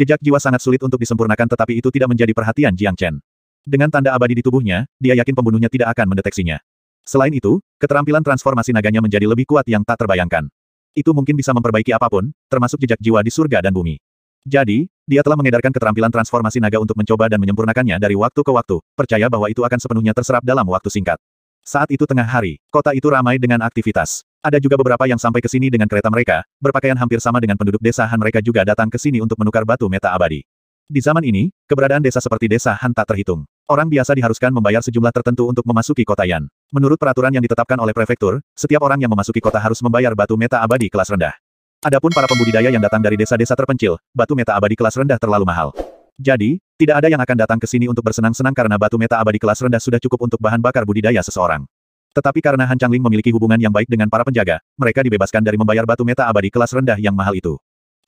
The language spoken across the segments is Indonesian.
Jejak jiwa sangat sulit untuk disempurnakan tetapi itu tidak menjadi perhatian Jiang Chen. Dengan tanda abadi di tubuhnya, dia yakin pembunuhnya tidak akan mendeteksinya. Selain itu, keterampilan transformasi naganya menjadi lebih kuat yang tak terbayangkan. Itu mungkin bisa memperbaiki apapun, termasuk jejak jiwa di surga dan bumi. Jadi, dia telah mengedarkan keterampilan transformasi naga untuk mencoba dan menyempurnakannya dari waktu ke waktu, percaya bahwa itu akan sepenuhnya terserap dalam waktu singkat. Saat itu tengah hari, kota itu ramai dengan aktivitas. Ada juga beberapa yang sampai ke sini dengan kereta mereka, berpakaian hampir sama dengan penduduk desa Han mereka juga datang ke sini untuk menukar batu meta abadi. Di zaman ini, keberadaan desa seperti desa Han tak terhitung. Orang biasa diharuskan membayar sejumlah tertentu untuk memasuki kota Yan. Menurut peraturan yang ditetapkan oleh prefektur, setiap orang yang memasuki kota harus membayar batu meta abadi kelas rendah. Adapun para pembudidaya yang datang dari desa-desa terpencil, batu meta abadi kelas rendah terlalu mahal. Jadi, tidak ada yang akan datang ke sini untuk bersenang-senang karena batu meta abadi kelas rendah sudah cukup untuk bahan bakar budidaya seseorang. Tetapi karena Han Changling memiliki hubungan yang baik dengan para penjaga, mereka dibebaskan dari membayar batu meta abadi kelas rendah yang mahal itu.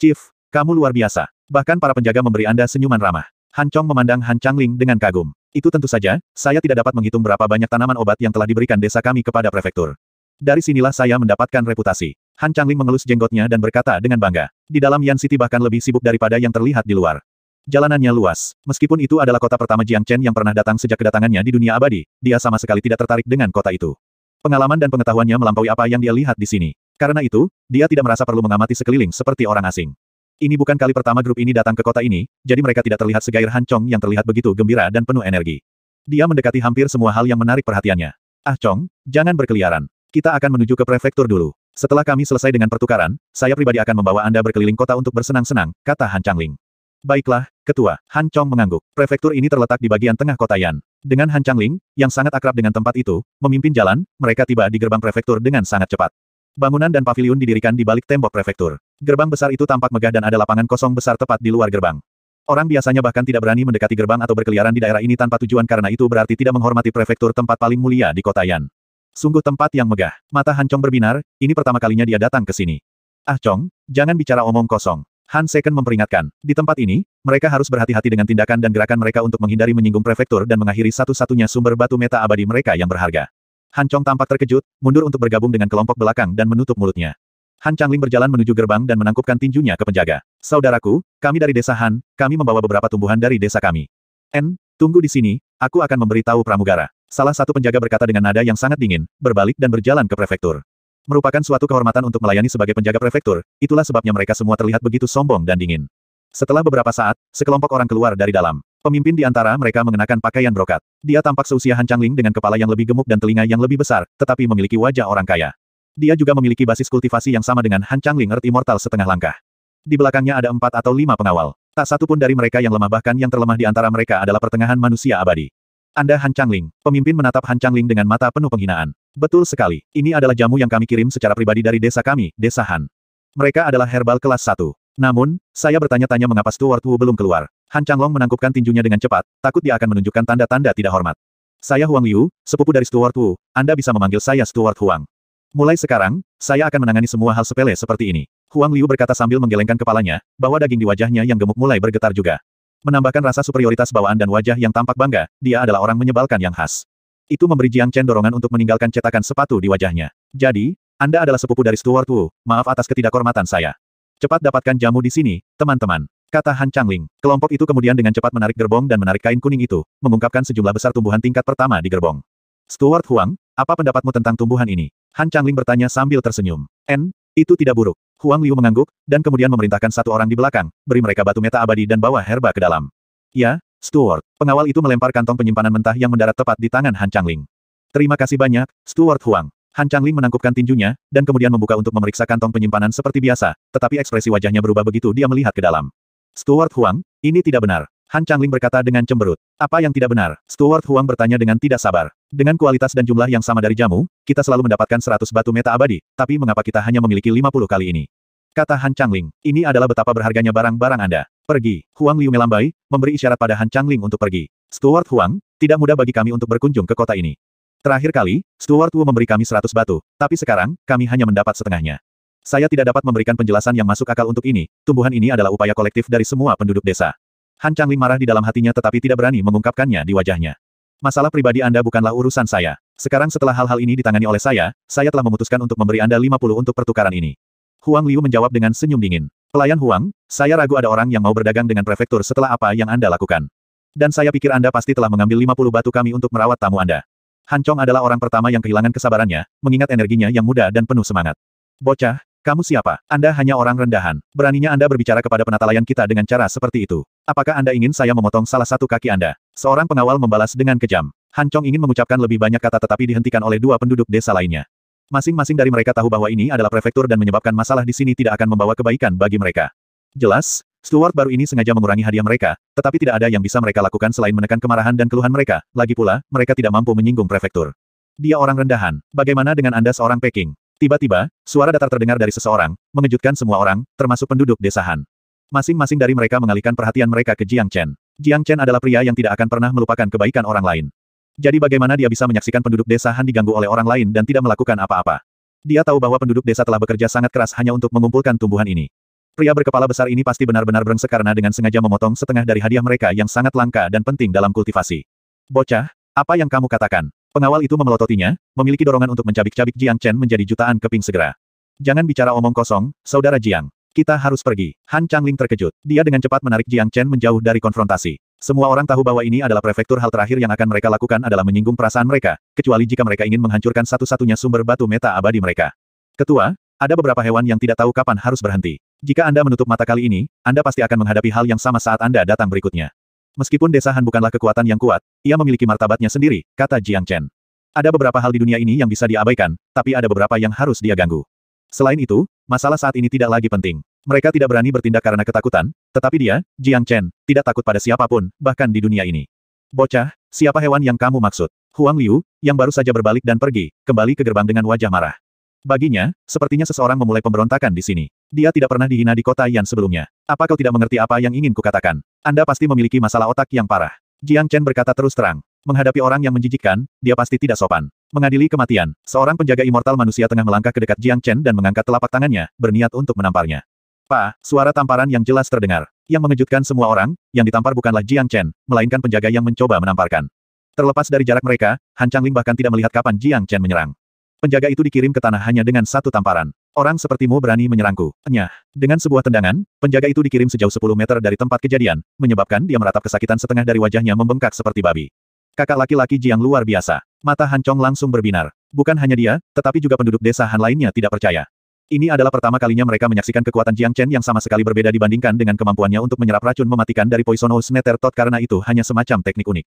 Chief, kamu luar biasa. Bahkan para penjaga memberi Anda senyuman ramah. Han Chong memandang Han Changling dengan kagum. Itu tentu saja, saya tidak dapat menghitung berapa banyak tanaman obat yang telah diberikan desa kami kepada prefektur. Dari sinilah saya mendapatkan reputasi. Han Changling mengelus jenggotnya dan berkata dengan bangga. Di dalam Yan City bahkan lebih sibuk daripada yang terlihat di luar. Jalanannya luas. Meskipun itu adalah kota pertama Jiang Chen yang pernah datang sejak kedatangannya di dunia abadi, dia sama sekali tidak tertarik dengan kota itu. Pengalaman dan pengetahuannya melampaui apa yang dia lihat di sini. Karena itu, dia tidak merasa perlu mengamati sekeliling seperti orang asing. Ini bukan kali pertama grup ini datang ke kota ini, jadi mereka tidak terlihat segair Han Chong yang terlihat begitu gembira dan penuh energi. Dia mendekati hampir semua hal yang menarik perhatiannya. Ah Chong, jangan berkeliaran. Kita akan menuju ke prefektur dulu. Setelah kami selesai dengan pertukaran, saya pribadi akan membawa Anda berkeliling kota untuk bersenang-senang, kata Han Changling. Baiklah, Ketua, Han Chong mengangguk. Prefektur ini terletak di bagian tengah kota Yan. Dengan Han Changling, yang sangat akrab dengan tempat itu, memimpin jalan, mereka tiba di gerbang prefektur dengan sangat cepat. Bangunan dan pavilion didirikan di balik tembok prefektur. Gerbang besar itu tampak megah dan ada lapangan kosong besar tepat di luar gerbang. Orang biasanya bahkan tidak berani mendekati gerbang atau berkeliaran di daerah ini tanpa tujuan karena itu berarti tidak menghormati prefektur tempat paling mulia di kota Yan. Sungguh tempat yang megah. Mata Han Chong berbinar, ini pertama kalinya dia datang ke sini. Ah Chong, jangan bicara omong kosong. Han Seken memperingatkan, di tempat ini, mereka harus berhati-hati dengan tindakan dan gerakan mereka untuk menghindari menyinggung prefektur dan mengakhiri satu-satunya sumber batu meta abadi mereka yang berharga. Han Chong tampak terkejut, mundur untuk bergabung dengan kelompok belakang dan menutup mulutnya. Han Changling berjalan menuju gerbang dan menangkupkan tinjunya ke penjaga. Saudaraku, kami dari desa Han, kami membawa beberapa tumbuhan dari desa kami. N, tunggu di sini, aku akan memberitahu pramugara. Salah satu penjaga berkata dengan nada yang sangat dingin, berbalik dan berjalan ke prefektur. Merupakan suatu kehormatan untuk melayani sebagai penjaga prefektur, itulah sebabnya mereka semua terlihat begitu sombong dan dingin. Setelah beberapa saat, sekelompok orang keluar dari dalam. Pemimpin di antara mereka mengenakan pakaian brokat. Dia tampak seusia Han Changling dengan kepala yang lebih gemuk dan telinga yang lebih besar, tetapi memiliki wajah orang kaya. Dia juga memiliki basis kultivasi yang sama dengan Han Changling Earth Immortal setengah langkah. Di belakangnya ada empat atau lima pengawal. Tak satu pun dari mereka yang lemah bahkan yang terlemah di antara mereka adalah pertengahan manusia abadi. Anda Han Changling. Pemimpin menatap Han Changling dengan mata penuh penghinaan. Betul sekali, ini adalah jamu yang kami kirim secara pribadi dari desa kami, Desa Han. Mereka adalah herbal kelas 1. Namun, saya bertanya-tanya mengapa Stuart Wu belum keluar. Han Changlong menangkupkan tinjunya dengan cepat, takut dia akan menunjukkan tanda-tanda tidak hormat. Saya Huang Liu, sepupu dari Stuart Wu, Anda bisa memanggil saya Stuart Huang. Mulai sekarang, saya akan menangani semua hal sepele seperti ini. Huang Liu berkata sambil menggelengkan kepalanya, bahwa daging di wajahnya yang gemuk mulai bergetar juga. Menambahkan rasa superioritas bawaan dan wajah yang tampak bangga, dia adalah orang menyebalkan yang khas itu memberi Jiang Chen dorongan untuk meninggalkan cetakan sepatu di wajahnya. Jadi, Anda adalah sepupu dari Stuart Wu, maaf atas ketidakhormatan saya. Cepat dapatkan jamu di sini, teman-teman. Kata Han Changling. Kelompok itu kemudian dengan cepat menarik gerbong dan menarik kain kuning itu, mengungkapkan sejumlah besar tumbuhan tingkat pertama di gerbong. Stuart Huang, apa pendapatmu tentang tumbuhan ini? Han Changling bertanya sambil tersenyum. N, itu tidak buruk. Huang Liu mengangguk, dan kemudian memerintahkan satu orang di belakang, beri mereka batu meta abadi dan bawa herba ke dalam. Ya, Stuart, pengawal itu melempar kantong penyimpanan mentah yang mendarat tepat di tangan Han Changling. Terima kasih banyak, Stuart Huang. Han Changling menangkupkan tinjunya, dan kemudian membuka untuk memeriksa kantong penyimpanan seperti biasa, tetapi ekspresi wajahnya berubah begitu dia melihat ke dalam. Stuart Huang, ini tidak benar. Han Changling berkata dengan cemberut. Apa yang tidak benar? Stuart Huang bertanya dengan tidak sabar. Dengan kualitas dan jumlah yang sama dari jamu, kita selalu mendapatkan 100 batu meta abadi, tapi mengapa kita hanya memiliki 50 kali ini? Kata Han Changling, ini adalah betapa berharganya barang-barang Anda. Pergi, Huang Liu melambai, memberi isyarat pada Han Changling untuk pergi. Stuart Huang, tidak mudah bagi kami untuk berkunjung ke kota ini. Terakhir kali, Stuart Wu memberi kami seratus batu, tapi sekarang, kami hanya mendapat setengahnya. Saya tidak dapat memberikan penjelasan yang masuk akal untuk ini, tumbuhan ini adalah upaya kolektif dari semua penduduk desa. Han Changling marah di dalam hatinya tetapi tidak berani mengungkapkannya di wajahnya. Masalah pribadi Anda bukanlah urusan saya. Sekarang setelah hal-hal ini ditangani oleh saya, saya telah memutuskan untuk memberi Anda 50 untuk pertukaran ini. Huang Liu menjawab dengan senyum dingin. Pelayan Huang, saya ragu ada orang yang mau berdagang dengan prefektur setelah apa yang Anda lakukan. Dan saya pikir Anda pasti telah mengambil 50 batu kami untuk merawat tamu Anda. Han Chong adalah orang pertama yang kehilangan kesabarannya, mengingat energinya yang muda dan penuh semangat. Bocah, kamu siapa? Anda hanya orang rendahan. Beraninya Anda berbicara kepada penata layan kita dengan cara seperti itu. Apakah Anda ingin saya memotong salah satu kaki Anda? Seorang pengawal membalas dengan kejam. Han Chong ingin mengucapkan lebih banyak kata tetapi dihentikan oleh dua penduduk desa lainnya. Masing-masing dari mereka tahu bahwa ini adalah prefektur dan menyebabkan masalah di sini tidak akan membawa kebaikan bagi mereka. Jelas, Stuart baru ini sengaja mengurangi hadiah mereka, tetapi tidak ada yang bisa mereka lakukan selain menekan kemarahan dan keluhan mereka, lagi pula, mereka tidak mampu menyinggung prefektur. Dia orang rendahan, bagaimana dengan Anda seorang Peking? Tiba-tiba, suara datar terdengar dari seseorang, mengejutkan semua orang, termasuk penduduk desahan. Masing-masing dari mereka mengalihkan perhatian mereka ke Jiang Chen. Jiang Chen adalah pria yang tidak akan pernah melupakan kebaikan orang lain. Jadi bagaimana dia bisa menyaksikan penduduk desa Han diganggu oleh orang lain dan tidak melakukan apa-apa? Dia tahu bahwa penduduk desa telah bekerja sangat keras hanya untuk mengumpulkan tumbuhan ini. Pria berkepala besar ini pasti benar-benar berengsek karena dengan sengaja memotong setengah dari hadiah mereka yang sangat langka dan penting dalam kultivasi. Bocah, apa yang kamu katakan? Pengawal itu memelototinya, memiliki dorongan untuk mencabik-cabik Jiang Chen menjadi jutaan keping segera. Jangan bicara omong kosong, Saudara Jiang. Kita harus pergi. Han Changling terkejut. Dia dengan cepat menarik Jiang Chen menjauh dari konfrontasi. Semua orang tahu bahwa ini adalah prefektur hal terakhir yang akan mereka lakukan adalah menyinggung perasaan mereka, kecuali jika mereka ingin menghancurkan satu-satunya sumber batu meta abadi mereka. Ketua, ada beberapa hewan yang tidak tahu kapan harus berhenti. Jika Anda menutup mata kali ini, Anda pasti akan menghadapi hal yang sama saat Anda datang berikutnya. Meskipun desa Han bukanlah kekuatan yang kuat, ia memiliki martabatnya sendiri, kata Jiang Chen. Ada beberapa hal di dunia ini yang bisa diabaikan, tapi ada beberapa yang harus dia ganggu. Selain itu, masalah saat ini tidak lagi penting. Mereka tidak berani bertindak karena ketakutan, tetapi dia, Jiang Chen, tidak takut pada siapapun, bahkan di dunia ini. Bocah, siapa hewan yang kamu maksud? Huang Liu, yang baru saja berbalik dan pergi, kembali ke gerbang dengan wajah marah. Baginya, sepertinya seseorang memulai pemberontakan di sini. Dia tidak pernah dihina di kota yang sebelumnya. Apa kau tidak mengerti apa yang ingin kukatakan? Anda pasti memiliki masalah otak yang parah. Jiang Chen berkata terus terang. Menghadapi orang yang menjijikkan, dia pasti tidak sopan. Mengadili kematian, seorang penjaga immortal manusia tengah melangkah ke dekat Jiang Chen dan mengangkat telapak tangannya, berniat untuk menamparnya. Pa, suara tamparan yang jelas terdengar. Yang mengejutkan semua orang, yang ditampar bukanlah Jiang Chen, melainkan penjaga yang mencoba menamparkan. Terlepas dari jarak mereka, Han Changling bahkan tidak melihat kapan Jiang Chen menyerang. Penjaga itu dikirim ke tanah hanya dengan satu tamparan. Orang sepertimu berani menyerangku. Nyah. Dengan sebuah tendangan, penjaga itu dikirim sejauh 10 meter dari tempat kejadian, menyebabkan dia meratap kesakitan setengah dari wajahnya membengkak seperti babi. Kakak laki-laki Jiang luar biasa. Mata Han Chong langsung berbinar. Bukan hanya dia, tetapi juga penduduk desa Han lainnya tidak percaya. Ini adalah pertama kalinya mereka menyaksikan kekuatan Jiang Chen yang sama sekali berbeda dibandingkan dengan kemampuannya untuk menyerap racun mematikan dari Poison House Nether Tot karena itu hanya semacam teknik unik.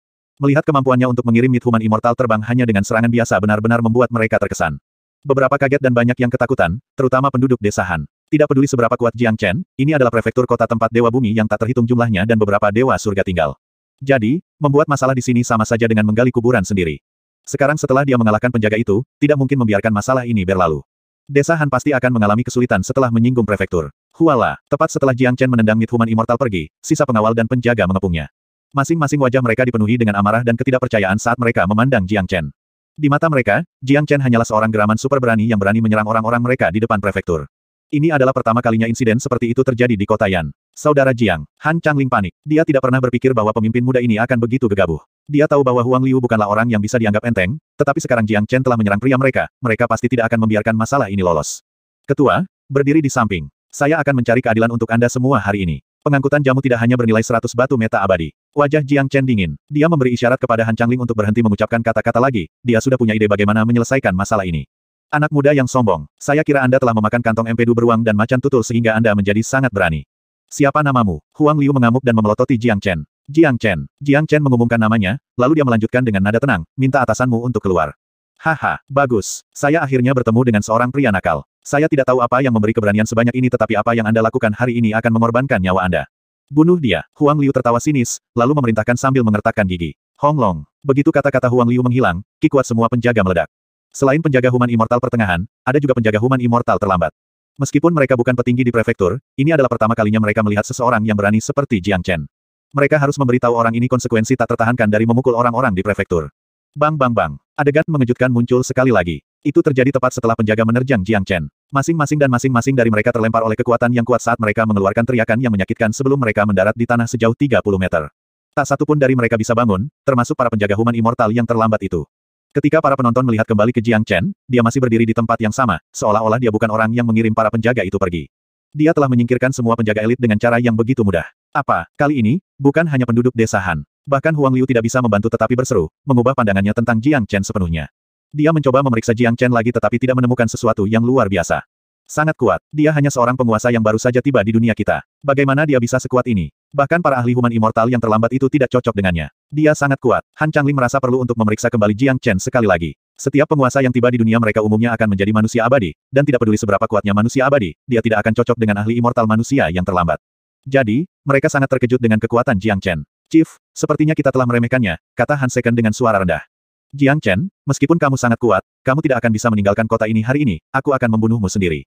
Melihat kemampuannya untuk mengirim Human Immortal terbang hanya dengan serangan biasa benar-benar membuat mereka terkesan. Beberapa kaget dan banyak yang ketakutan, terutama penduduk desa Han. Tidak peduli seberapa kuat Jiang Chen, ini adalah prefektur kota tempat dewa bumi yang tak terhitung jumlahnya dan beberapa dewa surga tinggal. Jadi, membuat masalah di sini sama saja dengan menggali kuburan sendiri. Sekarang setelah dia mengalahkan penjaga itu, tidak mungkin membiarkan masalah ini berlalu. Desa Han pasti akan mengalami kesulitan setelah menyinggung prefektur. Huala, tepat setelah Jiang Chen menendang Mithuman Immortal pergi, sisa pengawal dan penjaga mengepungnya. Masing-masing wajah mereka dipenuhi dengan amarah dan ketidakpercayaan saat mereka memandang Jiang Chen. Di mata mereka, Jiang Chen hanyalah seorang geraman super berani yang berani menyerang orang-orang mereka di depan prefektur. Ini adalah pertama kalinya insiden seperti itu terjadi di kota Yan. Saudara Jiang, Han Changling panik. Dia tidak pernah berpikir bahwa pemimpin muda ini akan begitu gegabah. Dia tahu bahwa Huang Liu bukanlah orang yang bisa dianggap enteng, tetapi sekarang Jiang Chen telah menyerang pria mereka, mereka pasti tidak akan membiarkan masalah ini lolos. Ketua, berdiri di samping. Saya akan mencari keadilan untuk Anda semua hari ini. Pengangkutan jamu tidak hanya bernilai 100 batu meta abadi. Wajah Jiang Chen dingin. Dia memberi isyarat kepada Han Changling untuk berhenti mengucapkan kata-kata lagi. Dia sudah punya ide bagaimana menyelesaikan masalah ini. Anak muda yang sombong, saya kira Anda telah memakan kantong MP2 beruang dan macan tutul sehingga Anda menjadi sangat berani. Siapa namamu? Huang Liu mengamuk dan memelototi Jiang Chen. Jiang Chen. Jiang Chen mengumumkan namanya, lalu dia melanjutkan dengan nada tenang, minta atasanmu untuk keluar. Haha, bagus. Saya akhirnya bertemu dengan seorang pria nakal. Saya tidak tahu apa yang memberi keberanian sebanyak ini tetapi apa yang Anda lakukan hari ini akan mengorbankan nyawa Anda. Bunuh dia. Huang Liu tertawa sinis, lalu memerintahkan sambil mengertakkan gigi. Hong Long. Begitu kata-kata Huang Liu menghilang, ki semua penjaga meledak. Selain penjaga human immortal pertengahan, ada juga penjaga human immortal terlambat. Meskipun mereka bukan petinggi di prefektur, ini adalah pertama kalinya mereka melihat seseorang yang berani seperti Jiang Chen. Mereka harus memberitahu orang ini konsekuensi tak tertahankan dari memukul orang-orang di prefektur. Bang bang bang, adegan mengejutkan muncul sekali lagi. Itu terjadi tepat setelah penjaga menerjang Jiang Chen. Masing-masing dan masing-masing dari mereka terlempar oleh kekuatan yang kuat saat mereka mengeluarkan teriakan yang menyakitkan sebelum mereka mendarat di tanah sejauh 30 meter. Tak satu pun dari mereka bisa bangun, termasuk para penjaga human immortal yang terlambat itu. Ketika para penonton melihat kembali ke Jiang Chen, dia masih berdiri di tempat yang sama, seolah-olah dia bukan orang yang mengirim para penjaga itu pergi. Dia telah menyingkirkan semua penjaga elit dengan cara yang begitu mudah. Apa, kali ini, bukan hanya penduduk desa Han. Bahkan Huang Liu tidak bisa membantu tetapi berseru, mengubah pandangannya tentang Jiang Chen sepenuhnya. Dia mencoba memeriksa Jiang Chen lagi tetapi tidak menemukan sesuatu yang luar biasa. Sangat kuat, dia hanya seorang penguasa yang baru saja tiba di dunia kita. Bagaimana dia bisa sekuat ini? Bahkan para ahli human immortal yang terlambat itu tidak cocok dengannya. Dia sangat kuat. Han Changling merasa perlu untuk memeriksa kembali Jiang Chen sekali lagi. Setiap penguasa yang tiba di dunia mereka umumnya akan menjadi manusia abadi, dan tidak peduli seberapa kuatnya manusia abadi, dia tidak akan cocok dengan ahli immortal manusia yang terlambat. Jadi, mereka sangat terkejut dengan kekuatan Jiang Chen. Chief, sepertinya kita telah meremehkannya, kata Han Second dengan suara rendah. Jiang Chen, meskipun kamu sangat kuat, kamu tidak akan bisa meninggalkan kota ini hari ini, aku akan membunuhmu sendiri.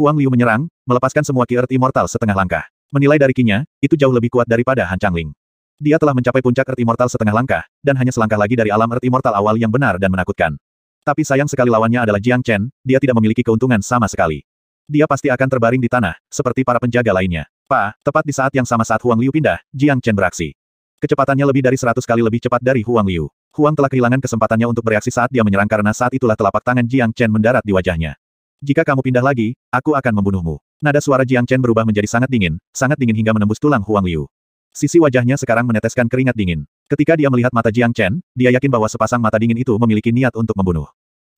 Huang Liu menyerang, melepaskan semua ki Immortal setengah langkah. Menilai dari kinya, itu jauh lebih kuat daripada Han Changling. Dia telah mencapai puncak Earth Immortal setengah langkah, dan hanya selangkah lagi dari alam Earth Immortal awal yang benar dan menakutkan. Tapi sayang sekali lawannya adalah Jiang Chen, dia tidak memiliki keuntungan sama sekali. Dia pasti akan terbaring di tanah, seperti para penjaga lainnya. Pa, tepat di saat yang sama saat Huang Liu pindah, Jiang Chen beraksi. Kecepatannya lebih dari seratus kali lebih cepat dari Huang Liu. Huang telah kehilangan kesempatannya untuk bereaksi saat dia menyerang karena saat itulah telapak tangan Jiang Chen mendarat di wajahnya. Jika kamu pindah lagi, aku akan membunuhmu. Nada suara Jiang Chen berubah menjadi sangat dingin, sangat dingin hingga menembus tulang Huang Liu. Sisi wajahnya sekarang meneteskan keringat dingin. Ketika dia melihat mata Jiang Chen, dia yakin bahwa sepasang mata dingin itu memiliki niat untuk membunuh.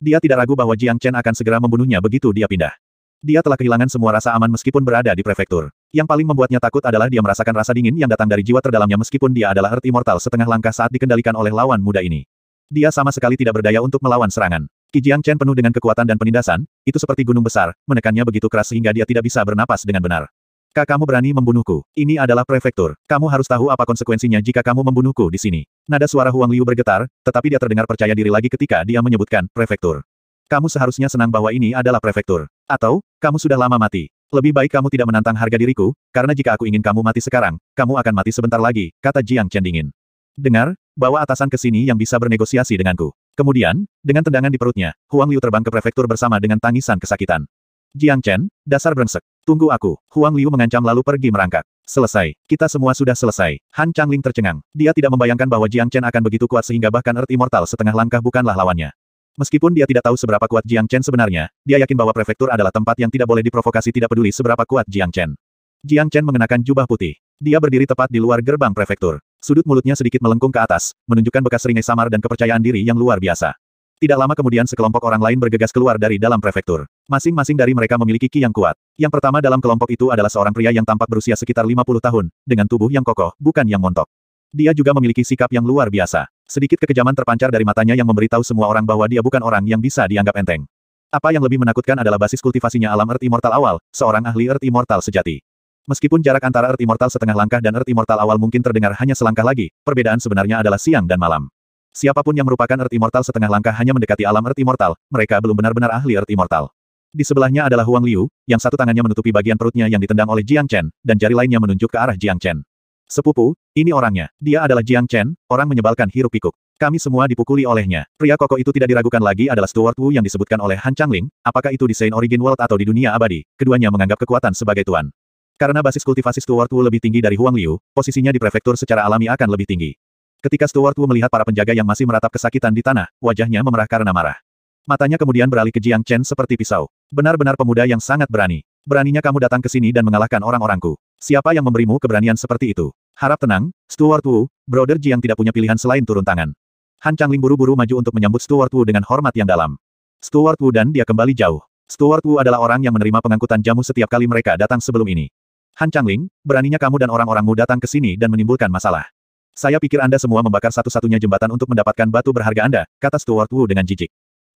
Dia tidak ragu bahwa Jiang Chen akan segera membunuhnya begitu dia pindah. Dia telah kehilangan semua rasa aman meskipun berada di prefektur. Yang paling membuatnya takut adalah dia merasakan rasa dingin yang datang dari jiwa terdalamnya meskipun dia adalah Earth Immortal setengah langkah saat dikendalikan oleh lawan muda ini. Dia sama sekali tidak berdaya untuk melawan serangan. Jiang Chen penuh dengan kekuatan dan penindasan, itu seperti gunung besar, menekannya begitu keras sehingga dia tidak bisa bernapas dengan benar. Kakakmu berani membunuhku. Ini adalah prefektur. Kamu harus tahu apa konsekuensinya jika kamu membunuhku di sini. Nada suara Huang Liu bergetar, tetapi dia terdengar percaya diri lagi ketika dia menyebutkan prefektur. Kamu seharusnya senang bahwa ini adalah prefektur. Atau, kamu sudah lama mati. Lebih baik kamu tidak menantang harga diriku, karena jika aku ingin kamu mati sekarang, kamu akan mati sebentar lagi, kata Jiang Chen dingin. Dengar, bawa atasan ke sini yang bisa bernegosiasi denganku. Kemudian, dengan tendangan di perutnya, Huang Liu terbang ke prefektur bersama dengan tangisan kesakitan. Jiang Chen, dasar brengsek. Tunggu aku. Huang Liu mengancam lalu pergi merangkak. Selesai. Kita semua sudah selesai. Han Changling tercengang. Dia tidak membayangkan bahwa Jiang Chen akan begitu kuat sehingga bahkan Earth Immortal setengah langkah bukanlah lawannya. Meskipun dia tidak tahu seberapa kuat Jiang Chen sebenarnya, dia yakin bahwa prefektur adalah tempat yang tidak boleh diprovokasi tidak peduli seberapa kuat Jiang Chen. Jiang Chen mengenakan jubah putih. Dia berdiri tepat di luar gerbang prefektur. Sudut mulutnya sedikit melengkung ke atas, menunjukkan bekas seringai samar dan kepercayaan diri yang luar biasa. Tidak lama kemudian sekelompok orang lain bergegas keluar dari dalam prefektur. Masing-masing dari mereka memiliki ki yang kuat. Yang pertama dalam kelompok itu adalah seorang pria yang tampak berusia sekitar 50 tahun, dengan tubuh yang kokoh, bukan yang montok. Dia juga memiliki sikap yang luar biasa. Sedikit kekejaman terpancar dari matanya yang memberitahu semua orang bahwa dia bukan orang yang bisa dianggap enteng. Apa yang lebih menakutkan adalah basis kultivasinya alam Earth Immortal awal, seorang ahli Earth Immortal sejati. Meskipun jarak antara Earth Immortal setengah langkah dan Earth Immortal awal mungkin terdengar hanya selangkah lagi, perbedaan sebenarnya adalah siang dan malam. Siapapun yang merupakan Earth Immortal setengah langkah hanya mendekati alam Earth Immortal, mereka belum benar-benar ahli Earth Immortal. Di sebelahnya adalah Huang Liu, yang satu tangannya menutupi bagian perutnya yang ditendang oleh Jiang Chen, dan jari lainnya menunjuk ke arah Jiang Chen. Sepupu, ini orangnya. Dia adalah Jiang Chen, orang menyebalkan hiruk pikuk. Kami semua dipukuli olehnya. Pria kokoh itu tidak diragukan lagi adalah Stuart Wu yang disebutkan oleh Han Changling, apakah itu di Saint Origin World atau di dunia abadi, keduanya menganggap kekuatan sebagai tuan. Karena basis kultivasi Stuart Wu lebih tinggi dari Huang Liu, posisinya di prefektur secara alami akan lebih tinggi. Ketika Stuart Wu melihat para penjaga yang masih meratap kesakitan di tanah, wajahnya memerah karena marah. Matanya kemudian beralih ke Jiang Chen seperti pisau. Benar-benar pemuda yang sangat berani. Beraninya kamu datang ke sini dan mengalahkan orang-orangku. Siapa yang memberimu keberanian seperti itu? Harap tenang, Stuart Wu, Brother Jiang tidak punya pilihan selain turun tangan. Han Changling buru-buru maju untuk menyambut Stuart Wu dengan hormat yang dalam. Stuart Wu dan dia kembali jauh. Stuart Wu adalah orang yang menerima pengangkutan jamu setiap kali mereka datang sebelum ini. Han Changling, beraninya kamu dan orang-orangmu datang ke sini dan menimbulkan masalah. Saya pikir Anda semua membakar satu-satunya jembatan untuk mendapatkan batu berharga Anda, kata Stuart Wu dengan jijik.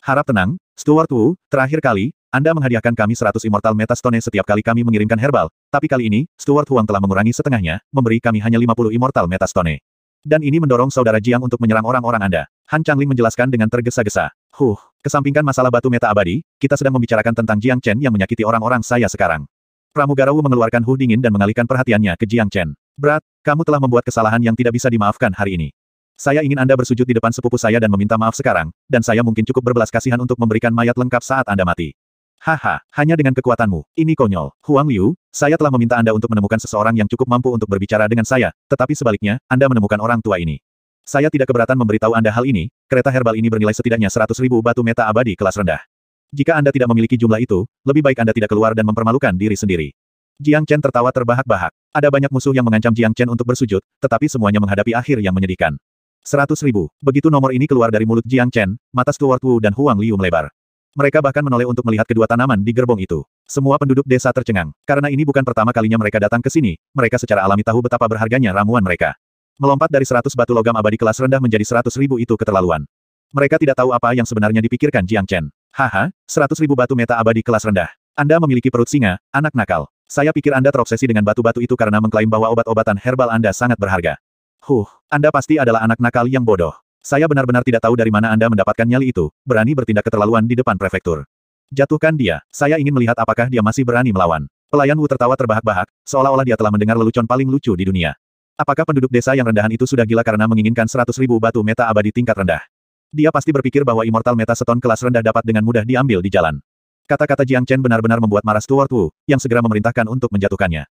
Harap tenang, Stuart Wu, terakhir kali, Anda menghadiahkan kami seratus Immortal Metastone setiap kali kami mengirimkan herbal, tapi kali ini, Stuart Huang telah mengurangi setengahnya, memberi kami hanya lima puluh Immortal Metastone. Dan ini mendorong saudara Jiang untuk menyerang orang-orang Anda. Han Changling menjelaskan dengan tergesa-gesa. Huh, kesampingkan masalah batu meta abadi, kita sedang membicarakan tentang Jiang Chen yang menyakiti orang-orang saya sekarang. Pramugarawu mengeluarkan hu dingin dan mengalihkan perhatiannya ke Jiang Chen. Berat, kamu telah membuat kesalahan yang tidak bisa dimaafkan hari ini. Saya ingin Anda bersujud di depan sepupu saya dan meminta maaf sekarang, dan saya mungkin cukup berbelas kasihan untuk memberikan mayat lengkap saat Anda mati. Haha, hanya dengan kekuatanmu, ini konyol. Huang Liu, saya telah meminta Anda untuk menemukan seseorang yang cukup mampu untuk berbicara dengan saya, tetapi sebaliknya, Anda menemukan orang tua ini. Saya tidak keberatan memberitahu Anda hal ini, kereta herbal ini bernilai setidaknya 100 ribu batu meta abadi kelas rendah. Jika Anda tidak memiliki jumlah itu, lebih baik Anda tidak keluar dan mempermalukan diri sendiri. Jiang Chen tertawa terbahak-bahak. Ada banyak musuh yang mengancam Jiang Chen untuk bersujud, tetapi semuanya menghadapi akhir yang menyedihkan. Seratus ribu. Begitu nomor ini keluar dari mulut Jiang Chen, mata Stuart Wu dan Huang Liu melebar. Mereka bahkan menoleh untuk melihat kedua tanaman di gerbong itu. Semua penduduk desa tercengang, karena ini bukan pertama kalinya mereka datang ke sini, mereka secara alami tahu betapa berharganya ramuan mereka. Melompat dari seratus batu logam abadi kelas rendah menjadi seratus ribu itu keterlaluan. Mereka tidak tahu apa yang sebenarnya dipikirkan Jiang Chen. Haha, seratus ribu batu meta abadi kelas rendah. Anda memiliki perut singa, anak nakal. Saya pikir Anda terobsesi dengan batu-batu itu karena mengklaim bahwa obat-obatan herbal Anda sangat berharga. Huh, Anda pasti adalah anak nakal yang bodoh. Saya benar-benar tidak tahu dari mana Anda mendapatkan nyali itu, berani bertindak keterlaluan di depan prefektur. Jatuhkan dia, saya ingin melihat apakah dia masih berani melawan. Pelayan Wu tertawa terbahak-bahak, seolah-olah dia telah mendengar lelucon paling lucu di dunia. Apakah penduduk desa yang rendahan itu sudah gila karena menginginkan seratus ribu batu meta abadi tingkat rendah? Dia pasti berpikir bahwa Immortal Meta Stone kelas rendah dapat dengan mudah diambil di jalan. Kata-kata Jiang Chen benar-benar membuat marah Stuart Wu, yang segera memerintahkan untuk menjatuhkannya.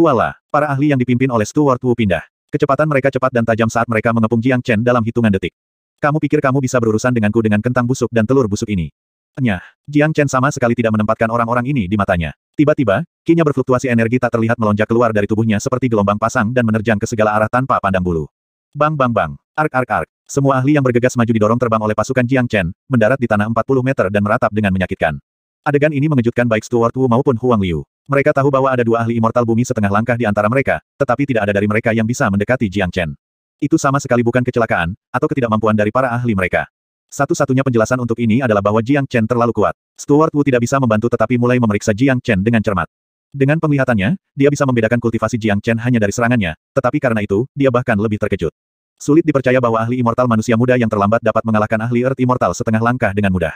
Huala, para ahli yang dipimpin oleh Stuart Wu pindah. Kecepatan mereka cepat dan tajam saat mereka mengepung Jiang Chen dalam hitungan detik. Kamu pikir kamu bisa berurusan denganku dengan kentang busuk dan telur busuk ini? Nyah, Jiang Chen sama sekali tidak menempatkan orang-orang ini di matanya. Tiba-tiba, kinya berfluktuasi energi tak terlihat melonjak keluar dari tubuhnya seperti gelombang pasang dan menerjang ke segala arah tanpa pandang bulu. Bang bang bang, ark ark ark. Semua ahli yang bergegas maju didorong terbang oleh pasukan Jiang Chen, mendarat di tanah 40 meter dan meratap dengan menyakitkan. Adegan ini mengejutkan baik Stuart Wu maupun Huang Liu. Mereka tahu bahwa ada dua ahli immortal bumi setengah langkah di antara mereka, tetapi tidak ada dari mereka yang bisa mendekati Jiang Chen. Itu sama sekali bukan kecelakaan, atau ketidakmampuan dari para ahli mereka. Satu-satunya penjelasan untuk ini adalah bahwa Jiang Chen terlalu kuat. Stuart Wu tidak bisa membantu tetapi mulai memeriksa Jiang Chen dengan cermat. Dengan penglihatannya, dia bisa membedakan kultivasi Jiang Chen hanya dari serangannya, tetapi karena itu, dia bahkan lebih terkejut. Sulit dipercaya bahwa ahli immortal manusia muda yang terlambat dapat mengalahkan ahli Earth Immortal setengah langkah dengan mudah.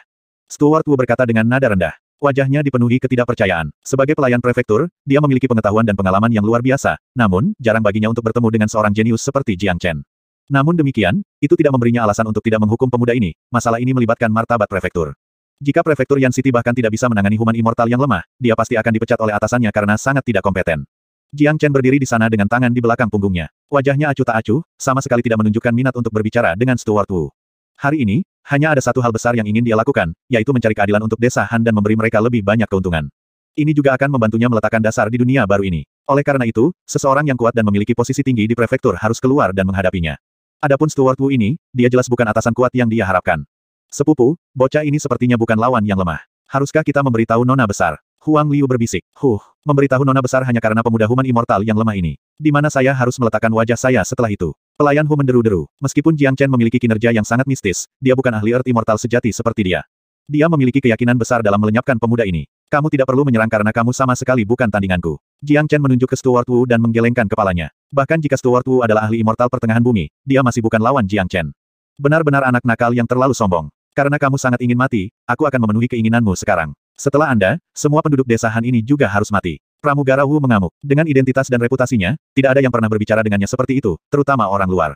Stuart Wu berkata dengan nada rendah. Wajahnya dipenuhi ketidakpercayaan. Sebagai pelayan prefektur, dia memiliki pengetahuan dan pengalaman yang luar biasa, namun, jarang baginya untuk bertemu dengan seorang jenius seperti Jiang Chen. Namun demikian, itu tidak memberinya alasan untuk tidak menghukum pemuda ini, masalah ini melibatkan martabat prefektur. Jika prefektur Yan City bahkan tidak bisa menangani human immortal yang lemah, dia pasti akan dipecat oleh atasannya karena sangat tidak kompeten. Jiang Chen berdiri di sana dengan tangan di belakang punggungnya. Wajahnya acuh tak acuh, sama sekali tidak menunjukkan minat untuk berbicara dengan Stuart Wu. Hari ini, hanya ada satu hal besar yang ingin dia lakukan, yaitu mencari keadilan untuk desa Han dan memberi mereka lebih banyak keuntungan. Ini juga akan membantunya meletakkan dasar di dunia baru ini. Oleh karena itu, seseorang yang kuat dan memiliki posisi tinggi di prefektur harus keluar dan menghadapinya. Adapun Stuart Wu ini, dia jelas bukan atasan kuat yang dia harapkan. Sepupu, bocah ini sepertinya bukan lawan yang lemah. Haruskah kita memberitahu Nona Besar? Huang Liu berbisik. Huh, memberitahu Nona Besar hanya karena pemuda human immortal yang lemah ini. Di mana saya harus meletakkan wajah saya setelah itu? Pelayan Hu menderu-deru. Meskipun Jiang Chen memiliki kinerja yang sangat mistis, dia bukan ahli Earth Immortal sejati seperti dia. Dia memiliki keyakinan besar dalam melenyapkan pemuda ini. Kamu tidak perlu menyerang karena kamu sama sekali bukan tandinganku. Jiang Chen menunjuk ke Stuart Wu dan menggelengkan kepalanya. Bahkan jika Stuart Wu adalah ahli immortal pertengahan bumi, dia masih bukan lawan Jiang Chen. Benar-benar anak nakal yang terlalu sombong. Karena kamu sangat ingin mati, aku akan memenuhi keinginanmu sekarang. Setelah Anda, semua penduduk desa Han ini juga harus mati. Pramugara Wu mengamuk. Dengan identitas dan reputasinya, tidak ada yang pernah berbicara dengannya seperti itu, terutama orang luar.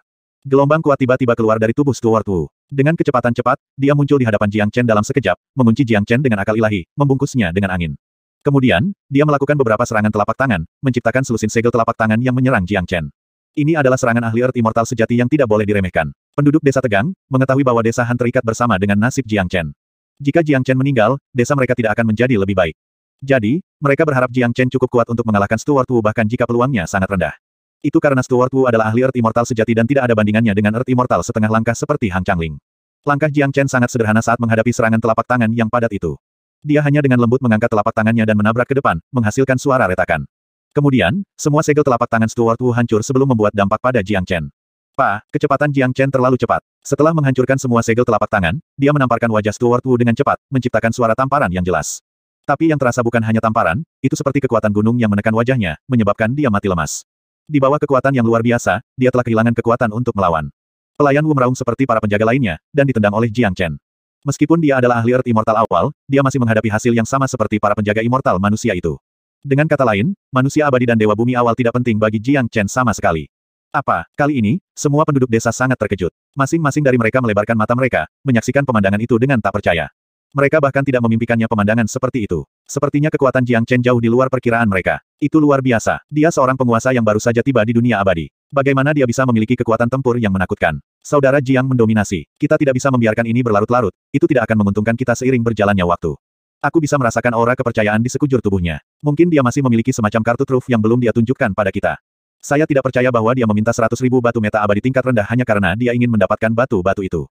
Gelombang kuat tiba-tiba keluar dari tubuh Stuart Wu. Dengan kecepatan cepat, dia muncul di hadapan Jiang Chen dalam sekejap, mengunci Jiang Chen dengan akal ilahi, membungkusnya dengan angin. Kemudian, dia melakukan beberapa serangan telapak tangan, menciptakan selusin segel telapak tangan yang menyerang Jiang Chen. Ini adalah serangan ahli Earth Immortal sejati yang tidak boleh diremehkan. Penduduk desa tegang, mengetahui bahwa desa Han terikat bersama dengan nasib Jiang Chen. Jika Jiang Chen meninggal, desa mereka tidak akan menjadi lebih baik. Jadi, mereka berharap Jiang Chen cukup kuat untuk mengalahkan Stuart Wu bahkan jika peluangnya sangat rendah. Itu karena Stuart Wu adalah ahli Earth Immortal sejati dan tidak ada bandingannya dengan Earth Immortal setengah langkah seperti Hang Changling. Langkah Jiang Chen sangat sederhana saat menghadapi serangan telapak tangan yang padat itu. Dia hanya dengan lembut mengangkat telapak tangannya dan menabrak ke depan, menghasilkan suara retakan. Kemudian, semua segel telapak tangan Stuart Wu hancur sebelum membuat dampak pada Jiang Chen. Pa, kecepatan Jiang Chen terlalu cepat. Setelah menghancurkan semua segel telapak tangan, dia menamparkan wajah Stuart Wu dengan cepat, menciptakan suara tamparan yang jelas. Tapi yang terasa bukan hanya tamparan, itu seperti kekuatan gunung yang menekan wajahnya, menyebabkan dia mati lemas. Di bawah kekuatan yang luar biasa, dia telah kehilangan kekuatan untuk melawan. Pelayan Wu meraung seperti para penjaga lainnya, dan ditendang oleh Jiang Chen. Meskipun dia adalah ahli Earth Immortal awal, dia masih menghadapi hasil yang sama seperti para penjaga immortal manusia itu. Dengan kata lain, manusia abadi dan dewa bumi awal tidak penting bagi Jiang Chen sama sekali. Apa? Kali ini, semua penduduk desa sangat terkejut. Masing-masing dari mereka melebarkan mata mereka, menyaksikan pemandangan itu dengan tak percaya. Mereka bahkan tidak memimpikannya pemandangan seperti itu. Sepertinya kekuatan Jiang Chen jauh di luar perkiraan mereka. Itu luar biasa. Dia seorang penguasa yang baru saja tiba di dunia abadi. Bagaimana dia bisa memiliki kekuatan tempur yang menakutkan? Saudara Jiang mendominasi. Kita tidak bisa membiarkan ini berlarut-larut. Itu tidak akan menguntungkan kita seiring berjalannya waktu. Aku bisa merasakan aura kepercayaan di sekujur tubuhnya. Mungkin dia masih memiliki semacam kartu truf yang belum dia tunjukkan pada kita. Saya tidak percaya bahwa dia meminta seratus ribu batu meta abadi tingkat rendah hanya karena dia ingin mendapatkan batu-batu itu.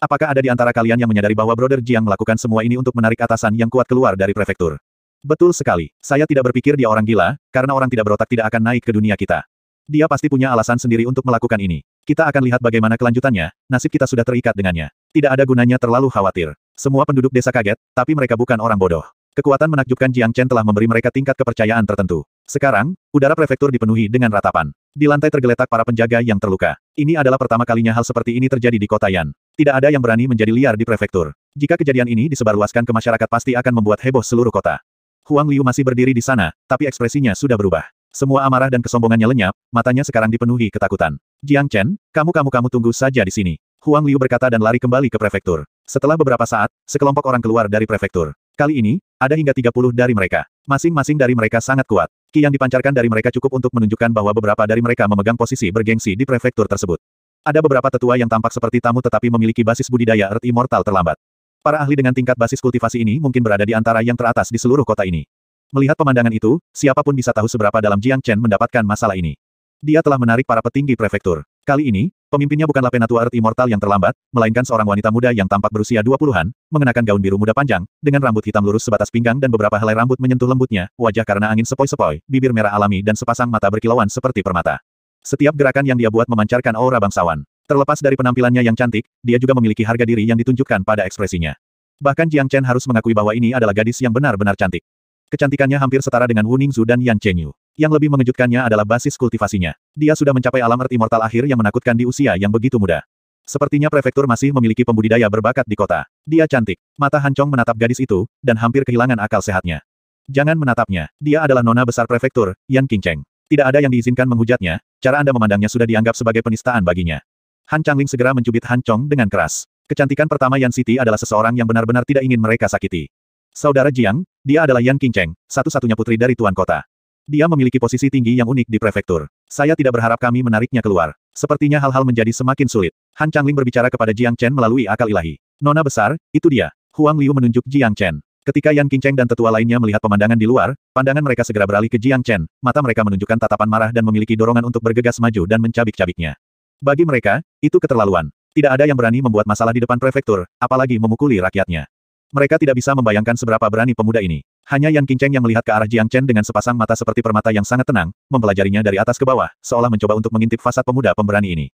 Apakah ada di antara kalian yang menyadari bahwa Brother Jiang melakukan semua ini untuk menarik atasan yang kuat keluar dari prefektur? Betul sekali. Saya tidak berpikir dia orang gila, karena orang tidak berotak tidak akan naik ke dunia kita. Dia pasti punya alasan sendiri untuk melakukan ini. Kita akan lihat bagaimana kelanjutannya, nasib kita sudah terikat dengannya. Tidak ada gunanya terlalu khawatir. Semua penduduk desa kaget, tapi mereka bukan orang bodoh. Kekuatan menakjubkan Jiang Chen telah memberi mereka tingkat kepercayaan tertentu. Sekarang, udara prefektur dipenuhi dengan ratapan. Di lantai tergeletak para penjaga yang terluka. Ini adalah pertama kalinya hal seperti ini terjadi di kota Yan. Tidak ada yang berani menjadi liar di prefektur. Jika kejadian ini disebarluaskan ke masyarakat pasti akan membuat heboh seluruh kota. Huang Liu masih berdiri di sana, tapi ekspresinya sudah berubah. Semua amarah dan kesombongannya lenyap, matanya sekarang dipenuhi ketakutan. Jiang Chen, kamu-kamu-kamu tunggu saja di sini. Huang Liu berkata dan lari kembali ke prefektur. Setelah beberapa saat, sekelompok orang keluar dari prefektur. Kali ini, ada hingga 30 dari mereka. Masing-masing dari mereka sangat kuat. Ki yang dipancarkan dari mereka cukup untuk menunjukkan bahwa beberapa dari mereka memegang posisi bergengsi di prefektur tersebut. Ada beberapa tetua yang tampak seperti tamu tetapi memiliki basis budidaya Earth Immortal terlambat. Para ahli dengan tingkat basis kultivasi ini mungkin berada di antara yang teratas di seluruh kota ini. Melihat pemandangan itu, siapapun bisa tahu seberapa dalam Jiang Chen mendapatkan masalah ini. Dia telah menarik para petinggi prefektur. Kali ini, Pemimpinnya bukanlah Penatua Earth Immortal yang terlambat, melainkan seorang wanita muda yang tampak berusia 20-an, mengenakan gaun biru muda panjang, dengan rambut hitam lurus sebatas pinggang dan beberapa helai rambut menyentuh lembutnya, wajah karena angin sepoi-sepoi, bibir merah alami dan sepasang mata berkilauan seperti permata. Setiap gerakan yang dia buat memancarkan aura bangsawan. Terlepas dari penampilannya yang cantik, dia juga memiliki harga diri yang ditunjukkan pada ekspresinya. Bahkan Jiang Chen harus mengakui bahwa ini adalah gadis yang benar-benar cantik. Kecantikannya hampir setara dengan Wu Ningzu dan Yan Chenyu. Yang lebih mengejutkannya adalah basis kultivasinya. Dia sudah mencapai alam Earth Immortal akhir yang menakutkan di usia yang begitu muda. Sepertinya prefektur masih memiliki pembudidaya berbakat di kota. Dia cantik. Mata Hancong menatap gadis itu, dan hampir kehilangan akal sehatnya. Jangan menatapnya. Dia adalah nona besar prefektur, Yan Qingcheng. Tidak ada yang diizinkan menghujatnya, cara Anda memandangnya sudah dianggap sebagai penistaan baginya. Han Changling segera mencubit Han Chong dengan keras. Kecantikan pertama Yan Siti adalah seseorang yang benar-benar tidak ingin mereka sakiti. Saudara Jiang, dia adalah Yan Qingcheng, satu-satunya putri dari Tuan Kota. Dia memiliki posisi tinggi yang unik di prefektur. Saya tidak berharap kami menariknya keluar. Sepertinya hal-hal menjadi semakin sulit. Han Changling berbicara kepada Jiang Chen melalui akal ilahi. Nona besar, itu dia. Huang Liu menunjuk Jiang Chen. Ketika Yan Qingcheng dan tetua lainnya melihat pemandangan di luar, pandangan mereka segera beralih ke Jiang Chen, mata mereka menunjukkan tatapan marah dan memiliki dorongan untuk bergegas maju dan mencabik-cabiknya. Bagi mereka, itu keterlaluan. Tidak ada yang berani membuat masalah di depan prefektur, apalagi memukuli rakyatnya. Mereka tidak bisa membayangkan seberapa berani pemuda ini. Hanya Yan Qingcheng yang melihat ke arah Jiang Chen dengan sepasang mata seperti permata yang sangat tenang, mempelajarinya dari atas ke bawah, seolah mencoba untuk mengintip fasad pemuda pemberani ini.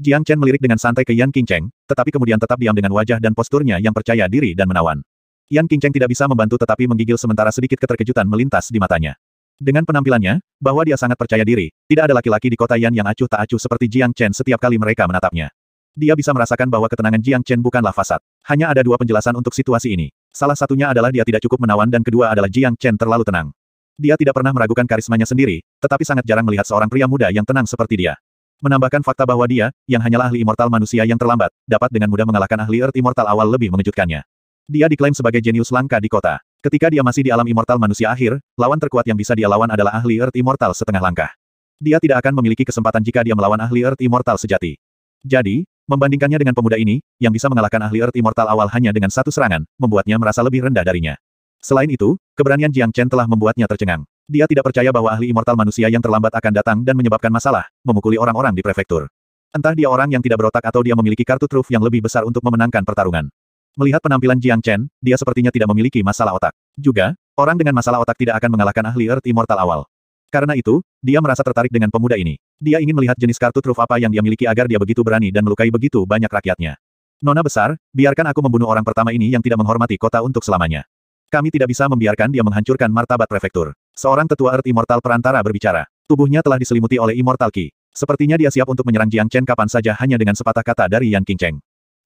Jiang Chen melirik dengan santai ke Yan Qingcheng, tetapi kemudian tetap diam dengan wajah dan posturnya yang percaya diri dan menawan. Yan Qingcheng tidak bisa membantu tetapi menggigil sementara sedikit keterkejutan melintas di matanya. Dengan penampilannya, bahwa dia sangat percaya diri, tidak ada laki-laki di kota Yan yang acuh tak acuh seperti Jiang Chen setiap kali mereka menatapnya. Dia bisa merasakan bahwa ketenangan Jiang Chen bukanlah fasad. Hanya ada dua penjelasan untuk situasi ini. Salah satunya adalah dia tidak cukup menawan dan kedua adalah Jiang Chen terlalu tenang. Dia tidak pernah meragukan karismanya sendiri, tetapi sangat jarang melihat seorang pria muda yang tenang seperti dia. Menambahkan fakta bahwa dia, yang hanyalah ahli immortal manusia yang terlambat, dapat dengan mudah mengalahkan ahli Earth Immortal awal lebih mengejutkannya. Dia diklaim sebagai jenius langka di kota. Ketika dia masih di alam immortal manusia akhir, lawan terkuat yang bisa dia lawan adalah ahli Earth Immortal setengah langkah. Dia tidak akan memiliki kesempatan jika dia melawan ahli Earth Immortal sejati. Jadi, membandingkannya dengan pemuda ini, yang bisa mengalahkan ahli Earth Immortal awal hanya dengan satu serangan, membuatnya merasa lebih rendah darinya. Selain itu, keberanian Jiang Chen telah membuatnya tercengang. Dia tidak percaya bahwa ahli immortal manusia yang terlambat akan datang dan menyebabkan masalah, memukuli orang-orang di prefektur. Entah dia orang yang tidak berotak atau dia memiliki kartu truf yang lebih besar untuk memenangkan pertarungan. Melihat penampilan Jiang Chen, dia sepertinya tidak memiliki masalah otak. Juga, orang dengan masalah otak tidak akan mengalahkan ahli Earth Immortal awal. Karena itu, dia merasa tertarik dengan pemuda ini. Dia ingin melihat jenis kartu truf apa yang dia miliki agar dia begitu berani dan melukai begitu banyak rakyatnya. Nona besar, biarkan aku membunuh orang pertama ini yang tidak menghormati kota untuk selamanya. Kami tidak bisa membiarkan dia menghancurkan martabat prefektur. Seorang tetua Earth Immortal perantara berbicara. Tubuhnya telah diselimuti oleh Immortal Ki. Sepertinya dia siap untuk menyerang Jiang Chen kapan saja hanya dengan sepatah kata dari Yan King Cheng.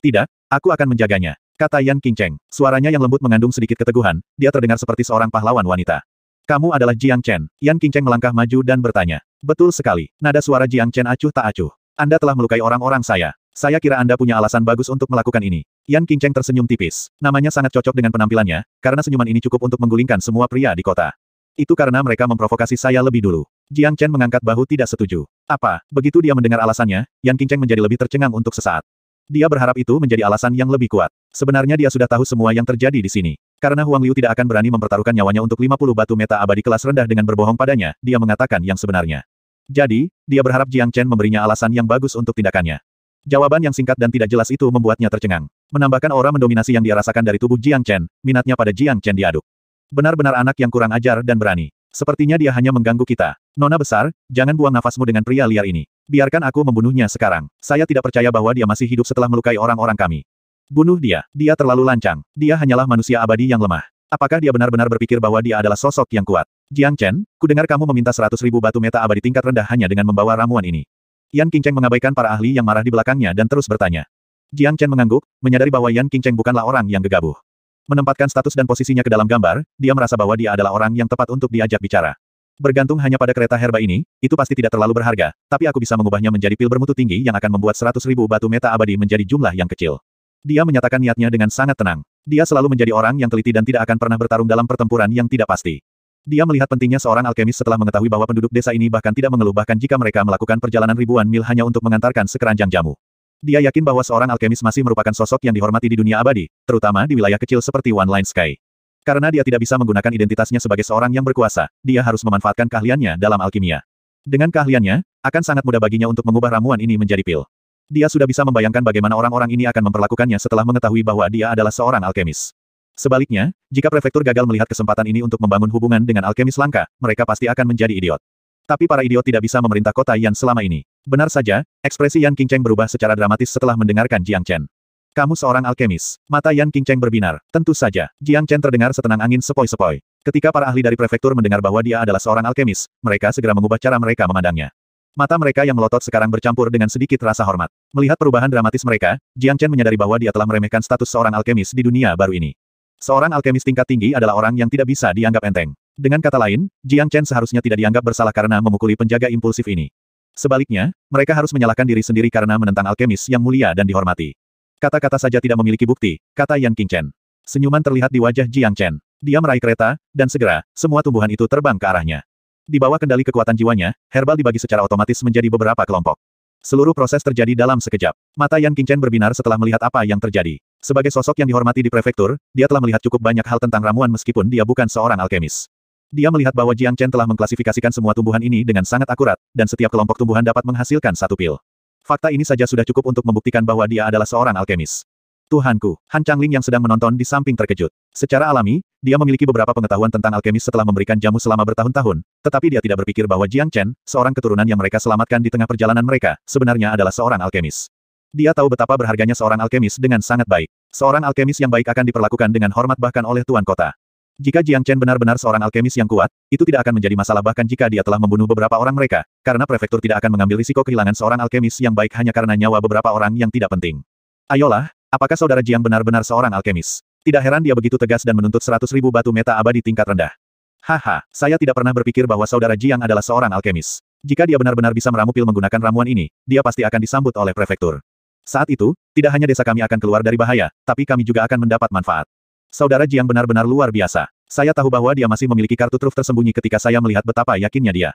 Tidak, aku akan menjaganya, kata Yan King Cheng, Suaranya yang lembut mengandung sedikit keteguhan, dia terdengar seperti seorang pahlawan wanita. Kamu adalah Jiang Chen. Yan Qingcheng melangkah maju dan bertanya. Betul sekali. Nada suara Jiang Chen acuh tak acuh. Anda telah melukai orang-orang saya. Saya kira Anda punya alasan bagus untuk melakukan ini. Yan Qingcheng tersenyum tipis. Namanya sangat cocok dengan penampilannya, karena senyuman ini cukup untuk menggulingkan semua pria di kota. Itu karena mereka memprovokasi saya lebih dulu. Jiang Chen mengangkat bahu tidak setuju. Apa? Begitu dia mendengar alasannya, Yan Qingcheng menjadi lebih tercengang untuk sesaat. Dia berharap itu menjadi alasan yang lebih kuat. Sebenarnya dia sudah tahu semua yang terjadi di sini. Karena Huang Liu tidak akan berani mempertaruhkan nyawanya untuk 50 batu meta abadi kelas rendah dengan berbohong padanya, dia mengatakan yang sebenarnya. Jadi, dia berharap Jiang Chen memberinya alasan yang bagus untuk tindakannya. Jawaban yang singkat dan tidak jelas itu membuatnya tercengang. Menambahkan aura mendominasi yang dia rasakan dari tubuh Jiang Chen, minatnya pada Jiang Chen diaduk. Benar-benar anak yang kurang ajar dan berani. Sepertinya dia hanya mengganggu kita. Nona besar, jangan buang nafasmu dengan pria liar ini. Biarkan aku membunuhnya sekarang. Saya tidak percaya bahwa dia masih hidup setelah melukai orang-orang kami. Bunuh dia, dia terlalu lancang, dia hanyalah manusia abadi yang lemah. Apakah dia benar-benar berpikir bahwa dia adalah sosok yang kuat? Jiang Chen, kudengar kamu meminta seratus ribu batu meta abadi tingkat rendah hanya dengan membawa ramuan ini. Yan Qingcheng mengabaikan para ahli yang marah di belakangnya dan terus bertanya. Jiang Chen mengangguk, menyadari bahwa Yan Qingcheng bukanlah orang yang gegabah. Menempatkan status dan posisinya ke dalam gambar, dia merasa bahwa dia adalah orang yang tepat untuk diajak bicara. Bergantung hanya pada kereta herba ini, itu pasti tidak terlalu berharga, tapi aku bisa mengubahnya menjadi pil bermutu tinggi yang akan membuat seratus ribu batu meta abadi menjadi jumlah yang kecil. Dia menyatakan niatnya dengan sangat tenang. Dia selalu menjadi orang yang teliti dan tidak akan pernah bertarung dalam pertempuran yang tidak pasti. Dia melihat pentingnya seorang alkemis setelah mengetahui bahwa penduduk desa ini bahkan tidak mengeluh bahkan jika mereka melakukan perjalanan ribuan mil hanya untuk mengantarkan sekeranjang jamu. Dia yakin bahwa seorang alkemis masih merupakan sosok yang dihormati di dunia abadi, terutama di wilayah kecil seperti One Line Sky. Karena dia tidak bisa menggunakan identitasnya sebagai seorang yang berkuasa, dia harus memanfaatkan keahliannya dalam alkimia. Dengan keahliannya, akan sangat mudah baginya untuk mengubah ramuan ini menjadi pil. Dia sudah bisa membayangkan bagaimana orang-orang ini akan memperlakukannya setelah mengetahui bahwa dia adalah seorang alkemis. Sebaliknya, jika prefektur gagal melihat kesempatan ini untuk membangun hubungan dengan alkemis langka, mereka pasti akan menjadi idiot. Tapi para idiot tidak bisa memerintah kota Yan selama ini. Benar saja, ekspresi Yan Qingcheng berubah secara dramatis setelah mendengarkan Jiang Chen. Kamu seorang alkemis. Mata Yan Qingcheng berbinar. Tentu saja, Jiang Chen terdengar setenang angin sepoi-sepoi. Ketika para ahli dari prefektur mendengar bahwa dia adalah seorang alkemis, mereka segera mengubah cara mereka memandangnya. Mata mereka yang melotot sekarang bercampur dengan sedikit rasa hormat. Melihat perubahan dramatis mereka, Jiang Chen menyadari bahwa dia telah meremehkan status seorang alkemis di dunia baru ini. Seorang alkemis tingkat tinggi adalah orang yang tidak bisa dianggap enteng. Dengan kata lain, Jiang Chen seharusnya tidak dianggap bersalah karena memukuli penjaga impulsif ini. Sebaliknya, mereka harus menyalahkan diri sendiri karena menentang alkemis yang mulia dan dihormati. Kata-kata saja tidak memiliki bukti, kata Yang Chen. Senyuman terlihat di wajah Jiang Chen. Dia meraih kereta, dan segera, semua tumbuhan itu terbang ke arahnya. Di bawah kendali kekuatan jiwanya, herbal dibagi secara otomatis menjadi beberapa kelompok. Seluruh proses terjadi dalam sekejap. Mata Yan Qingchen berbinar setelah melihat apa yang terjadi. Sebagai sosok yang dihormati di prefektur, dia telah melihat cukup banyak hal tentang ramuan meskipun dia bukan seorang alkemis. Dia melihat bahwa Jiang Chen telah mengklasifikasikan semua tumbuhan ini dengan sangat akurat, dan setiap kelompok tumbuhan dapat menghasilkan satu pil. Fakta ini saja sudah cukup untuk membuktikan bahwa dia adalah seorang alkemis. Tuhanku, Han Changling yang sedang menonton di samping terkejut. Secara alami, dia memiliki beberapa pengetahuan tentang alkemis setelah memberikan jamu selama bertahun-tahun, tetapi dia tidak berpikir bahwa Jiang Chen, seorang keturunan yang mereka selamatkan di tengah perjalanan mereka, sebenarnya adalah seorang alkemis. Dia tahu betapa berharganya seorang alkemis dengan sangat baik. Seorang alkemis yang baik akan diperlakukan dengan hormat bahkan oleh tuan kota. Jika Jiang Chen benar-benar seorang alkemis yang kuat, itu tidak akan menjadi masalah bahkan jika dia telah membunuh beberapa orang mereka, karena prefektur tidak akan mengambil risiko kehilangan seorang alkemis yang baik hanya karena nyawa beberapa orang yang tidak penting. Ayolah, apakah saudara Jiang benar-benar seorang alkemis? Tidak heran dia begitu tegas dan menuntut seratus ribu batu meta abadi tingkat rendah. Haha, saya tidak pernah berpikir bahwa saudara Jiang adalah seorang alkemis. Jika dia benar-benar bisa meramu pil menggunakan ramuan ini, dia pasti akan disambut oleh prefektur. Saat itu, tidak hanya desa kami akan keluar dari bahaya, tapi kami juga akan mendapat manfaat. Saudara Jiang benar-benar luar biasa. Saya tahu bahwa dia masih memiliki kartu truf tersembunyi ketika saya melihat betapa yakinnya dia.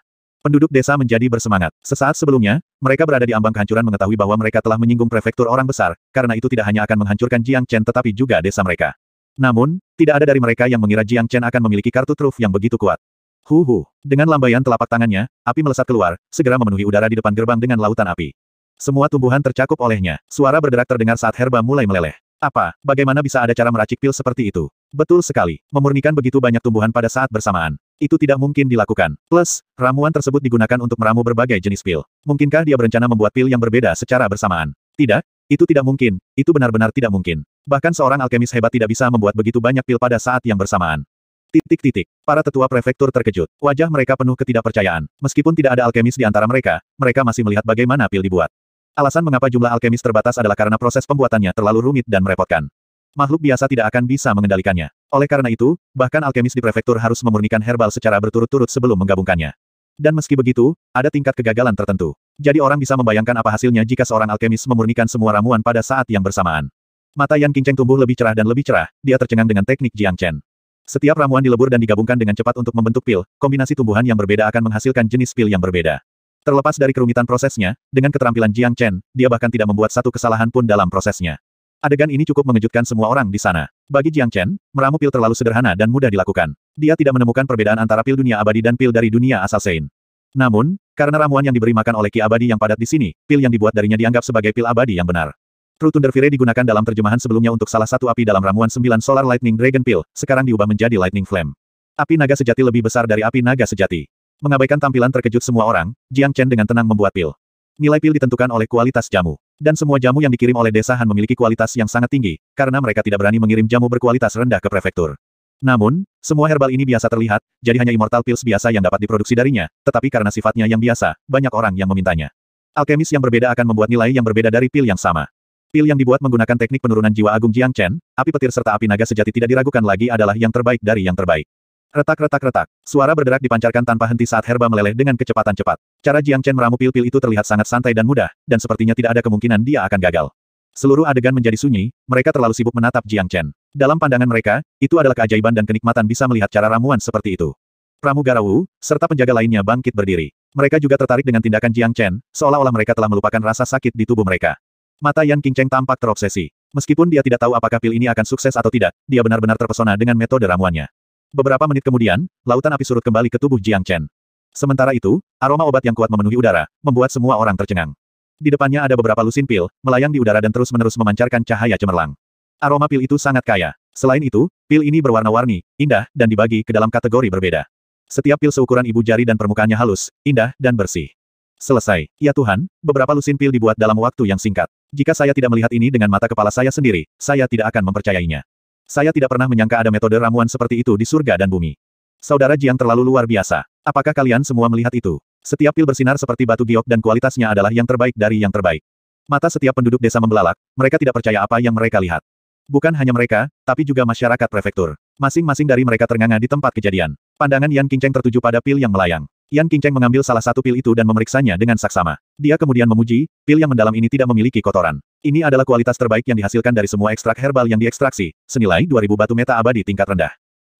Penduduk desa menjadi bersemangat. Sesaat sebelumnya, mereka berada di ambang kehancuran mengetahui bahwa mereka telah menyinggung prefektur orang besar, karena itu tidak hanya akan menghancurkan Jiang Chen tetapi juga desa mereka. Namun, tidak ada dari mereka yang mengira Jiang Chen akan memiliki kartu truf yang begitu kuat. Huhu. Dengan lambaian telapak tangannya, api melesat keluar, segera memenuhi udara di depan gerbang dengan lautan api. Semua tumbuhan tercakup olehnya. Suara berderak terdengar saat herba mulai meleleh. Apa, bagaimana bisa ada cara meracik pil seperti itu? Betul sekali, memurnikan begitu banyak tumbuhan pada saat bersamaan. Itu tidak mungkin dilakukan. Plus, ramuan tersebut digunakan untuk meramu berbagai jenis pil. Mungkinkah dia berencana membuat pil yang berbeda secara bersamaan? Tidak, itu tidak mungkin, itu benar-benar tidak mungkin. Bahkan seorang alkemis hebat tidak bisa membuat begitu banyak pil pada saat yang bersamaan. Titik-titik. Para tetua prefektur terkejut. Wajah mereka penuh ketidakpercayaan. Meskipun tidak ada alkemis di antara mereka, mereka masih melihat bagaimana pil dibuat. Alasan mengapa jumlah alkemis terbatas adalah karena proses pembuatannya terlalu rumit dan merepotkan makhluk biasa tidak akan bisa mengendalikannya. Oleh karena itu, bahkan alkemis di prefektur harus memurnikan herbal secara berturut-turut sebelum menggabungkannya. Dan meski begitu, ada tingkat kegagalan tertentu. Jadi orang bisa membayangkan apa hasilnya jika seorang alkemis memurnikan semua ramuan pada saat yang bersamaan. Mata Yan Qingcheng tumbuh lebih cerah dan lebih cerah, dia tercengang dengan teknik Jiang Chen. Setiap ramuan dilebur dan digabungkan dengan cepat untuk membentuk pil, kombinasi tumbuhan yang berbeda akan menghasilkan jenis pil yang berbeda. Terlepas dari kerumitan prosesnya, dengan keterampilan Jiang Chen, dia bahkan tidak membuat satu kesalahan pun dalam prosesnya. Adegan ini cukup mengejutkan semua orang di sana. Bagi Jiang Chen, meramu pil terlalu sederhana dan mudah dilakukan. Dia tidak menemukan perbedaan antara pil dunia abadi dan pil dari dunia asal Sein. Namun, karena ramuan yang diberi makan oleh Ki Abadi yang padat di sini, pil yang dibuat darinya dianggap sebagai pil abadi yang benar. True Thunder Fire digunakan dalam terjemahan sebelumnya untuk salah satu api dalam ramuan 9 Solar Lightning Dragon Pill, sekarang diubah menjadi Lightning Flame. Api naga sejati lebih besar dari api naga sejati. Mengabaikan tampilan terkejut semua orang, Jiang Chen dengan tenang membuat pil. Nilai pil ditentukan oleh kualitas jamu. Dan semua jamu yang dikirim oleh desa Han memiliki kualitas yang sangat tinggi, karena mereka tidak berani mengirim jamu berkualitas rendah ke prefektur. Namun, semua herbal ini biasa terlihat, jadi hanya immortal pills biasa yang dapat diproduksi darinya, tetapi karena sifatnya yang biasa, banyak orang yang memintanya. Alkemis yang berbeda akan membuat nilai yang berbeda dari pil yang sama. Pil yang dibuat menggunakan teknik penurunan jiwa agung Jiang Chen, api petir serta api naga sejati tidak diragukan lagi adalah yang terbaik dari yang terbaik. Retak-retak-retak. Suara berderak dipancarkan tanpa henti saat herba meleleh dengan kecepatan cepat. Cara Jiang Chen meramu pil-pil itu terlihat sangat santai dan mudah, dan sepertinya tidak ada kemungkinan dia akan gagal. Seluruh adegan menjadi sunyi, mereka terlalu sibuk menatap Jiang Chen. Dalam pandangan mereka, itu adalah keajaiban dan kenikmatan bisa melihat cara ramuan seperti itu. Pramugara Wu, serta penjaga lainnya bangkit berdiri. Mereka juga tertarik dengan tindakan Jiang Chen, seolah-olah mereka telah melupakan rasa sakit di tubuh mereka. Mata Yan Qingcheng tampak terobsesi. Meskipun dia tidak tahu apakah pil ini akan sukses atau tidak, dia benar-benar terpesona dengan metode ramuannya. Beberapa menit kemudian, lautan api surut kembali ke tubuh Jiang Chen. Sementara itu, aroma obat yang kuat memenuhi udara, membuat semua orang tercengang. Di depannya ada beberapa lusin pil, melayang di udara dan terus-menerus memancarkan cahaya cemerlang. Aroma pil itu sangat kaya. Selain itu, pil ini berwarna-warni, indah, dan dibagi ke dalam kategori berbeda. Setiap pil seukuran ibu jari dan permukaannya halus, indah, dan bersih. Selesai. Ya Tuhan, beberapa lusin pil dibuat dalam waktu yang singkat. Jika saya tidak melihat ini dengan mata kepala saya sendiri, saya tidak akan mempercayainya. Saya tidak pernah menyangka ada metode ramuan seperti itu di surga dan bumi. Saudara Jiang terlalu luar biasa. Apakah kalian semua melihat itu? Setiap pil bersinar seperti batu giok dan kualitasnya adalah yang terbaik dari yang terbaik. Mata setiap penduduk desa membelalak, mereka tidak percaya apa yang mereka lihat. Bukan hanya mereka, tapi juga masyarakat prefektur. Masing-masing dari mereka ternganga di tempat kejadian. Pandangan Yan Kinceng tertuju pada pil yang melayang. Yan Kinceng mengambil salah satu pil itu dan memeriksanya dengan saksama. Dia kemudian memuji, pil yang mendalam ini tidak memiliki kotoran. Ini adalah kualitas terbaik yang dihasilkan dari semua ekstrak herbal yang diekstraksi, senilai 2000 batu meta abadi tingkat rendah.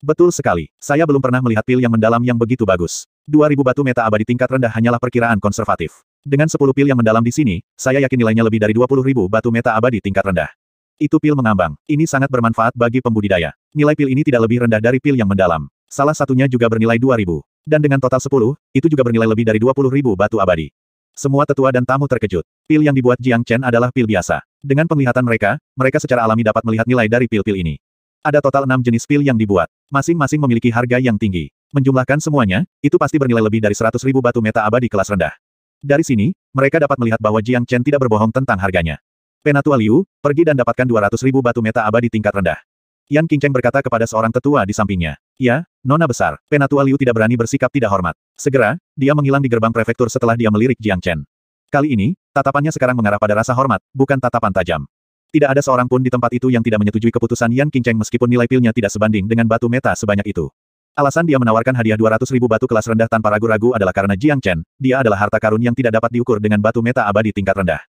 Betul sekali, saya belum pernah melihat pil yang mendalam yang begitu bagus. 2000 batu meta abadi tingkat rendah hanyalah perkiraan konservatif. Dengan 10 pil yang mendalam di sini, saya yakin nilainya lebih dari 20.000 batu meta abadi tingkat rendah. Itu pil mengambang. Ini sangat bermanfaat bagi pembudidaya. Nilai pil ini tidak lebih rendah dari pil yang mendalam. Salah satunya juga bernilai 2000. Dan dengan total 10, itu juga bernilai lebih dari 20.000 batu abadi. Semua tetua dan tamu terkejut. Pil yang dibuat Jiang Chen adalah pil biasa. Dengan penglihatan mereka, mereka secara alami dapat melihat nilai dari pil-pil ini. Ada total enam jenis pil yang dibuat. Masing-masing memiliki harga yang tinggi. Menjumlahkan semuanya, itu pasti bernilai lebih dari seratus ribu batu meta abadi kelas rendah. Dari sini, mereka dapat melihat bahwa Jiang Chen tidak berbohong tentang harganya. Penatua Liu, pergi dan dapatkan dua ratus ribu batu meta abadi tingkat rendah. Yan Qingcheng berkata kepada seorang tetua di sampingnya. Ya, Nona besar, Penatua Liu tidak berani bersikap tidak hormat. Segera, dia menghilang di gerbang prefektur setelah dia melirik Jiang Chen. Kali ini, tatapannya sekarang mengarah pada rasa hormat, bukan tatapan tajam. Tidak ada seorang pun di tempat itu yang tidak menyetujui keputusan Yan Qingcheng meskipun nilai pilnya tidak sebanding dengan batu meta sebanyak itu. Alasan dia menawarkan hadiah 200 ribu batu kelas rendah tanpa ragu-ragu adalah karena Jiang Chen, dia adalah harta karun yang tidak dapat diukur dengan batu meta abadi tingkat rendah.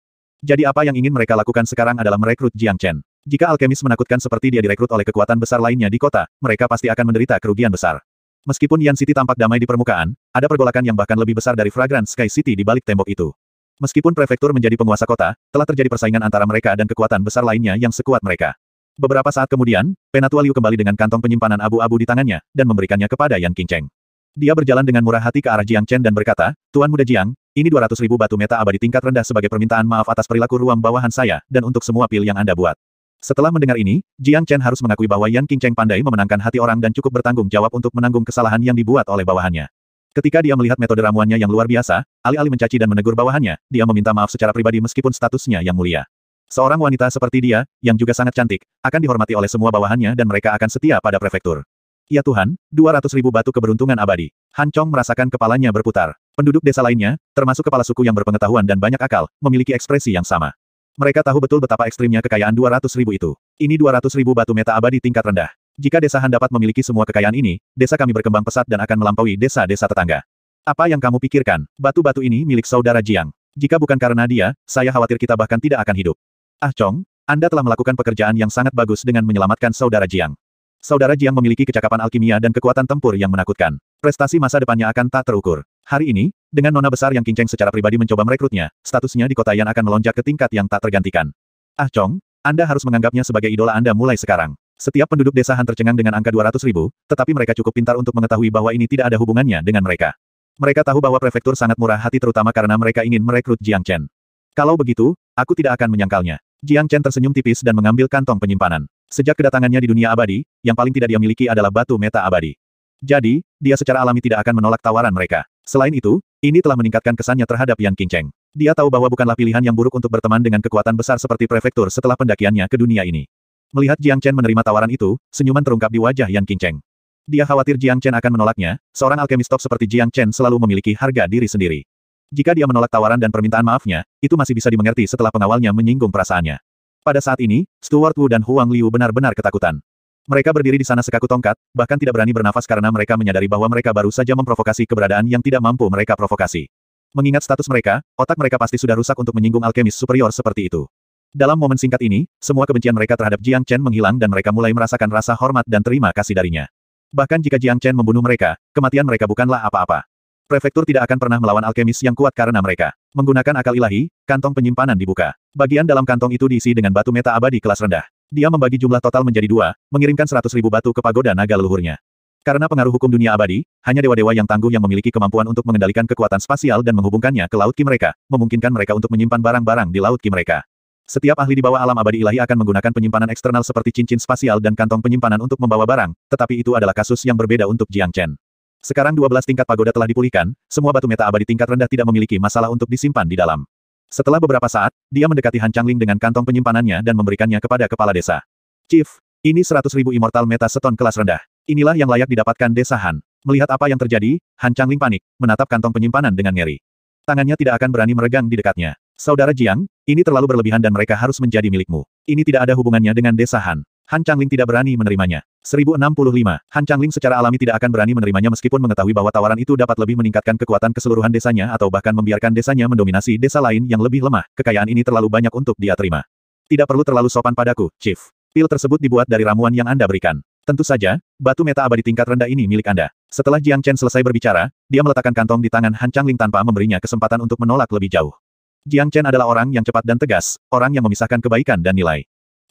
Jadi apa yang ingin mereka lakukan sekarang adalah merekrut Jiang Chen. Jika alkemis menakutkan seperti dia direkrut oleh kekuatan besar lainnya di kota, mereka pasti akan menderita kerugian besar. Meskipun Yan City tampak damai di permukaan, ada pergolakan yang bahkan lebih besar dari Fragrant Sky City di balik tembok itu. Meskipun prefektur menjadi penguasa kota, telah terjadi persaingan antara mereka dan kekuatan besar lainnya yang sekuat mereka. Beberapa saat kemudian, Penatua Liu kembali dengan kantong penyimpanan abu-abu di tangannya, dan memberikannya kepada Yan Qingcheng. Dia berjalan dengan murah hati ke arah Jiang Chen dan berkata, Tuan Muda Jiang, ini 200 ribu batu meta abadi tingkat rendah sebagai permintaan maaf atas perilaku ruang bawahan saya, dan untuk semua pil yang Anda buat. Setelah mendengar ini, Jiang Chen harus mengakui bahwa Yan Qingcheng pandai memenangkan hati orang dan cukup bertanggung jawab untuk menanggung kesalahan yang dibuat oleh bawahannya. Ketika dia melihat metode ramuannya yang luar biasa, alih-alih mencaci dan menegur bawahannya, dia meminta maaf secara pribadi meskipun statusnya yang mulia. Seorang wanita seperti dia, yang juga sangat cantik, akan dihormati oleh semua bawahannya dan mereka akan setia pada prefektur. Ya Tuhan, 200 ribu batu keberuntungan abadi. Han Chong merasakan kepalanya berputar. Penduduk desa lainnya, termasuk kepala suku yang berpengetahuan dan banyak akal, memiliki ekspresi yang sama. Mereka tahu betul betapa ekstrimnya kekayaan 200 ribu itu. Ini 200 ribu batu meta abadi tingkat rendah. Jika desa Han dapat memiliki semua kekayaan ini, desa kami berkembang pesat dan akan melampaui desa-desa tetangga. Apa yang kamu pikirkan? Batu-batu ini milik saudara Jiang. Jika bukan karena dia, saya khawatir kita bahkan tidak akan hidup. Ah Chong, Anda telah melakukan pekerjaan yang sangat bagus dengan menyelamatkan saudara Jiang. Saudara Jiang memiliki kecakapan alkimia dan kekuatan tempur yang menakutkan. Prestasi masa depannya akan tak terukur. Hari ini, dengan nona besar yang kinceng secara pribadi mencoba merekrutnya, statusnya di kota Yan akan melonjak ke tingkat yang tak tergantikan. Ah Chong, Anda harus menganggapnya sebagai idola Anda mulai sekarang. Setiap penduduk desa Han tercengang dengan angka 200 ribu, tetapi mereka cukup pintar untuk mengetahui bahwa ini tidak ada hubungannya dengan mereka. Mereka tahu bahwa prefektur sangat murah hati terutama karena mereka ingin merekrut Jiang Chen. Kalau begitu, aku tidak akan menyangkalnya. Jiang Chen tersenyum tipis dan mengambil kantong penyimpanan. Sejak kedatangannya di dunia abadi, yang paling tidak dia miliki adalah batu meta abadi. Jadi, dia secara alami tidak akan menolak tawaran mereka. Selain itu, ini telah meningkatkan kesannya terhadap Yang Qingcheng. Dia tahu bahwa bukanlah pilihan yang buruk untuk berteman dengan kekuatan besar seperti prefektur setelah pendakiannya ke dunia ini. Melihat Jiang Chen menerima tawaran itu, senyuman terungkap di wajah Yang Qingcheng. Dia khawatir Jiang Chen akan menolaknya, seorang alkemis top seperti Jiang Chen selalu memiliki harga diri sendiri. Jika dia menolak tawaran dan permintaan maafnya, itu masih bisa dimengerti setelah pengawalnya menyinggung perasaannya. Pada saat ini, Stuart Wu dan Huang Liu benar-benar ketakutan. Mereka berdiri di sana sekaku tongkat, bahkan tidak berani bernafas karena mereka menyadari bahwa mereka baru saja memprovokasi keberadaan yang tidak mampu mereka provokasi. Mengingat status mereka, otak mereka pasti sudah rusak untuk menyinggung alkemis superior seperti itu. Dalam momen singkat ini, semua kebencian mereka terhadap Jiang Chen menghilang dan mereka mulai merasakan rasa hormat dan terima kasih darinya. Bahkan jika Jiang Chen membunuh mereka, kematian mereka bukanlah apa-apa. Prefektur tidak akan pernah melawan alkemis yang kuat karena mereka. Menggunakan akal ilahi, kantong penyimpanan dibuka. Bagian dalam kantong itu diisi dengan batu meta abadi kelas rendah. Dia membagi jumlah total menjadi dua, mengirimkan seratus ribu batu ke pagoda naga leluhurnya. Karena pengaruh hukum dunia abadi, hanya dewa-dewa yang tangguh yang memiliki kemampuan untuk mengendalikan kekuatan spasial dan menghubungkannya ke laut ki mereka, memungkinkan mereka untuk menyimpan barang-barang di laut ki mereka. Setiap ahli di bawah alam abadi ilahi akan menggunakan penyimpanan eksternal seperti cincin spasial dan kantong penyimpanan untuk membawa barang, tetapi itu adalah kasus yang berbeda untuk Jiang Chen. Sekarang 12 tingkat pagoda telah dipulihkan, semua batu meta abadi tingkat rendah tidak memiliki masalah untuk disimpan di dalam. Setelah beberapa saat, dia mendekati Han Changling dengan kantong penyimpanannya dan memberikannya kepada kepala desa. Chief, ini 100 ribu immortal meta seton kelas rendah. Inilah yang layak didapatkan desa Han. Melihat apa yang terjadi, Han Changling panik, menatap kantong penyimpanan dengan ngeri. Tangannya tidak akan berani meregang di dekatnya. Saudara Jiang, ini terlalu berlebihan dan mereka harus menjadi milikmu. Ini tidak ada hubungannya dengan desa Han. Han Changling tidak berani menerimanya. 1065. Han Changling secara alami tidak akan berani menerimanya meskipun mengetahui bahwa tawaran itu dapat lebih meningkatkan kekuatan keseluruhan desanya atau bahkan membiarkan desanya mendominasi desa lain yang lebih lemah. Kekayaan ini terlalu banyak untuk dia terima. Tidak perlu terlalu sopan padaku, Chief. Pil tersebut dibuat dari ramuan yang Anda berikan. Tentu saja, batu meta abadi tingkat rendah ini milik Anda. Setelah Jiang Chen selesai berbicara, dia meletakkan kantong di tangan Han Changling tanpa memberinya kesempatan untuk menolak lebih jauh. Jiang Chen adalah orang yang cepat dan tegas, orang yang memisahkan kebaikan dan nilai.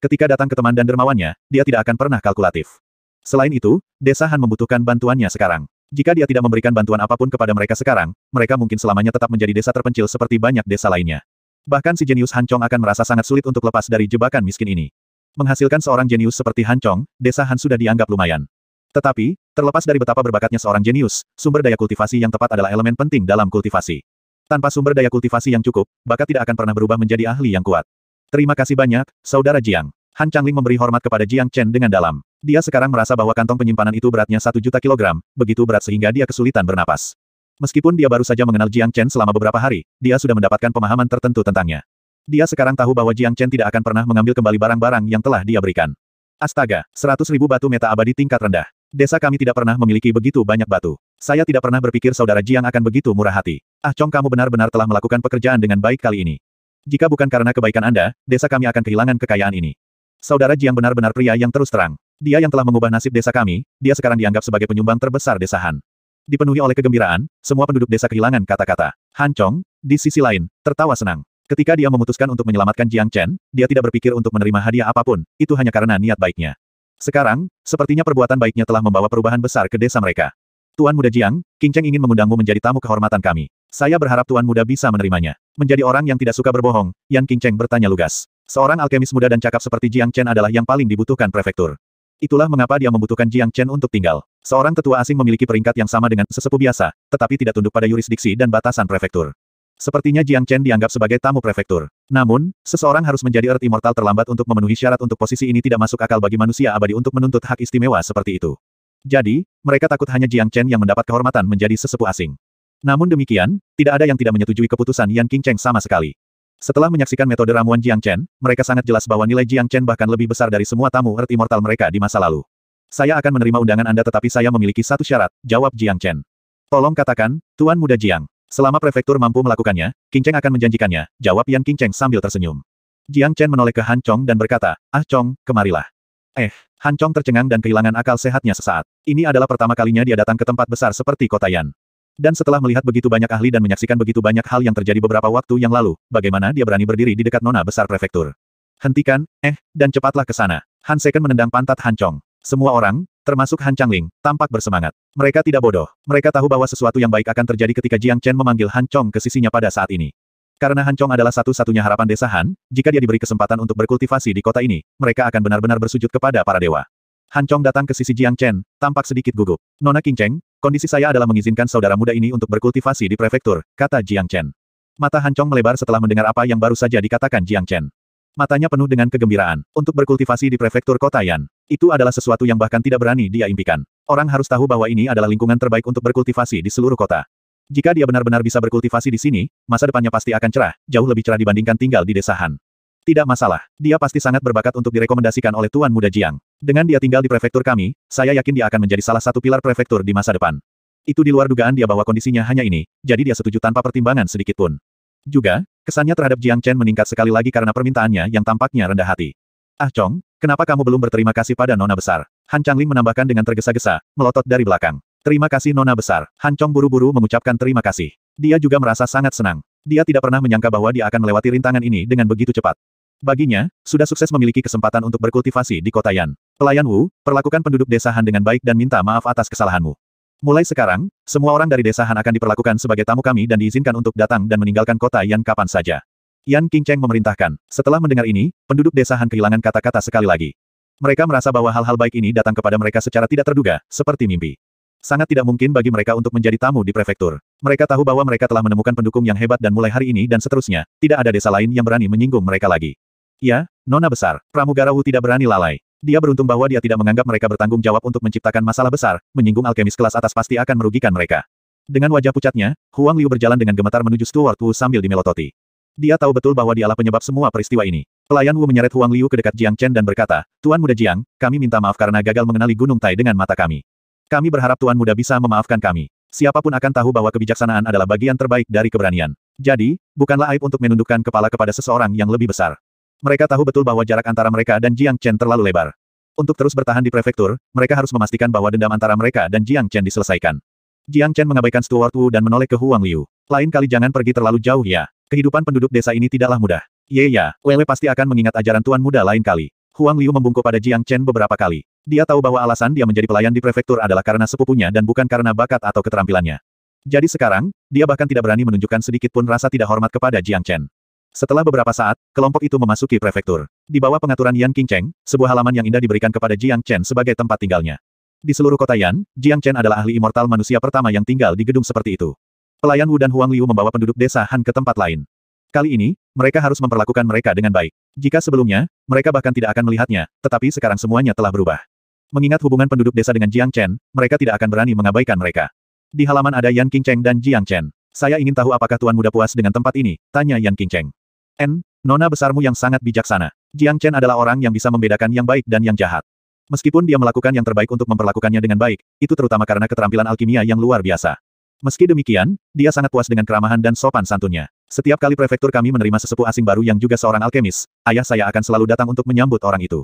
Ketika datang ke teman dan dermawannya, dia tidak akan pernah kalkulatif. Selain itu, Desa Han membutuhkan bantuannya sekarang. Jika dia tidak memberikan bantuan apapun kepada mereka sekarang, mereka mungkin selamanya tetap menjadi desa terpencil seperti banyak desa lainnya. Bahkan si jenius Han Chong akan merasa sangat sulit untuk lepas dari jebakan miskin ini. Menghasilkan seorang jenius seperti Han Chong, desa Han sudah dianggap lumayan. Tetapi, terlepas dari betapa berbakatnya seorang jenius, sumber daya kultivasi yang tepat adalah elemen penting dalam kultivasi. Tanpa sumber daya kultivasi yang cukup, bakat tidak akan pernah berubah menjadi ahli yang kuat. Terima kasih banyak, Saudara Jiang. Han Changling memberi hormat kepada Jiang Chen dengan dalam. Dia sekarang merasa bahwa kantong penyimpanan itu beratnya satu juta kilogram, begitu berat sehingga dia kesulitan bernapas. Meskipun dia baru saja mengenal Jiang Chen selama beberapa hari, dia sudah mendapatkan pemahaman tertentu tentangnya. Dia sekarang tahu bahwa Jiang Chen tidak akan pernah mengambil kembali barang-barang yang telah dia berikan. Astaga, seratus ribu batu meta abadi tingkat rendah. Desa kami tidak pernah memiliki begitu banyak batu. Saya tidak pernah berpikir saudara Jiang akan begitu murah hati. Ah Chong kamu benar-benar telah melakukan pekerjaan dengan baik kali ini. Jika bukan karena kebaikan Anda, desa kami akan kehilangan kekayaan ini. Saudara Jiang benar-benar pria yang terus terang. Dia yang telah mengubah nasib desa kami, dia sekarang dianggap sebagai penyumbang terbesar desa Han. Dipenuhi oleh kegembiraan, semua penduduk desa kehilangan kata-kata. Han Chong, di sisi lain, tertawa senang. Ketika dia memutuskan untuk menyelamatkan Jiang Chen, dia tidak berpikir untuk menerima hadiah apapun, itu hanya karena niat baiknya. Sekarang, sepertinya perbuatan baiknya telah membawa perubahan besar ke desa mereka. Tuan Muda Jiang, King Cheng ingin mengundangmu menjadi tamu kehormatan kami. Saya berharap tuan muda bisa menerimanya. Menjadi orang yang tidak suka berbohong, Yan Cheng bertanya lugas. Seorang alkemis muda dan cakap seperti Jiang Chen adalah yang paling dibutuhkan prefektur. Itulah mengapa dia membutuhkan Jiang Chen untuk tinggal. Seorang tetua asing memiliki peringkat yang sama dengan sesepuh biasa, tetapi tidak tunduk pada yurisdiksi dan batasan prefektur. Sepertinya Jiang Chen dianggap sebagai tamu prefektur. Namun, seseorang harus menjadi Earth Immortal terlambat untuk memenuhi syarat untuk posisi ini tidak masuk akal bagi manusia abadi untuk menuntut hak istimewa seperti itu. Jadi, mereka takut hanya Jiang Chen yang mendapat kehormatan menjadi sesepuh asing. Namun demikian, tidak ada yang tidak menyetujui keputusan Yan King Cheng sama sekali. Setelah menyaksikan metode ramuan Jiang Chen, mereka sangat jelas bahwa nilai Jiang Chen bahkan lebih besar dari semua tamu Earth Immortal mereka di masa lalu. Saya akan menerima undangan Anda tetapi saya memiliki satu syarat, jawab Jiang Chen. Tolong katakan, Tuan Muda Jiang. Selama prefektur mampu melakukannya, King Cheng akan menjanjikannya, jawab Yan Cheng sambil tersenyum. Jiang Chen menoleh ke Han Chong dan berkata, Ah Chong, kemarilah. Eh, Han Chong tercengang dan kehilangan akal sehatnya sesaat. Ini adalah pertama kalinya dia datang ke tempat besar seperti kota Yan. Dan setelah melihat begitu banyak ahli dan menyaksikan begitu banyak hal yang terjadi beberapa waktu yang lalu, bagaimana dia berani berdiri di dekat nona besar prefektur? Hentikan, eh, dan cepatlah ke sana. Han Seken menendang pantat Han Chong. Semua orang, termasuk Han Changling, tampak bersemangat. Mereka tidak bodoh. Mereka tahu bahwa sesuatu yang baik akan terjadi ketika Jiang Chen memanggil Han Chong ke sisinya pada saat ini. Karena Han Chong adalah satu-satunya harapan desa Han, jika dia diberi kesempatan untuk berkultivasi di kota ini, mereka akan benar-benar bersujud kepada para dewa. Han Chong datang ke sisi Jiang Chen, tampak sedikit gugup. Nona King Cheng, kondisi saya adalah mengizinkan saudara muda ini untuk berkultivasi di prefektur, kata Jiang Chen. Mata Han Chong melebar setelah mendengar apa yang baru saja dikatakan Jiang Chen. Matanya penuh dengan kegembiraan, untuk berkultivasi di prefektur kota Yan. Itu adalah sesuatu yang bahkan tidak berani dia impikan. Orang harus tahu bahwa ini adalah lingkungan terbaik untuk berkultivasi di seluruh kota. Jika dia benar-benar bisa berkultivasi di sini, masa depannya pasti akan cerah, jauh lebih cerah dibandingkan tinggal di desa Han. Tidak masalah, dia pasti sangat berbakat untuk direkomendasikan oleh Tuan Muda Jiang. Dengan dia tinggal di prefektur kami, saya yakin dia akan menjadi salah satu pilar prefektur di masa depan. Itu di luar dugaan dia bahwa kondisinya hanya ini, jadi dia setuju tanpa pertimbangan sedikit pun. Juga, kesannya terhadap Jiang Chen meningkat sekali lagi karena permintaannya yang tampaknya rendah hati. Ah Chong, kenapa kamu belum berterima kasih pada Nona Besar? Han Changling menambahkan dengan tergesa-gesa, melotot dari belakang. Terima kasih Nona Besar. Han Chong buru-buru mengucapkan terima kasih. Dia juga merasa sangat senang. Dia tidak pernah menyangka bahwa dia akan melewati rintangan ini dengan begitu cepat. Baginya, sudah sukses memiliki kesempatan untuk berkultivasi di kota Yan. Pelayan Wu, perlakukan penduduk desa Han dengan baik dan minta maaf atas kesalahanmu. Mulai sekarang, semua orang dari desa Han akan diperlakukan sebagai tamu kami dan diizinkan untuk datang dan meninggalkan kota Yan kapan saja. Yan Qingcheng memerintahkan. Setelah mendengar ini, penduduk desa Han kehilangan kata-kata sekali lagi. Mereka merasa bahwa hal-hal baik ini datang kepada mereka secara tidak terduga, seperti mimpi. Sangat tidak mungkin bagi mereka untuk menjadi tamu di prefektur. Mereka tahu bahwa mereka telah menemukan pendukung yang hebat dan mulai hari ini dan seterusnya, tidak ada desa lain yang berani menyinggung mereka lagi. Ya, Nona Besar, Pramugara Wu tidak berani lalai. Dia beruntung bahwa dia tidak menganggap mereka bertanggung jawab untuk menciptakan masalah besar, menyinggung alkemis kelas atas pasti akan merugikan mereka. Dengan wajah pucatnya, Huang Liu berjalan dengan gemetar menuju Stuart Wu sambil dimelototi. Dia tahu betul bahwa dialah penyebab semua peristiwa ini. Pelayan Wu menyeret Huang Liu ke dekat Jiang Chen dan berkata, Tuan Muda Jiang, kami minta maaf karena gagal mengenali Gunung Tai dengan mata kami. Kami berharap Tuan Muda bisa memaafkan kami. Siapapun akan tahu bahwa kebijaksanaan adalah bagian terbaik dari keberanian. Jadi, bukanlah aib untuk menundukkan kepala kepada seseorang yang lebih besar. Mereka tahu betul bahwa jarak antara mereka dan Jiang Chen terlalu lebar. Untuk terus bertahan di prefektur, mereka harus memastikan bahwa dendam antara mereka dan Jiang Chen diselesaikan. Jiang Chen mengabaikan Stuart Wu dan menoleh ke Huang Liu. Lain kali jangan pergi terlalu jauh ya. Kehidupan penduduk desa ini tidaklah mudah. Ye ya, Wewe pasti akan mengingat ajaran tuan muda lain kali. Huang Liu membungkuk pada Jiang Chen beberapa kali. Dia tahu bahwa alasan dia menjadi pelayan di prefektur adalah karena sepupunya dan bukan karena bakat atau keterampilannya. Jadi sekarang, dia bahkan tidak berani menunjukkan sedikit pun rasa tidak hormat kepada Jiang Chen. Setelah beberapa saat, kelompok itu memasuki prefektur. Di bawah pengaturan Yan Qingcheng, sebuah halaman yang indah diberikan kepada Jiang Chen sebagai tempat tinggalnya. Di seluruh kota Yan, Jiang Chen adalah ahli immortal manusia pertama yang tinggal di gedung seperti itu. Pelayan Wu dan Huang Liu membawa penduduk desa Han ke tempat lain. Kali ini, mereka harus memperlakukan mereka dengan baik. Jika sebelumnya, mereka bahkan tidak akan melihatnya, tetapi sekarang semuanya telah berubah. Mengingat hubungan penduduk desa dengan Jiang Chen, mereka tidak akan berani mengabaikan mereka. Di halaman ada Yan Qingcheng dan Jiang Chen. Saya ingin tahu apakah Tuan Muda puas dengan tempat ini, tanya Yan Qingcheng. N, nona besarmu yang sangat bijaksana. Jiang Chen adalah orang yang bisa membedakan yang baik dan yang jahat. Meskipun dia melakukan yang terbaik untuk memperlakukannya dengan baik, itu terutama karena keterampilan alkimia yang luar biasa. Meski demikian, dia sangat puas dengan keramahan dan sopan santunnya. Setiap kali prefektur kami menerima sesepuh asing baru yang juga seorang alkemis, ayah saya akan selalu datang untuk menyambut orang itu.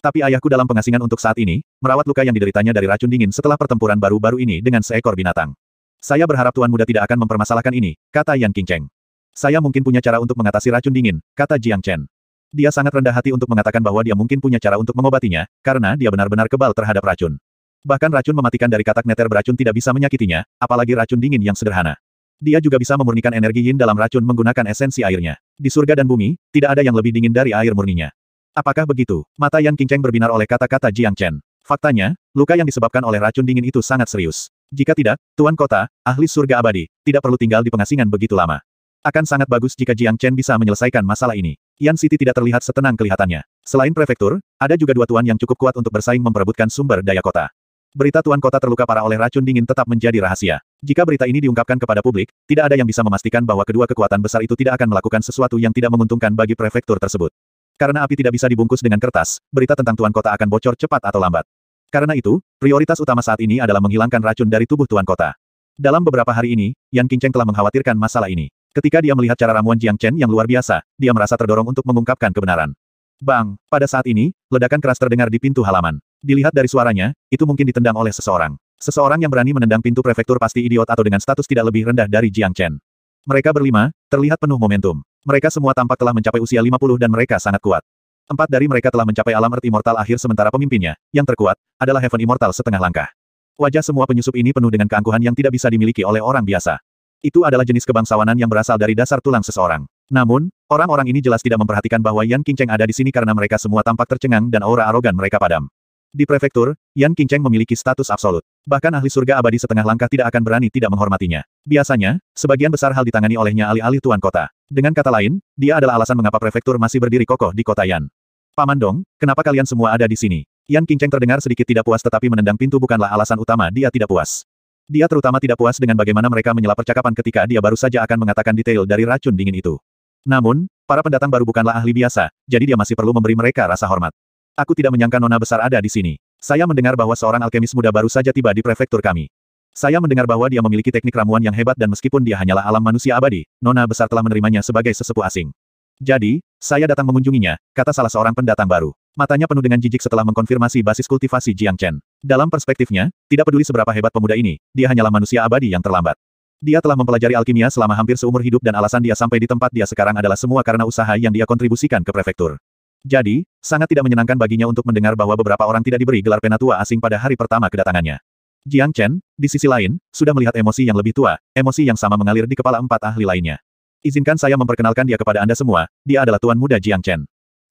Tapi ayahku dalam pengasingan untuk saat ini, merawat luka yang dideritanya dari racun dingin setelah pertempuran baru-baru ini dengan seekor binatang. Saya berharap Tuan Muda tidak akan mempermasalahkan ini, kata Yan Qingcheng. Saya mungkin punya cara untuk mengatasi racun dingin, kata Jiang Chen. Dia sangat rendah hati untuk mengatakan bahwa dia mungkin punya cara untuk mengobatinya, karena dia benar-benar kebal terhadap racun. Bahkan racun mematikan dari katak neter beracun tidak bisa menyakitinya, apalagi racun dingin yang sederhana. Dia juga bisa memurnikan energi yin dalam racun menggunakan esensi airnya. Di surga dan bumi, tidak ada yang lebih dingin dari air murninya. Apakah begitu? Mata Yan Qingcheng berbinar oleh kata-kata Jiang Chen. Faktanya, luka yang disebabkan oleh racun dingin itu sangat serius. Jika tidak, Tuan Kota, ahli surga abadi, tidak perlu tinggal di pengasingan begitu lama. Akan sangat bagus jika Jiang Chen bisa menyelesaikan masalah ini. Yan City tidak terlihat setenang kelihatannya. Selain prefektur, ada juga dua tuan yang cukup kuat untuk bersaing memperebutkan sumber daya kota. Berita tuan kota terluka parah oleh racun dingin tetap menjadi rahasia. Jika berita ini diungkapkan kepada publik, tidak ada yang bisa memastikan bahwa kedua kekuatan besar itu tidak akan melakukan sesuatu yang tidak menguntungkan bagi prefektur tersebut. Karena api tidak bisa dibungkus dengan kertas, berita tentang tuan kota akan bocor cepat atau lambat. Karena itu, prioritas utama saat ini adalah menghilangkan racun dari tubuh tuan kota. Dalam beberapa hari ini, Yan Qingcheng telah mengkhawatirkan masalah ini. Ketika dia melihat cara ramuan Jiang Chen yang luar biasa, dia merasa terdorong untuk mengungkapkan kebenaran. Bang! Pada saat ini, ledakan keras terdengar di pintu halaman. Dilihat dari suaranya, itu mungkin ditendang oleh seseorang. Seseorang yang berani menendang pintu prefektur pasti idiot atau dengan status tidak lebih rendah dari Jiang Chen. Mereka berlima, terlihat penuh momentum. Mereka semua tampak telah mencapai usia 50 dan mereka sangat kuat. Empat dari mereka telah mencapai alam Earth Immortal akhir sementara pemimpinnya, yang terkuat, adalah Heaven Immortal setengah langkah. Wajah semua penyusup ini penuh dengan keangkuhan yang tidak bisa dimiliki oleh orang biasa. Itu adalah jenis kebangsawanan yang berasal dari dasar tulang seseorang. Namun, orang-orang ini jelas tidak memperhatikan bahwa Yan Qingcheng ada di sini karena mereka semua tampak tercengang dan aura arogan mereka padam. Di prefektur, Yan Qingcheng memiliki status absolut. Bahkan ahli surga abadi setengah langkah tidak akan berani tidak menghormatinya. Biasanya, sebagian besar hal ditangani olehnya alih-alih tuan kota. Dengan kata lain, dia adalah alasan mengapa prefektur masih berdiri kokoh di kota Yan. Paman Dong, kenapa kalian semua ada di sini? Yan Qingcheng terdengar sedikit tidak puas tetapi menendang pintu bukanlah alasan utama dia tidak puas. Dia terutama tidak puas dengan bagaimana mereka menyela percakapan ketika dia baru saja akan mengatakan detail dari racun dingin itu. Namun, para pendatang baru bukanlah ahli biasa, jadi dia masih perlu memberi mereka rasa hormat. Aku tidak menyangka Nona besar ada di sini. Saya mendengar bahwa seorang alkemis muda baru saja tiba di prefektur kami. Saya mendengar bahwa dia memiliki teknik ramuan yang hebat dan meskipun dia hanyalah alam manusia abadi, Nona besar telah menerimanya sebagai sesepuh asing. Jadi, saya datang mengunjunginya, kata salah seorang pendatang baru. Matanya penuh dengan jijik setelah mengkonfirmasi basis kultivasi Jiang Chen. Dalam perspektifnya, tidak peduli seberapa hebat pemuda ini, dia hanyalah manusia abadi yang terlambat. Dia telah mempelajari alkimia selama hampir seumur hidup dan alasan dia sampai di tempat dia sekarang adalah semua karena usaha yang dia kontribusikan ke prefektur. Jadi, sangat tidak menyenangkan baginya untuk mendengar bahwa beberapa orang tidak diberi gelar penatua asing pada hari pertama kedatangannya. Jiang Chen, di sisi lain, sudah melihat emosi yang lebih tua, emosi yang sama mengalir di kepala empat ahli lainnya. Izinkan saya memperkenalkan dia kepada Anda semua, dia adalah Tuan Muda Jiang Chen.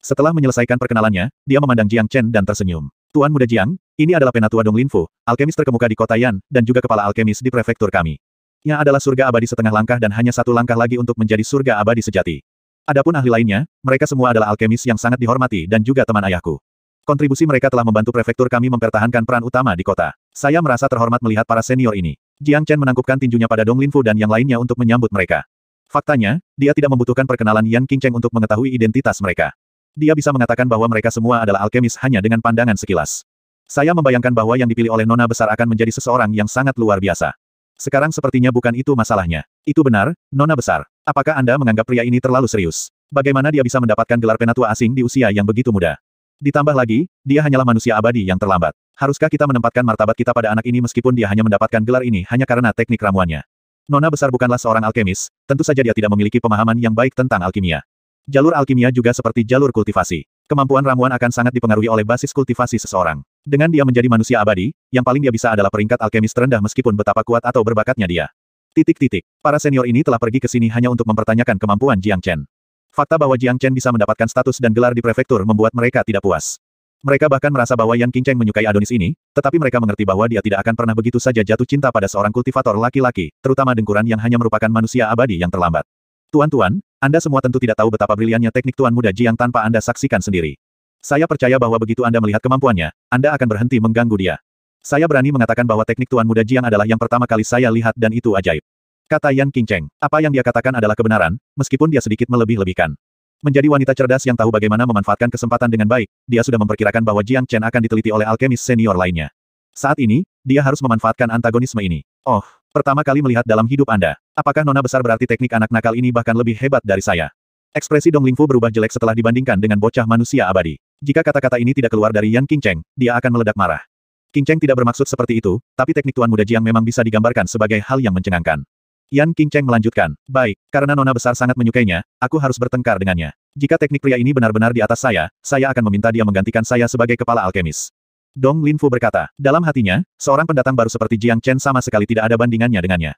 Setelah menyelesaikan perkenalannya, dia memandang Jiang Chen dan tersenyum. Tuan Muda Jiang, ini adalah penatua Dong Linfu, alkemis terkemuka di kota Yan, dan juga kepala alkemis di prefektur kami. Yang adalah surga abadi setengah langkah dan hanya satu langkah lagi untuk menjadi surga abadi sejati. Adapun ahli lainnya, mereka semua adalah alkemis yang sangat dihormati dan juga teman ayahku. Kontribusi mereka telah membantu prefektur kami mempertahankan peran utama di kota. Saya merasa terhormat melihat para senior ini. Jiang Chen menangkupkan tinjunya pada Dong Linfu dan yang lainnya untuk menyambut mereka. Faktanya, dia tidak membutuhkan perkenalan Yan Qingcheng untuk mengetahui identitas mereka. Dia bisa mengatakan bahwa mereka semua adalah alkemis hanya dengan pandangan sekilas. Saya membayangkan bahwa yang dipilih oleh Nona besar akan menjadi seseorang yang sangat luar biasa. Sekarang sepertinya bukan itu masalahnya. Itu benar, Nona besar. Apakah Anda menganggap pria ini terlalu serius? Bagaimana dia bisa mendapatkan gelar penatua asing di usia yang begitu muda? Ditambah lagi, dia hanyalah manusia abadi yang terlambat. Haruskah kita menempatkan martabat kita pada anak ini meskipun dia hanya mendapatkan gelar ini hanya karena teknik ramuannya? Nona besar bukanlah seorang alkemis, tentu saja dia tidak memiliki pemahaman yang baik tentang alkimia. Jalur alkimia juga seperti jalur kultivasi. Kemampuan ramuan akan sangat dipengaruhi oleh basis kultivasi seseorang. Dengan dia menjadi manusia abadi, yang paling dia bisa adalah peringkat alkemis terendah meskipun betapa kuat atau berbakatnya dia. Titik-titik. Para senior ini telah pergi ke sini hanya untuk mempertanyakan kemampuan Jiang Chen. Fakta bahwa Jiang Chen bisa mendapatkan status dan gelar di prefektur membuat mereka tidak puas. Mereka bahkan merasa bahwa Yan Qingcheng menyukai Adonis ini, tetapi mereka mengerti bahwa dia tidak akan pernah begitu saja jatuh cinta pada seorang kultivator laki-laki, terutama dengkuran yang hanya merupakan manusia abadi yang terlambat. Tuan-tuan, Anda semua tentu tidak tahu betapa briliannya teknik Tuan Muda Jiang tanpa Anda saksikan sendiri. Saya percaya bahwa begitu Anda melihat kemampuannya, Anda akan berhenti mengganggu dia. Saya berani mengatakan bahwa teknik Tuan Muda Jiang adalah yang pertama kali saya lihat dan itu ajaib. Kata Yan Qingcheng, apa yang dia katakan adalah kebenaran, meskipun dia sedikit melebih-lebihkan. Menjadi wanita cerdas yang tahu bagaimana memanfaatkan kesempatan dengan baik, dia sudah memperkirakan bahwa Jiang Chen akan diteliti oleh alkemis senior lainnya. Saat ini, dia harus memanfaatkan antagonisme ini. Oh, Pertama kali melihat dalam hidup Anda. Apakah nona besar berarti teknik anak nakal ini bahkan lebih hebat dari saya? Ekspresi Dong Lingfu berubah jelek setelah dibandingkan dengan bocah manusia abadi. Jika kata-kata ini tidak keluar dari Yan Qingcheng, dia akan meledak marah. Qingcheng tidak bermaksud seperti itu, tapi teknik Tuan Muda Jiang memang bisa digambarkan sebagai hal yang mencengangkan. Yan Qingcheng melanjutkan, Baik, karena Nona Besar sangat menyukainya, aku harus bertengkar dengannya. Jika teknik pria ini benar-benar di atas saya, saya akan meminta dia menggantikan saya sebagai kepala alkemis. Dong Linfu berkata. Dalam hatinya, seorang pendatang baru seperti Jiang Chen sama sekali tidak ada bandingannya dengannya.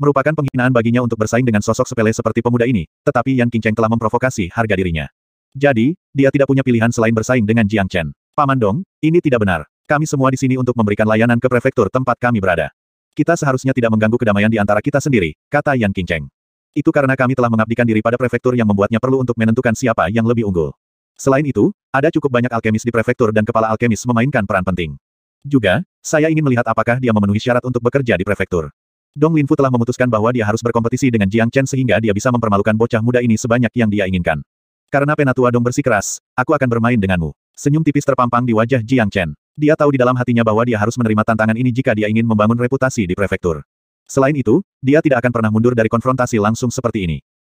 Merupakan penghinaan baginya untuk bersaing dengan sosok sepele seperti pemuda ini, tetapi Yan Qingcheng telah memprovokasi harga dirinya. Jadi, dia tidak punya pilihan selain bersaing dengan Jiang Chen. Paman Dong, ini tidak benar. Kami semua di sini untuk memberikan layanan ke prefektur tempat kami berada. Kita seharusnya tidak mengganggu kedamaian di antara kita sendiri, kata Yan Qingcheng. Itu karena kami telah mengabdikan diri pada prefektur yang membuatnya perlu untuk menentukan siapa yang lebih unggul. Selain itu, ada cukup banyak alkemis di prefektur dan kepala alkemis memainkan peran penting. Juga, saya ingin melihat apakah dia memenuhi syarat untuk bekerja di prefektur. Dong Linfu telah memutuskan bahwa dia harus berkompetisi dengan Jiang Chen sehingga dia bisa mempermalukan bocah muda ini sebanyak yang dia inginkan. Karena penatua Dong bersikeras, aku akan bermain denganmu. Senyum tipis terpampang di wajah Jiang Chen. Dia tahu di dalam hatinya bahwa dia harus menerima tantangan ini jika dia ingin membangun reputasi di prefektur. Selain itu, dia tidak akan pernah mundur dari konfrontasi langsung seperti ini.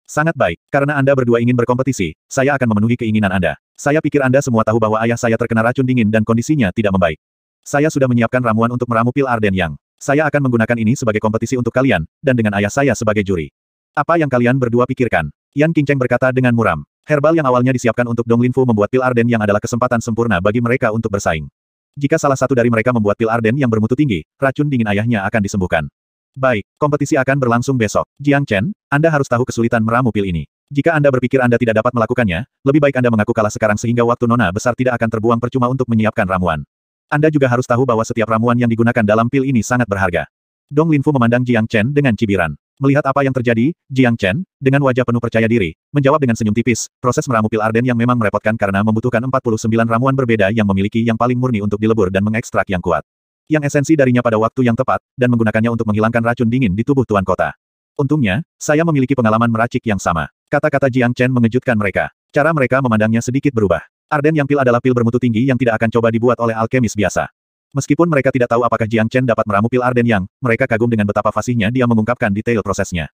Sangat baik, karena Anda berdua ingin berkompetisi, saya akan memenuhi keinginan Anda. Saya pikir Anda semua tahu bahwa ayah saya terkena racun dingin dan kondisinya tidak membaik. Saya sudah menyiapkan ramuan untuk meramu pil Arden Yang. Saya akan menggunakan ini sebagai kompetisi untuk kalian, dan dengan ayah saya sebagai juri. Apa yang kalian berdua pikirkan? Yan Qingcheng berkata dengan muram. Herbal yang awalnya disiapkan untuk Dong Linfu membuat pil Arden yang adalah kesempatan sempurna bagi mereka untuk bersaing. Jika salah satu dari mereka membuat pil Arden yang bermutu tinggi, racun dingin ayahnya akan disembuhkan. Baik, kompetisi akan berlangsung besok. Jiang Chen, Anda harus tahu kesulitan meramu pil ini. Jika Anda berpikir Anda tidak dapat melakukannya, lebih baik Anda mengaku kalah sekarang sehingga waktu nona besar tidak akan terbuang percuma untuk menyiapkan ramuan. Anda juga harus tahu bahwa setiap ramuan yang digunakan dalam pil ini sangat berharga. Dong Linfu memandang Jiang Chen dengan cibiran. Melihat apa yang terjadi, Jiang Chen, dengan wajah penuh percaya diri, menjawab dengan senyum tipis, proses meramu pil Arden yang memang merepotkan karena membutuhkan 49 ramuan berbeda yang memiliki yang paling murni untuk dilebur dan mengekstrak yang kuat yang esensi darinya pada waktu yang tepat, dan menggunakannya untuk menghilangkan racun dingin di tubuh Tuan Kota. Untungnya, saya memiliki pengalaman meracik yang sama. Kata-kata Jiang Chen mengejutkan mereka. Cara mereka memandangnya sedikit berubah. Arden yang pil adalah pil bermutu tinggi yang tidak akan coba dibuat oleh alkemis biasa. Meskipun mereka tidak tahu apakah Jiang Chen dapat meramu pil Arden yang, mereka kagum dengan betapa fasihnya dia mengungkapkan detail prosesnya.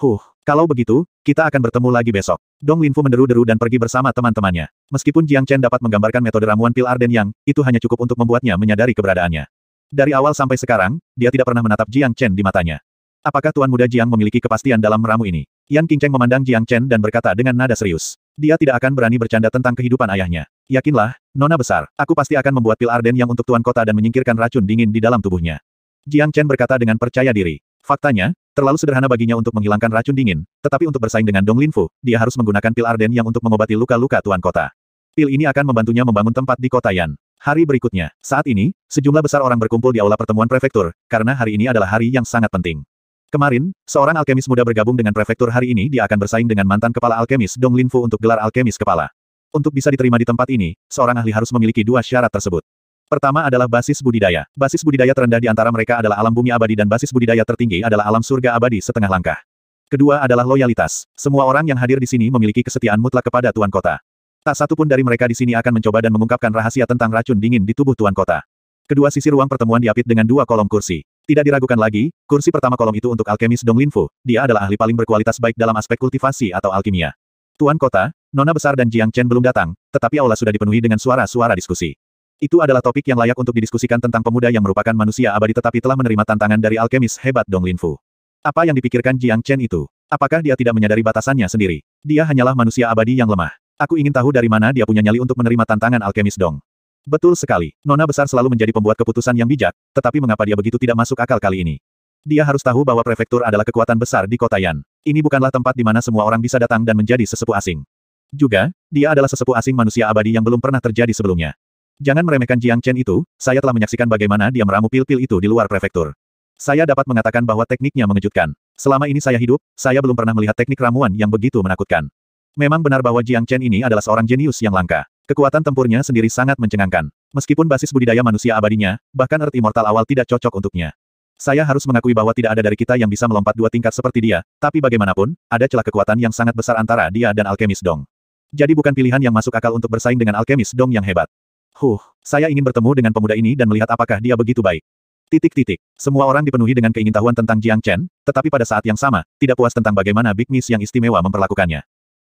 Huh, kalau begitu, kita akan bertemu lagi besok. Dong Linfu menderu-deru dan pergi bersama teman-temannya. Meskipun Jiang Chen dapat menggambarkan metode ramuan pil Arden yang, itu hanya cukup untuk membuatnya menyadari keberadaannya. Dari awal sampai sekarang, dia tidak pernah menatap Jiang Chen di matanya. Apakah Tuan Muda Jiang memiliki kepastian dalam meramu ini? Yan Qingcheng memandang Jiang Chen dan berkata dengan nada serius. Dia tidak akan berani bercanda tentang kehidupan ayahnya. Yakinlah, Nona besar, aku pasti akan membuat pil arden yang untuk Tuan Kota dan menyingkirkan racun dingin di dalam tubuhnya. Jiang Chen berkata dengan percaya diri. Faktanya, terlalu sederhana baginya untuk menghilangkan racun dingin, tetapi untuk bersaing dengan Dong Linfu, dia harus menggunakan pil arden yang untuk mengobati luka-luka Tuan Kota. Pil ini akan membantunya membangun tempat di kota Yan. Hari berikutnya, saat ini, sejumlah besar orang berkumpul di aula pertemuan prefektur, karena hari ini adalah hari yang sangat penting. Kemarin, seorang alkemis muda bergabung dengan prefektur hari ini dia akan bersaing dengan mantan kepala alkemis Dong Linfu untuk gelar alkemis kepala. Untuk bisa diterima di tempat ini, seorang ahli harus memiliki dua syarat tersebut. Pertama adalah basis budidaya. Basis budidaya terendah di antara mereka adalah alam bumi abadi dan basis budidaya tertinggi adalah alam surga abadi setengah langkah. Kedua adalah loyalitas. Semua orang yang hadir di sini memiliki kesetiaan mutlak kepada tuan kota. Tak satu pun dari mereka di sini akan mencoba dan mengungkapkan rahasia tentang racun dingin di tubuh Tuan Kota. Kedua sisi ruang pertemuan diapit dengan dua kolom kursi. Tidak diragukan lagi, kursi pertama kolom itu untuk alkemis Dong Linfu. Dia adalah ahli paling berkualitas baik dalam aspek kultivasi atau alkimia. Tuan Kota, Nona Besar dan Jiang Chen belum datang, tetapi aula sudah dipenuhi dengan suara-suara diskusi. Itu adalah topik yang layak untuk didiskusikan tentang pemuda yang merupakan manusia abadi tetapi telah menerima tantangan dari alkemis hebat Dong Linfu. Apa yang dipikirkan Jiang Chen itu? Apakah dia tidak menyadari batasannya sendiri? Dia hanyalah manusia abadi yang lemah. Aku ingin tahu dari mana dia punya nyali untuk menerima tantangan alkemis dong. Betul sekali, Nona Besar selalu menjadi pembuat keputusan yang bijak, tetapi mengapa dia begitu tidak masuk akal kali ini? Dia harus tahu bahwa prefektur adalah kekuatan besar di kota Yan. Ini bukanlah tempat di mana semua orang bisa datang dan menjadi sesepuh asing. Juga, dia adalah sesepuh asing manusia abadi yang belum pernah terjadi sebelumnya. Jangan meremehkan Jiang Chen itu, saya telah menyaksikan bagaimana dia meramu pil-pil itu di luar prefektur. Saya dapat mengatakan bahwa tekniknya mengejutkan. Selama ini saya hidup, saya belum pernah melihat teknik ramuan yang begitu menakutkan. Memang benar bahwa Jiang Chen ini adalah seorang jenius yang langka. Kekuatan tempurnya sendiri sangat mencengangkan. Meskipun basis budidaya manusia abadinya, bahkan Earth Immortal awal tidak cocok untuknya. Saya harus mengakui bahwa tidak ada dari kita yang bisa melompat dua tingkat seperti dia, tapi bagaimanapun, ada celah kekuatan yang sangat besar antara dia dan Alkemis Dong. Jadi bukan pilihan yang masuk akal untuk bersaing dengan Alkemis Dong yang hebat. Huh, saya ingin bertemu dengan pemuda ini dan melihat apakah dia begitu baik. Titik-titik. Semua orang dipenuhi dengan keingintahuan tentang Jiang Chen, tetapi pada saat yang sama, tidak puas tentang bagaimana Big Miss yang istimewa memperlakukannya.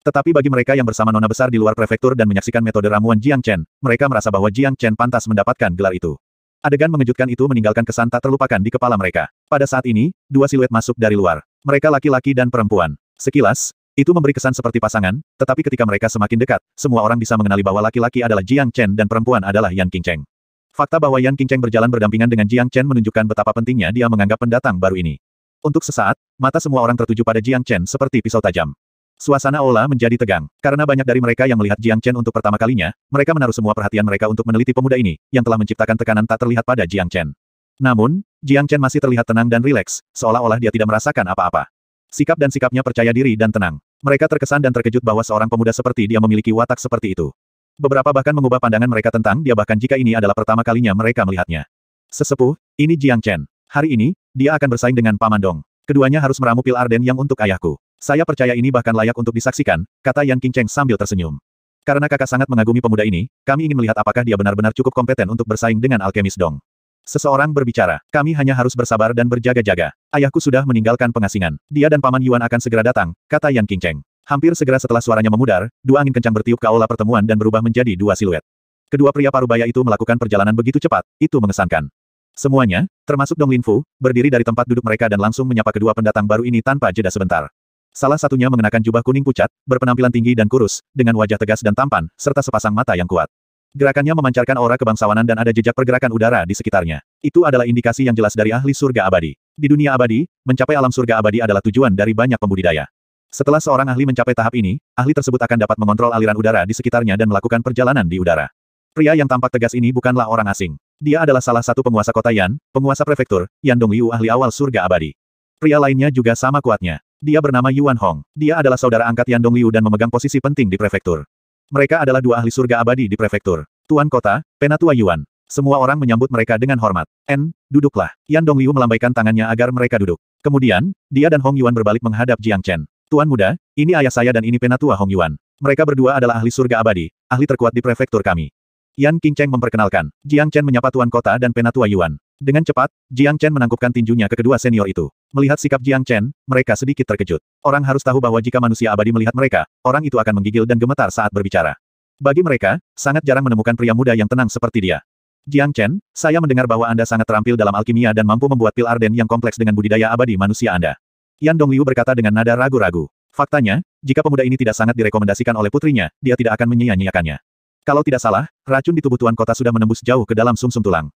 Tetapi bagi mereka yang bersama nona besar di luar prefektur dan menyaksikan metode ramuan Jiang Chen, mereka merasa bahwa Jiang Chen pantas mendapatkan gelar itu. Adegan mengejutkan itu meninggalkan kesan tak terlupakan di kepala mereka. Pada saat ini, dua siluet masuk dari luar. Mereka laki-laki dan perempuan. Sekilas, itu memberi kesan seperti pasangan, tetapi ketika mereka semakin dekat, semua orang bisa mengenali bahwa laki-laki adalah Jiang Chen dan perempuan adalah Yan Cheng. Fakta bahwa Yan Cheng berjalan berdampingan dengan Jiang Chen menunjukkan betapa pentingnya dia menganggap pendatang baru ini. Untuk sesaat, mata semua orang tertuju pada Jiang Chen seperti pisau tajam. Suasana Ola menjadi tegang, karena banyak dari mereka yang melihat Jiang Chen untuk pertama kalinya, mereka menaruh semua perhatian mereka untuk meneliti pemuda ini, yang telah menciptakan tekanan tak terlihat pada Jiang Chen. Namun, Jiang Chen masih terlihat tenang dan rileks, seolah-olah dia tidak merasakan apa-apa. Sikap dan sikapnya percaya diri dan tenang. Mereka terkesan dan terkejut bahwa seorang pemuda seperti dia memiliki watak seperti itu. Beberapa bahkan mengubah pandangan mereka tentang dia bahkan jika ini adalah pertama kalinya mereka melihatnya. Sesepuh, ini Jiang Chen. Hari ini, dia akan bersaing dengan Paman Dong. Keduanya harus meramu pil Arden yang untuk ayahku. Saya percaya ini bahkan layak untuk disaksikan, kata Yan Qingcheng sambil tersenyum. Karena kakak sangat mengagumi pemuda ini, kami ingin melihat apakah dia benar-benar cukup kompeten untuk bersaing dengan alkemis Dong. Seseorang berbicara, kami hanya harus bersabar dan berjaga-jaga. Ayahku sudah meninggalkan pengasingan. Dia dan Paman Yuan akan segera datang, kata Yan Qingcheng. Hampir segera setelah suaranya memudar, dua angin kencang bertiup ke aula pertemuan dan berubah menjadi dua siluet. Kedua pria parubaya itu melakukan perjalanan begitu cepat, itu mengesankan. Semuanya, termasuk Dong Linfu, berdiri dari tempat duduk mereka dan langsung menyapa kedua pendatang baru ini tanpa jeda sebentar. Salah satunya mengenakan jubah kuning pucat, berpenampilan tinggi dan kurus, dengan wajah tegas dan tampan, serta sepasang mata yang kuat. Gerakannya memancarkan aura kebangsawanan dan ada jejak pergerakan udara di sekitarnya. Itu adalah indikasi yang jelas dari ahli surga abadi. Di dunia abadi, mencapai alam surga abadi adalah tujuan dari banyak pembudidaya. Setelah seorang ahli mencapai tahap ini, ahli tersebut akan dapat mengontrol aliran udara di sekitarnya dan melakukan perjalanan di udara. Pria yang tampak tegas ini bukanlah orang asing. Dia adalah salah satu penguasa kota Yan, penguasa prefektur, Yan Dongyu ahli awal surga abadi. Pria lainnya juga sama kuatnya. Dia bernama Yuan Hong. Dia adalah saudara angkat Yan Dongliu dan memegang posisi penting di prefektur. Mereka adalah dua ahli surga abadi di prefektur. Tuan kota, Penatua Yuan. Semua orang menyambut mereka dengan hormat. En, duduklah. Yan Dongliu melambaikan tangannya agar mereka duduk. Kemudian, dia dan Hong Yuan berbalik menghadap Jiang Chen. Tuan muda, ini ayah saya dan ini Penatua Hong Yuan. Mereka berdua adalah ahli surga abadi, ahli terkuat di prefektur kami. Yan Qingcheng memperkenalkan. Jiang Chen menyapa Tuan Kota dan Penatua Yuan. Dengan cepat, Jiang Chen menangkupkan tinjunya ke kedua senior itu. Melihat sikap Jiang Chen, mereka sedikit terkejut. Orang harus tahu bahwa jika manusia abadi melihat mereka, orang itu akan menggigil dan gemetar saat berbicara. Bagi mereka, sangat jarang menemukan pria muda yang tenang seperti dia. Jiang Chen, saya mendengar bahwa Anda sangat terampil dalam alkimia dan mampu membuat pil arden yang kompleks dengan budidaya abadi manusia Anda. Yan Dongliu berkata dengan nada ragu-ragu. Faktanya, jika pemuda ini tidak sangat direkomendasikan oleh putrinya, dia tidak akan menyia-nyiakannya. Kalau tidak salah, racun di tubuh Tuan Kota sudah menembus jauh ke dalam sumsum -sum tulang.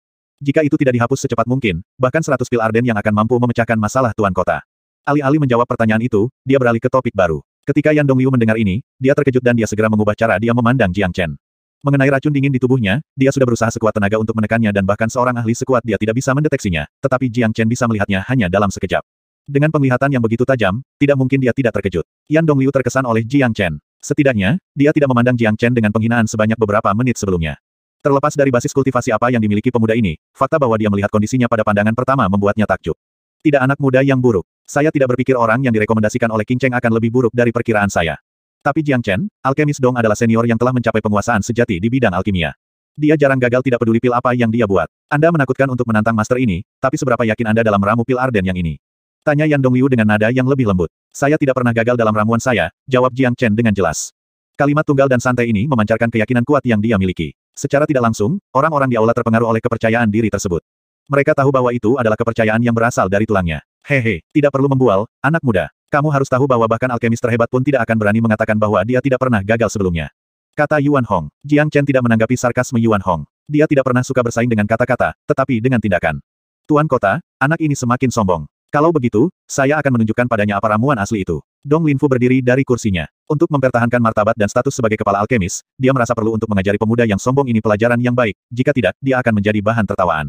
Jika itu tidak dihapus secepat mungkin, bahkan 100 pil Arden yang akan mampu memecahkan masalah tuan kota. Alih-alih menjawab pertanyaan itu, dia beralih ke topik baru. Ketika Yan Dongliu mendengar ini, dia terkejut dan dia segera mengubah cara dia memandang Jiang Chen. Mengenai racun dingin di tubuhnya, dia sudah berusaha sekuat tenaga untuk menekannya dan bahkan seorang ahli sekuat dia tidak bisa mendeteksinya, tetapi Jiang Chen bisa melihatnya hanya dalam sekejap. Dengan penglihatan yang begitu tajam, tidak mungkin dia tidak terkejut. Yan Dongliu terkesan oleh Jiang Chen. Setidaknya, dia tidak memandang Jiang Chen dengan penghinaan sebanyak beberapa menit sebelumnya. Terlepas dari basis kultivasi apa yang dimiliki pemuda ini, fakta bahwa dia melihat kondisinya pada pandangan pertama membuatnya takjub. Tidak anak muda yang buruk. Saya tidak berpikir orang yang direkomendasikan oleh King Cheng akan lebih buruk dari perkiraan saya. Tapi Jiang Chen, alkemis Dong adalah senior yang telah mencapai penguasaan sejati di bidang alkimia. Dia jarang gagal tidak peduli pil apa yang dia buat. Anda menakutkan untuk menantang master ini, tapi seberapa yakin Anda dalam ramu pil Arden yang ini? Tanya Yan Liu dengan nada yang lebih lembut. Saya tidak pernah gagal dalam ramuan saya, jawab Jiang Chen dengan jelas. Kalimat tunggal dan santai ini memancarkan keyakinan kuat yang dia miliki. Secara tidak langsung, orang-orang di aula terpengaruh oleh kepercayaan diri tersebut. Mereka tahu bahwa itu adalah kepercayaan yang berasal dari tulangnya. Hehe, tidak perlu membual, anak muda. Kamu harus tahu bahwa bahkan alkemis terhebat pun tidak akan berani mengatakan bahwa dia tidak pernah gagal sebelumnya. Kata Yuan Hong. Jiang Chen tidak menanggapi sarkasme Yuan Hong. Dia tidak pernah suka bersaing dengan kata-kata, tetapi dengan tindakan. Tuan kota, anak ini semakin sombong. Kalau begitu, saya akan menunjukkan padanya apa ramuan asli itu. Dong Linfu berdiri dari kursinya. Untuk mempertahankan martabat dan status sebagai kepala alkemis, dia merasa perlu untuk mengajari pemuda yang sombong ini pelajaran yang baik, jika tidak, dia akan menjadi bahan tertawaan.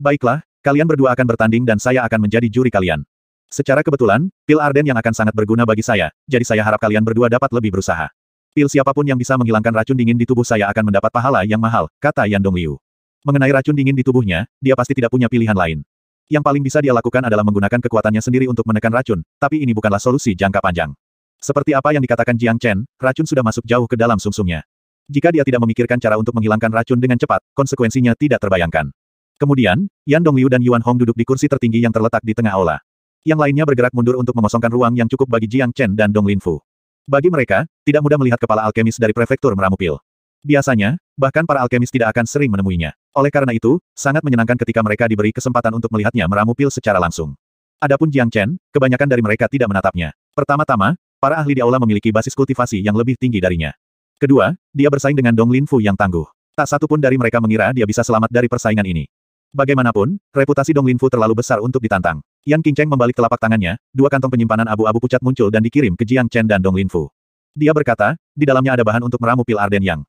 Baiklah, kalian berdua akan bertanding dan saya akan menjadi juri kalian. Secara kebetulan, pil Arden yang akan sangat berguna bagi saya, jadi saya harap kalian berdua dapat lebih berusaha. Pil siapapun yang bisa menghilangkan racun dingin di tubuh saya akan mendapat pahala yang mahal, kata Yan Dong Liu. Mengenai racun dingin di tubuhnya, dia pasti tidak punya pilihan lain. Yang paling bisa dia lakukan adalah menggunakan kekuatannya sendiri untuk menekan racun, tapi ini bukanlah solusi jangka panjang. Seperti apa yang dikatakan Jiang Chen, racun sudah masuk jauh ke dalam sumsumnya. Jika dia tidak memikirkan cara untuk menghilangkan racun dengan cepat, konsekuensinya tidak terbayangkan. Kemudian, Yan Dongliu dan Yuan Hong duduk di kursi tertinggi yang terletak di tengah aula. Yang lainnya bergerak mundur untuk mengosongkan ruang yang cukup bagi Jiang Chen dan Dong Linfu. Bagi mereka, tidak mudah melihat kepala alkemis dari prefektur meramupil. Biasanya, Bahkan para alkemis tidak akan sering menemuinya. Oleh karena itu, sangat menyenangkan ketika mereka diberi kesempatan untuk melihatnya meramu pil secara langsung. Adapun Jiang Chen, kebanyakan dari mereka tidak menatapnya. Pertama-tama, para ahli di aula memiliki basis kultivasi yang lebih tinggi darinya. Kedua, dia bersaing dengan Dong Lin Fu yang tangguh. Tak satu pun dari mereka mengira dia bisa selamat dari persaingan ini. Bagaimanapun, reputasi Dong Lin Fu terlalu besar untuk ditantang. Yan Qingcheng membalik telapak tangannya, dua kantong penyimpanan abu-abu pucat muncul dan dikirim ke Jiang Chen dan Dong Lin Fu. Dia berkata, di dalamnya ada bahan untuk meramu pil Arden Yang.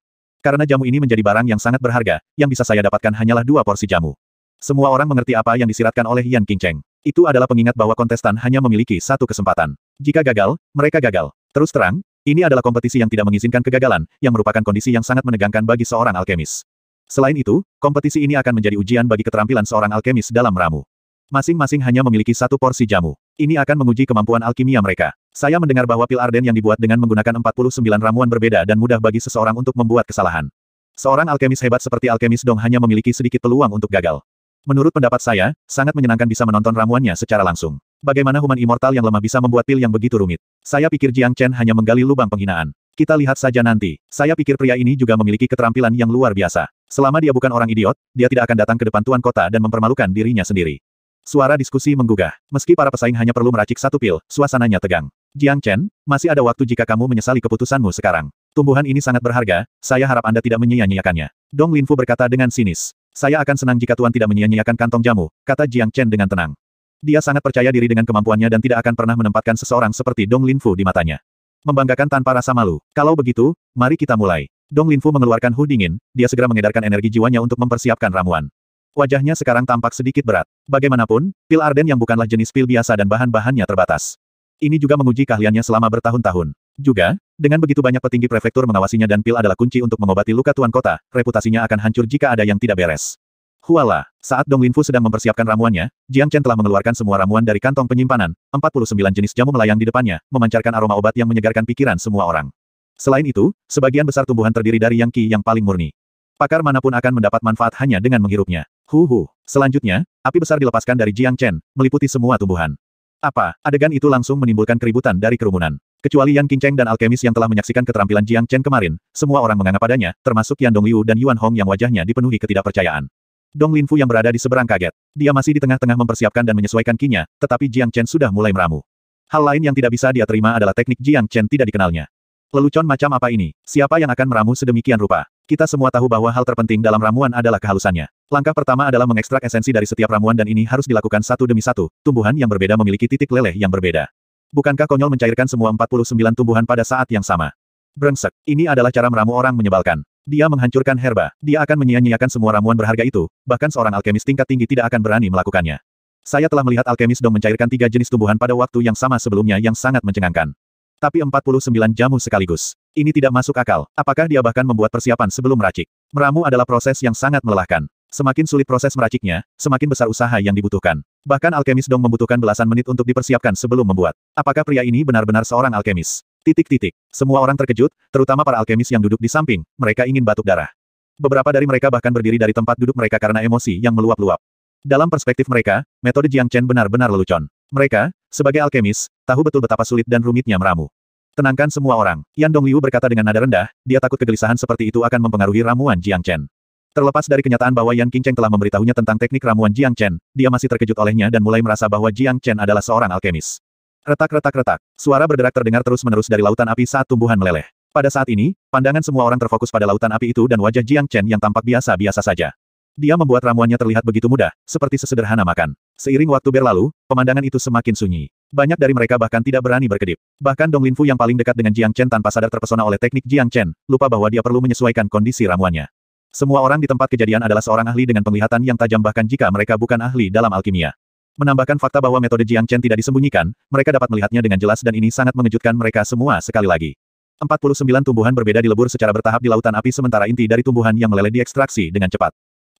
Karena jamu ini menjadi barang yang sangat berharga, yang bisa saya dapatkan hanyalah dua porsi jamu. Semua orang mengerti apa yang disiratkan oleh Yan Qingcheng. Itu adalah pengingat bahwa kontestan hanya memiliki satu kesempatan. Jika gagal, mereka gagal. Terus terang, ini adalah kompetisi yang tidak mengizinkan kegagalan, yang merupakan kondisi yang sangat menegangkan bagi seorang alkemis. Selain itu, kompetisi ini akan menjadi ujian bagi keterampilan seorang alkemis dalam meramu. Masing-masing hanya memiliki satu porsi jamu. Ini akan menguji kemampuan alkimia mereka. Saya mendengar bahwa pil arden yang dibuat dengan menggunakan 49 ramuan berbeda dan mudah bagi seseorang untuk membuat kesalahan. Seorang alkemis hebat seperti alkemis Dong hanya memiliki sedikit peluang untuk gagal. Menurut pendapat saya, sangat menyenangkan bisa menonton ramuannya secara langsung. Bagaimana human immortal yang lemah bisa membuat pil yang begitu rumit? Saya pikir Jiang Chen hanya menggali lubang penghinaan. Kita lihat saja nanti. Saya pikir pria ini juga memiliki keterampilan yang luar biasa. Selama dia bukan orang idiot, dia tidak akan datang ke depan tuan kota dan mempermalukan dirinya sendiri. Suara diskusi menggugah. Meski para pesaing hanya perlu meracik satu pil, suasananya tegang. Jiang Chen, masih ada waktu jika kamu menyesali keputusanmu sekarang. Tumbuhan ini sangat berharga, saya harap Anda tidak menyia-nyiakannya. Dong Linfu berkata dengan sinis. Saya akan senang jika Tuan tidak menyia-nyiakan kantong jamu, kata Jiang Chen dengan tenang. Dia sangat percaya diri dengan kemampuannya dan tidak akan pernah menempatkan seseorang seperti Dong Linfu di matanya. Membanggakan tanpa rasa malu. Kalau begitu, mari kita mulai. Dong Linfu mengeluarkan hu dingin, dia segera mengedarkan energi jiwanya untuk mempersiapkan ramuan. Wajahnya sekarang tampak sedikit berat. Bagaimanapun, pil Arden yang bukanlah jenis pil biasa dan bahan-bahannya terbatas. Ini juga menguji keahliannya selama bertahun-tahun. Juga, dengan begitu banyak petinggi prefektur mengawasinya dan pil adalah kunci untuk mengobati luka tuan kota, reputasinya akan hancur jika ada yang tidak beres. Huala, saat Dong Linfu sedang mempersiapkan ramuannya, Jiang Chen telah mengeluarkan semua ramuan dari kantong penyimpanan, 49 jenis jamu melayang di depannya, memancarkan aroma obat yang menyegarkan pikiran semua orang. Selain itu, sebagian besar tumbuhan terdiri dari yang qi yang paling murni. Pakar manapun akan mendapat manfaat hanya dengan menghirupnya. Huhu. Selanjutnya, api besar dilepaskan dari Jiang Chen, meliputi semua tumbuhan. Apa? Adegan itu langsung menimbulkan keributan dari kerumunan. Kecuali Yang Qingcheng dan alkemis yang telah menyaksikan keterampilan Jiang Chen kemarin, semua orang menganggap padanya, termasuk Yan Dong Liu dan Yuan Hong yang wajahnya dipenuhi ketidakpercayaan. Dong Linfu yang berada di seberang kaget. Dia masih di tengah-tengah mempersiapkan dan menyesuaikan kinya, tetapi Jiang Chen sudah mulai meramu. Hal lain yang tidak bisa dia terima adalah teknik Jiang Chen tidak dikenalnya. Lelucon macam apa ini? Siapa yang akan meramu sedemikian rupa? Kita semua tahu bahwa hal terpenting dalam ramuan adalah kehalusannya. Langkah pertama adalah mengekstrak esensi dari setiap ramuan dan ini harus dilakukan satu demi satu. Tumbuhan yang berbeda memiliki titik leleh yang berbeda. Bukankah konyol mencairkan semua 49 tumbuhan pada saat yang sama? Brengsek, ini adalah cara meramu orang menyebalkan. Dia menghancurkan herba, dia akan menyia-nyiakan semua ramuan berharga itu, bahkan seorang alkemis tingkat tinggi tidak akan berani melakukannya. Saya telah melihat alkemis dong mencairkan tiga jenis tumbuhan pada waktu yang sama sebelumnya yang sangat mencengangkan tapi 49 jamu sekaligus. Ini tidak masuk akal, apakah dia bahkan membuat persiapan sebelum meracik. Meramu adalah proses yang sangat melelahkan. Semakin sulit proses meraciknya, semakin besar usaha yang dibutuhkan. Bahkan alkemis dong membutuhkan belasan menit untuk dipersiapkan sebelum membuat. Apakah pria ini benar-benar seorang alkemis? Titik-titik. Semua orang terkejut, terutama para alkemis yang duduk di samping, mereka ingin batuk darah. Beberapa dari mereka bahkan berdiri dari tempat duduk mereka karena emosi yang meluap-luap. Dalam perspektif mereka, metode Jiang Chen benar-benar lelucon. Mereka, sebagai alkemis, tahu betul betapa sulit dan rumitnya meramu. Tenangkan semua orang, Yan Dongliu berkata dengan nada rendah, dia takut kegelisahan seperti itu akan mempengaruhi ramuan Jiang Chen. Terlepas dari kenyataan bahwa Yan Qingcheng telah memberitahunya tentang teknik ramuan Jiang Chen, dia masih terkejut olehnya dan mulai merasa bahwa Jiang Chen adalah seorang alkemis. Retak-retak-retak, suara berderak terdengar terus-menerus dari lautan api saat tumbuhan meleleh. Pada saat ini, pandangan semua orang terfokus pada lautan api itu dan wajah Jiang Chen yang tampak biasa-biasa saja. Dia membuat ramuannya terlihat begitu mudah, seperti sesederhana makan. Seiring waktu berlalu, pemandangan itu semakin sunyi. Banyak dari mereka bahkan tidak berani berkedip. Bahkan Dong Linfu yang paling dekat dengan Jiang Chen tanpa sadar terpesona oleh teknik Jiang Chen, lupa bahwa dia perlu menyesuaikan kondisi ramuannya. Semua orang di tempat kejadian adalah seorang ahli dengan penglihatan yang tajam bahkan jika mereka bukan ahli dalam alkimia. Menambahkan fakta bahwa metode Jiang Chen tidak disembunyikan, mereka dapat melihatnya dengan jelas dan ini sangat mengejutkan mereka semua sekali lagi. 49 tumbuhan berbeda dilebur secara bertahap di lautan api sementara inti dari tumbuhan yang meleleh diekstraksi dengan cepat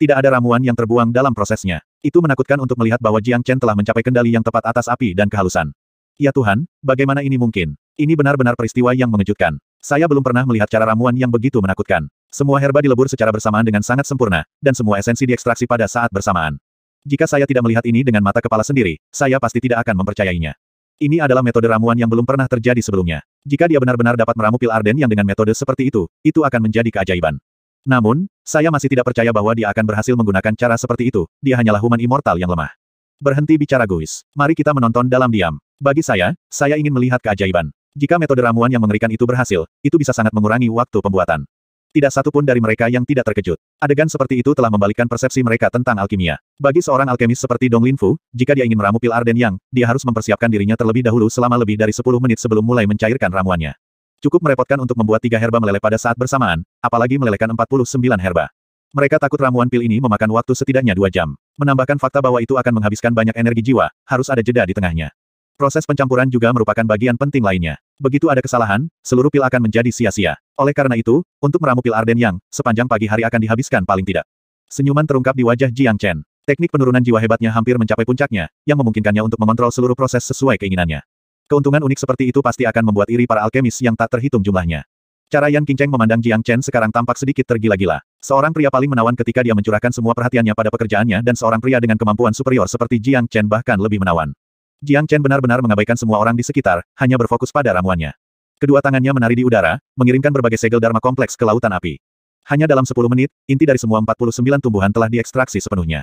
tidak ada ramuan yang terbuang dalam prosesnya. Itu menakutkan untuk melihat bahwa Jiang Chen telah mencapai kendali yang tepat atas api dan kehalusan. Ya Tuhan, bagaimana ini mungkin? Ini benar-benar peristiwa yang mengejutkan. Saya belum pernah melihat cara ramuan yang begitu menakutkan. Semua herba dilebur secara bersamaan dengan sangat sempurna, dan semua esensi diekstraksi pada saat bersamaan. Jika saya tidak melihat ini dengan mata kepala sendiri, saya pasti tidak akan mempercayainya. Ini adalah metode ramuan yang belum pernah terjadi sebelumnya. Jika dia benar-benar dapat meramu pil Arden yang dengan metode seperti itu, itu akan menjadi keajaiban. Namun, saya masih tidak percaya bahwa dia akan berhasil menggunakan cara seperti itu, dia hanyalah human immortal yang lemah. Berhenti bicara Guis. Mari kita menonton dalam diam. Bagi saya, saya ingin melihat keajaiban. Jika metode ramuan yang mengerikan itu berhasil, itu bisa sangat mengurangi waktu pembuatan. Tidak satu pun dari mereka yang tidak terkejut. Adegan seperti itu telah membalikkan persepsi mereka tentang alkimia. Bagi seorang alkemis seperti Dong Linfu, jika dia ingin meramu pil Arden Yang, dia harus mempersiapkan dirinya terlebih dahulu selama lebih dari 10 menit sebelum mulai mencairkan ramuannya. Cukup merepotkan untuk membuat tiga herba meleleh pada saat bersamaan, apalagi melelehkan 49 herba. Mereka takut ramuan pil ini memakan waktu setidaknya dua jam. Menambahkan fakta bahwa itu akan menghabiskan banyak energi jiwa, harus ada jeda di tengahnya. Proses pencampuran juga merupakan bagian penting lainnya. Begitu ada kesalahan, seluruh pil akan menjadi sia-sia. Oleh karena itu, untuk meramu pil Arden Yang, sepanjang pagi hari akan dihabiskan paling tidak. Senyuman terungkap di wajah Jiang Chen. Teknik penurunan jiwa hebatnya hampir mencapai puncaknya, yang memungkinkannya untuk mengontrol seluruh proses sesuai keinginannya. Keuntungan unik seperti itu pasti akan membuat iri para alkemis yang tak terhitung jumlahnya. Cara Yan Qingcheng memandang Jiang Chen sekarang tampak sedikit tergila-gila. Seorang pria paling menawan ketika dia mencurahkan semua perhatiannya pada pekerjaannya dan seorang pria dengan kemampuan superior seperti Jiang Chen bahkan lebih menawan. Jiang Chen benar-benar mengabaikan semua orang di sekitar, hanya berfokus pada ramuannya. Kedua tangannya menari di udara, mengirimkan berbagai segel dharma kompleks ke lautan api. Hanya dalam 10 menit, inti dari semua 49 tumbuhan telah diekstraksi sepenuhnya.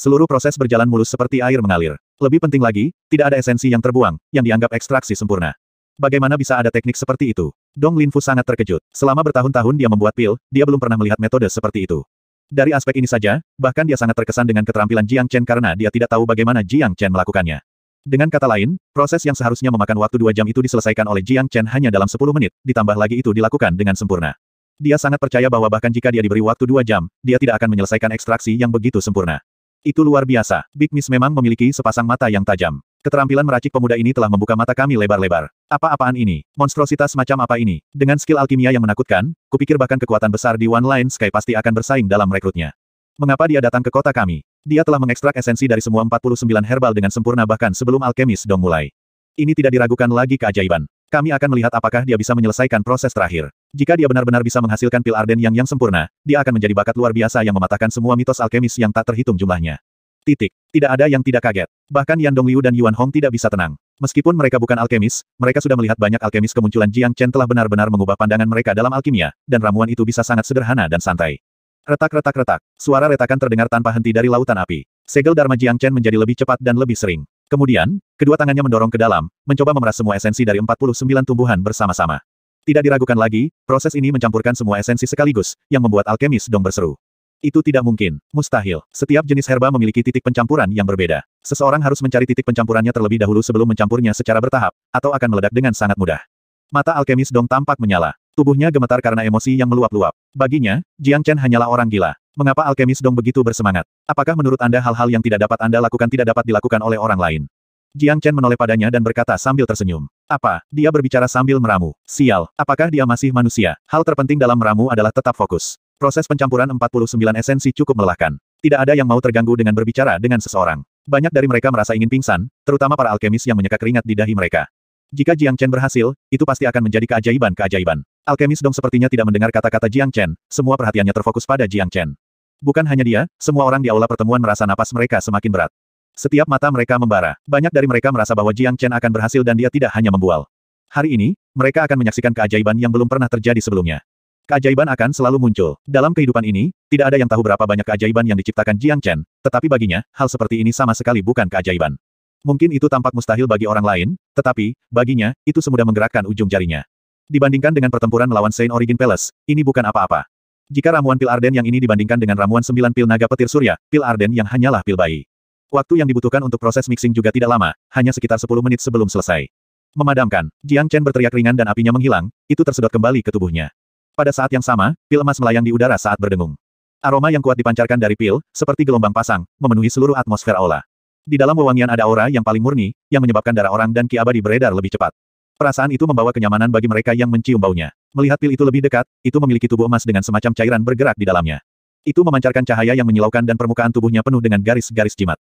Seluruh proses berjalan mulus seperti air mengalir. Lebih penting lagi, tidak ada esensi yang terbuang, yang dianggap ekstraksi sempurna. Bagaimana bisa ada teknik seperti itu? Dong Linfu sangat terkejut. Selama bertahun-tahun dia membuat pil, dia belum pernah melihat metode seperti itu. Dari aspek ini saja, bahkan dia sangat terkesan dengan keterampilan Jiang Chen karena dia tidak tahu bagaimana Jiang Chen melakukannya. Dengan kata lain, proses yang seharusnya memakan waktu dua jam itu diselesaikan oleh Jiang Chen hanya dalam 10 menit, ditambah lagi itu dilakukan dengan sempurna. Dia sangat percaya bahwa bahkan jika dia diberi waktu dua jam, dia tidak akan menyelesaikan ekstraksi yang begitu sempurna. Itu luar biasa. Big Miss memang memiliki sepasang mata yang tajam. Keterampilan meracik pemuda ini telah membuka mata kami lebar-lebar. Apa-apaan ini? Monstrositas macam apa ini? Dengan skill alkimia yang menakutkan, kupikir bahkan kekuatan besar di One Line Sky pasti akan bersaing dalam rekrutnya. Mengapa dia datang ke kota kami? Dia telah mengekstrak esensi dari semua 49 herbal dengan sempurna bahkan sebelum alkemis dong mulai. Ini tidak diragukan lagi keajaiban. Kami akan melihat apakah dia bisa menyelesaikan proses terakhir. Jika dia benar-benar bisa menghasilkan pil Arden yang yang sempurna, dia akan menjadi bakat luar biasa yang mematahkan semua mitos alkemis yang tak terhitung jumlahnya. Titik. Tidak ada yang tidak kaget. Bahkan Yan Dongliu dan Yuan Hong tidak bisa tenang. Meskipun mereka bukan alkemis, mereka sudah melihat banyak alkemis kemunculan Jiang Chen telah benar-benar mengubah pandangan mereka dalam alkimia, dan ramuan itu bisa sangat sederhana dan santai. Retak-retak-retak, suara retakan terdengar tanpa henti dari lautan api. Segel Dharma Jiang Chen menjadi lebih cepat dan lebih sering. Kemudian, kedua tangannya mendorong ke dalam, mencoba memeras semua esensi dari 49 tumbuhan bersama-sama. Tidak diragukan lagi, proses ini mencampurkan semua esensi sekaligus, yang membuat alkemis dong berseru. Itu tidak mungkin, mustahil. Setiap jenis herba memiliki titik pencampuran yang berbeda. Seseorang harus mencari titik pencampurannya terlebih dahulu sebelum mencampurnya secara bertahap, atau akan meledak dengan sangat mudah. Mata alkemis Dong tampak menyala. Tubuhnya gemetar karena emosi yang meluap-luap. Baginya, Jiang Chen hanyalah orang gila. Mengapa alkemis Dong begitu bersemangat? Apakah menurut Anda hal-hal yang tidak dapat Anda lakukan tidak dapat dilakukan oleh orang lain? Jiang Chen menoleh padanya dan berkata sambil tersenyum. Apa? Dia berbicara sambil meramu. Sial, apakah dia masih manusia? Hal terpenting dalam meramu adalah tetap fokus. Proses pencampuran 49 esensi cukup melelahkan. Tidak ada yang mau terganggu dengan berbicara dengan seseorang. Banyak dari mereka merasa ingin pingsan, terutama para alkemis yang menyeka keringat di dahi mereka. Jika Jiang Chen berhasil, itu pasti akan menjadi keajaiban-keajaiban. Alkemis Dong sepertinya tidak mendengar kata-kata Jiang Chen, semua perhatiannya terfokus pada Jiang Chen. Bukan hanya dia, semua orang di aula pertemuan merasa napas mereka semakin berat. Setiap mata mereka membara. Banyak dari mereka merasa bahwa Jiang Chen akan berhasil dan dia tidak hanya membual. Hari ini, mereka akan menyaksikan keajaiban yang belum pernah terjadi sebelumnya. Keajaiban akan selalu muncul. Dalam kehidupan ini, tidak ada yang tahu berapa banyak keajaiban yang diciptakan Jiang Chen, tetapi baginya, hal seperti ini sama sekali bukan keajaiban. Mungkin itu tampak mustahil bagi orang lain, tetapi, baginya, itu semudah menggerakkan ujung jarinya. Dibandingkan dengan pertempuran melawan Saint Origin Palace, ini bukan apa-apa. Jika ramuan pil Arden yang ini dibandingkan dengan ramuan sembilan pil naga petir surya, pil Arden yang hanyalah pil bayi. Waktu yang dibutuhkan untuk proses mixing juga tidak lama, hanya sekitar 10 menit sebelum selesai. Memadamkan, Jiang Chen berteriak ringan dan apinya menghilang, itu tersedot kembali ke tubuhnya. Pada saat yang sama, pil emas melayang di udara saat berdengung. Aroma yang kuat dipancarkan dari pil, seperti gelombang pasang, memenuhi seluruh atmosfer aula. Di dalam wewangian ada aura yang paling murni, yang menyebabkan darah orang dan ki abadi beredar lebih cepat. Perasaan itu membawa kenyamanan bagi mereka yang mencium baunya. Melihat pil itu lebih dekat, itu memiliki tubuh emas dengan semacam cairan bergerak di dalamnya. Itu memancarkan cahaya yang menyilaukan dan permukaan tubuhnya penuh dengan garis-garis jimat.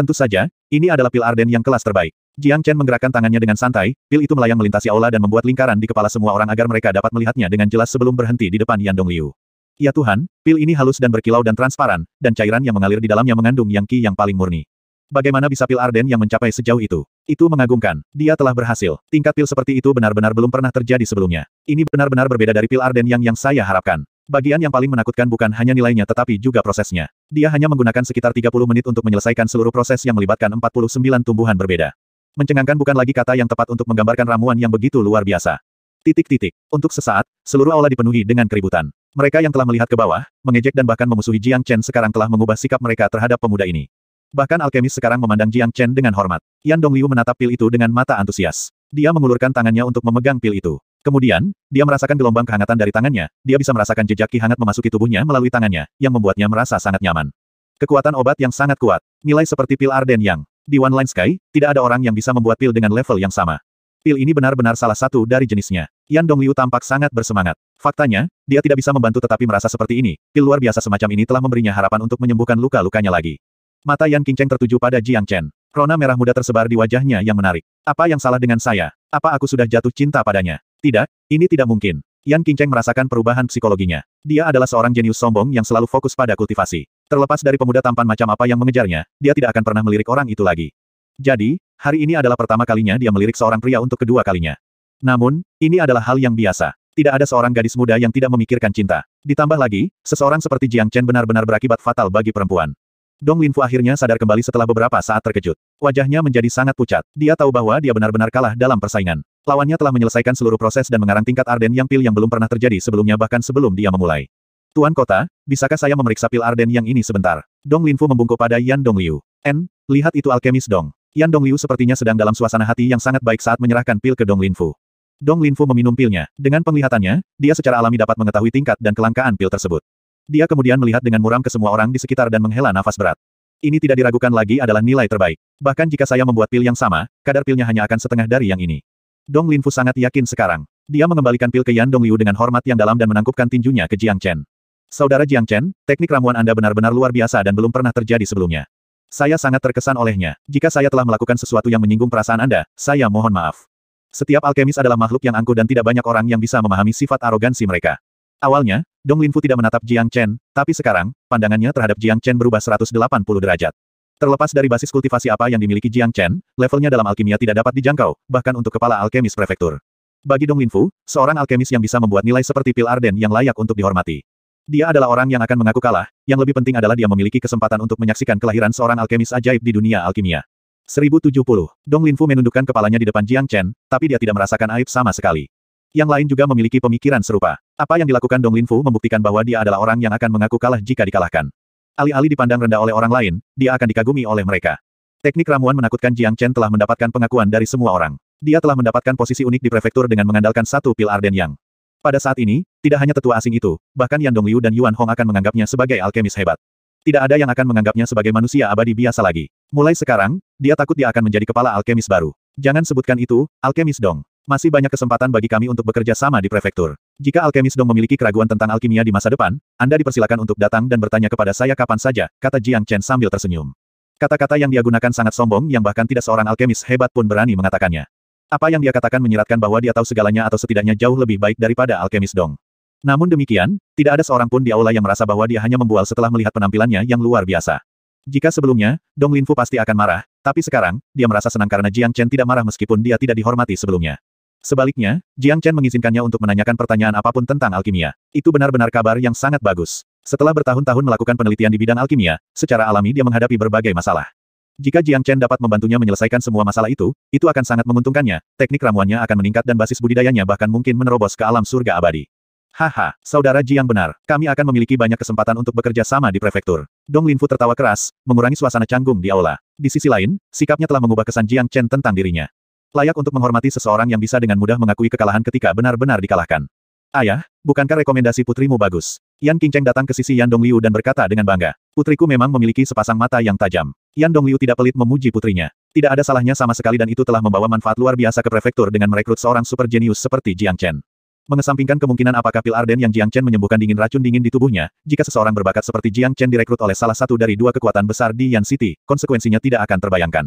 Tentu saja, ini adalah pil Arden yang kelas terbaik. Jiang Chen menggerakkan tangannya dengan santai, pil itu melayang melintasi aula dan membuat lingkaran di kepala semua orang agar mereka dapat melihatnya dengan jelas sebelum berhenti di depan Yan Dong Liu. Ya Tuhan, pil ini halus dan berkilau dan transparan, dan cairan yang mengalir di dalamnya mengandung yang ki yang paling murni. Bagaimana bisa pil Arden yang mencapai sejauh itu? Itu mengagumkan. Dia telah berhasil. Tingkat pil seperti itu benar-benar belum pernah terjadi sebelumnya. Ini benar-benar berbeda dari pil Arden yang yang saya harapkan. Bagian yang paling menakutkan bukan hanya nilainya tetapi juga prosesnya. Dia hanya menggunakan sekitar 30 menit untuk menyelesaikan seluruh proses yang melibatkan 49 tumbuhan berbeda. Mencengangkan bukan lagi kata yang tepat untuk menggambarkan ramuan yang begitu luar biasa. Titik-titik. Untuk sesaat, seluruh aula dipenuhi dengan keributan. Mereka yang telah melihat ke bawah, mengejek dan bahkan memusuhi Jiang Chen sekarang telah mengubah sikap mereka terhadap pemuda ini. Bahkan alkemis sekarang memandang Jiang Chen dengan hormat. Yan Dongliu menatap pil itu dengan mata antusias. Dia mengulurkan tangannya untuk memegang pil itu. Kemudian, dia merasakan gelombang kehangatan dari tangannya, dia bisa merasakan jejak ki hangat memasuki tubuhnya melalui tangannya, yang membuatnya merasa sangat nyaman. Kekuatan obat yang sangat kuat, nilai seperti pil Arden yang, di One Line Sky, tidak ada orang yang bisa membuat pil dengan level yang sama. Pil ini benar-benar salah satu dari jenisnya. Yan Dongliu tampak sangat bersemangat. Faktanya, dia tidak bisa membantu tetapi merasa seperti ini, pil luar biasa semacam ini telah memberinya harapan untuk menyembuhkan luka-lukanya lagi. Mata Yan Qingcheng tertuju pada Jiang Chen. Rona merah muda tersebar di wajahnya yang menarik. Apa yang salah dengan saya? Apa aku sudah jatuh cinta padanya? Tidak, ini tidak mungkin. Yan Qingcheng merasakan perubahan psikologinya. Dia adalah seorang jenius sombong yang selalu fokus pada kultivasi. Terlepas dari pemuda tampan macam apa yang mengejarnya, dia tidak akan pernah melirik orang itu lagi. Jadi, hari ini adalah pertama kalinya dia melirik seorang pria untuk kedua kalinya. Namun, ini adalah hal yang biasa. Tidak ada seorang gadis muda yang tidak memikirkan cinta. Ditambah lagi, seseorang seperti Jiang Chen benar-benar berakibat fatal bagi perempuan. Dong Linfu akhirnya sadar kembali setelah beberapa saat terkejut. Wajahnya menjadi sangat pucat. Dia tahu bahwa dia benar-benar kalah dalam persaingan. Lawannya telah menyelesaikan seluruh proses dan mengarang tingkat Arden yang pil yang belum pernah terjadi sebelumnya bahkan sebelum dia memulai. Tuan Kota, bisakah saya memeriksa pil Arden yang ini sebentar? Dong Linfu membungkuk pada Yan Liu. N, lihat itu alkemis Dong. Yan Dong Liu sepertinya sedang dalam suasana hati yang sangat baik saat menyerahkan pil ke Dong Linfu. Dong Linfu meminum pilnya. Dengan penglihatannya, dia secara alami dapat mengetahui tingkat dan kelangkaan pil tersebut. Dia kemudian melihat dengan muram ke semua orang di sekitar dan menghela nafas berat. Ini tidak diragukan lagi adalah nilai terbaik. Bahkan jika saya membuat pil yang sama, kadar pilnya hanya akan setengah dari yang ini. Dong Linfu sangat yakin sekarang. Dia mengembalikan pil ke Yan Dong Liu dengan hormat yang dalam dan menangkupkan tinjunya ke Jiang Chen. Saudara Jiang Chen, teknik ramuan Anda benar-benar luar biasa dan belum pernah terjadi sebelumnya. Saya sangat terkesan olehnya. Jika saya telah melakukan sesuatu yang menyinggung perasaan Anda, saya mohon maaf. Setiap alkemis adalah makhluk yang angkuh dan tidak banyak orang yang bisa memahami sifat arogansi mereka. Awalnya, Dong Linfu tidak menatap Jiang Chen, tapi sekarang, pandangannya terhadap Jiang Chen berubah 180 derajat. Terlepas dari basis kultivasi apa yang dimiliki Jiang Chen, levelnya dalam alkimia tidak dapat dijangkau, bahkan untuk kepala alkemis prefektur. Bagi Dong Linfu, seorang alkemis yang bisa membuat nilai seperti Pil Arden yang layak untuk dihormati. Dia adalah orang yang akan mengaku kalah, yang lebih penting adalah dia memiliki kesempatan untuk menyaksikan kelahiran seorang alkemis ajaib di dunia alkimia. 1070. Dong Linfu menundukkan kepalanya di depan Jiang Chen, tapi dia tidak merasakan aib sama sekali. Yang lain juga memiliki pemikiran serupa. Apa yang dilakukan Dong Linfu membuktikan bahwa dia adalah orang yang akan mengaku kalah jika dikalahkan. Alih-alih dipandang rendah oleh orang lain, dia akan dikagumi oleh mereka. Teknik ramuan menakutkan Jiang Chen telah mendapatkan pengakuan dari semua orang. Dia telah mendapatkan posisi unik di prefektur dengan mengandalkan satu pil Arden Yang. Pada saat ini, tidak hanya tetua asing itu, bahkan Yan Dongliu dan Yuan Hong akan menganggapnya sebagai alkemis hebat. Tidak ada yang akan menganggapnya sebagai manusia abadi biasa lagi. Mulai sekarang, dia takut dia akan menjadi kepala alkemis baru. Jangan sebutkan itu, alkemis dong. Masih banyak kesempatan bagi kami untuk bekerja sama di prefektur. Jika alkemis dong memiliki keraguan tentang alkimia di masa depan, Anda dipersilakan untuk datang dan bertanya kepada saya kapan saja, kata Jiang Chen sambil tersenyum. Kata-kata yang dia gunakan sangat sombong yang bahkan tidak seorang alkemis hebat pun berani mengatakannya. Apa yang dia katakan menyiratkan bahwa dia tahu segalanya atau setidaknya jauh lebih baik daripada alkemis dong. Namun demikian, tidak ada seorang pun di aula yang merasa bahwa dia hanya membual setelah melihat penampilannya yang luar biasa. Jika sebelumnya, Dong Linfu pasti akan marah, tapi sekarang, dia merasa senang karena Jiang Chen tidak marah meskipun dia tidak dihormati sebelumnya. Sebaliknya, Jiang Chen mengizinkannya untuk menanyakan pertanyaan apapun tentang alkimia. Itu benar-benar kabar yang sangat bagus. Setelah bertahun-tahun melakukan penelitian di bidang alkimia, secara alami dia menghadapi berbagai masalah. Jika Jiang Chen dapat membantunya menyelesaikan semua masalah itu, itu akan sangat menguntungkannya, teknik ramuannya akan meningkat dan basis budidayanya bahkan mungkin menerobos ke alam surga abadi. Haha, saudara Jiang benar, kami akan memiliki banyak kesempatan untuk bekerja sama di prefektur. Dong Linfu tertawa keras, mengurangi suasana canggung di aula. Di sisi lain, sikapnya telah mengubah kesan Jiang Chen tentang dirinya. Layak untuk menghormati seseorang yang bisa dengan mudah mengakui kekalahan ketika benar-benar dikalahkan. Ayah, bukankah rekomendasi putrimu bagus? Yan Qingcheng datang ke sisi Yan Dongliu dan berkata dengan bangga. Putriku memang memiliki sepasang mata yang tajam. Yan Dongliu tidak pelit memuji putrinya. Tidak ada salahnya sama sekali dan itu telah membawa manfaat luar biasa ke prefektur dengan merekrut seorang super jenius seperti Jiang Chen. Mengesampingkan kemungkinan apakah pil Arden yang Jiang Chen menyembuhkan dingin racun dingin di tubuhnya, jika seseorang berbakat seperti Jiang Chen direkrut oleh salah satu dari dua kekuatan besar di Yan City, konsekuensinya tidak akan terbayangkan.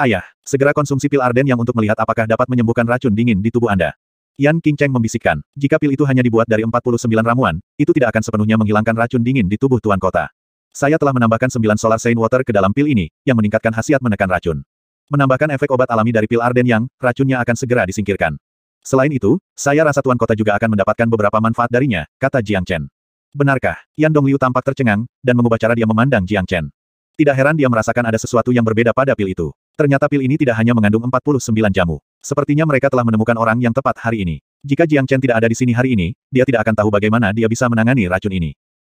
Ayah, segera konsumsi pil Arden yang untuk melihat apakah dapat menyembuhkan racun dingin di tubuh Anda. Yan Qingcheng membisikkan, jika pil itu hanya dibuat dari 49 ramuan, itu tidak akan sepenuhnya menghilangkan racun dingin di tubuh Tuan Kota. Saya telah menambahkan 9 solar saint water ke dalam pil ini, yang meningkatkan khasiat menekan racun. Menambahkan efek obat alami dari pil Arden yang, racunnya akan segera disingkirkan. Selain itu, saya rasa Tuan Kota juga akan mendapatkan beberapa manfaat darinya, kata Jiang Chen. Benarkah? Yan Dongliu tampak tercengang, dan mengubah cara dia memandang Jiang Chen. Tidak heran dia merasakan ada sesuatu yang berbeda pada pil itu. Ternyata pil ini tidak hanya mengandung 49 jamu. Sepertinya mereka telah menemukan orang yang tepat hari ini. Jika Jiang Chen tidak ada di sini hari ini, dia tidak akan tahu bagaimana dia bisa menangani racun ini.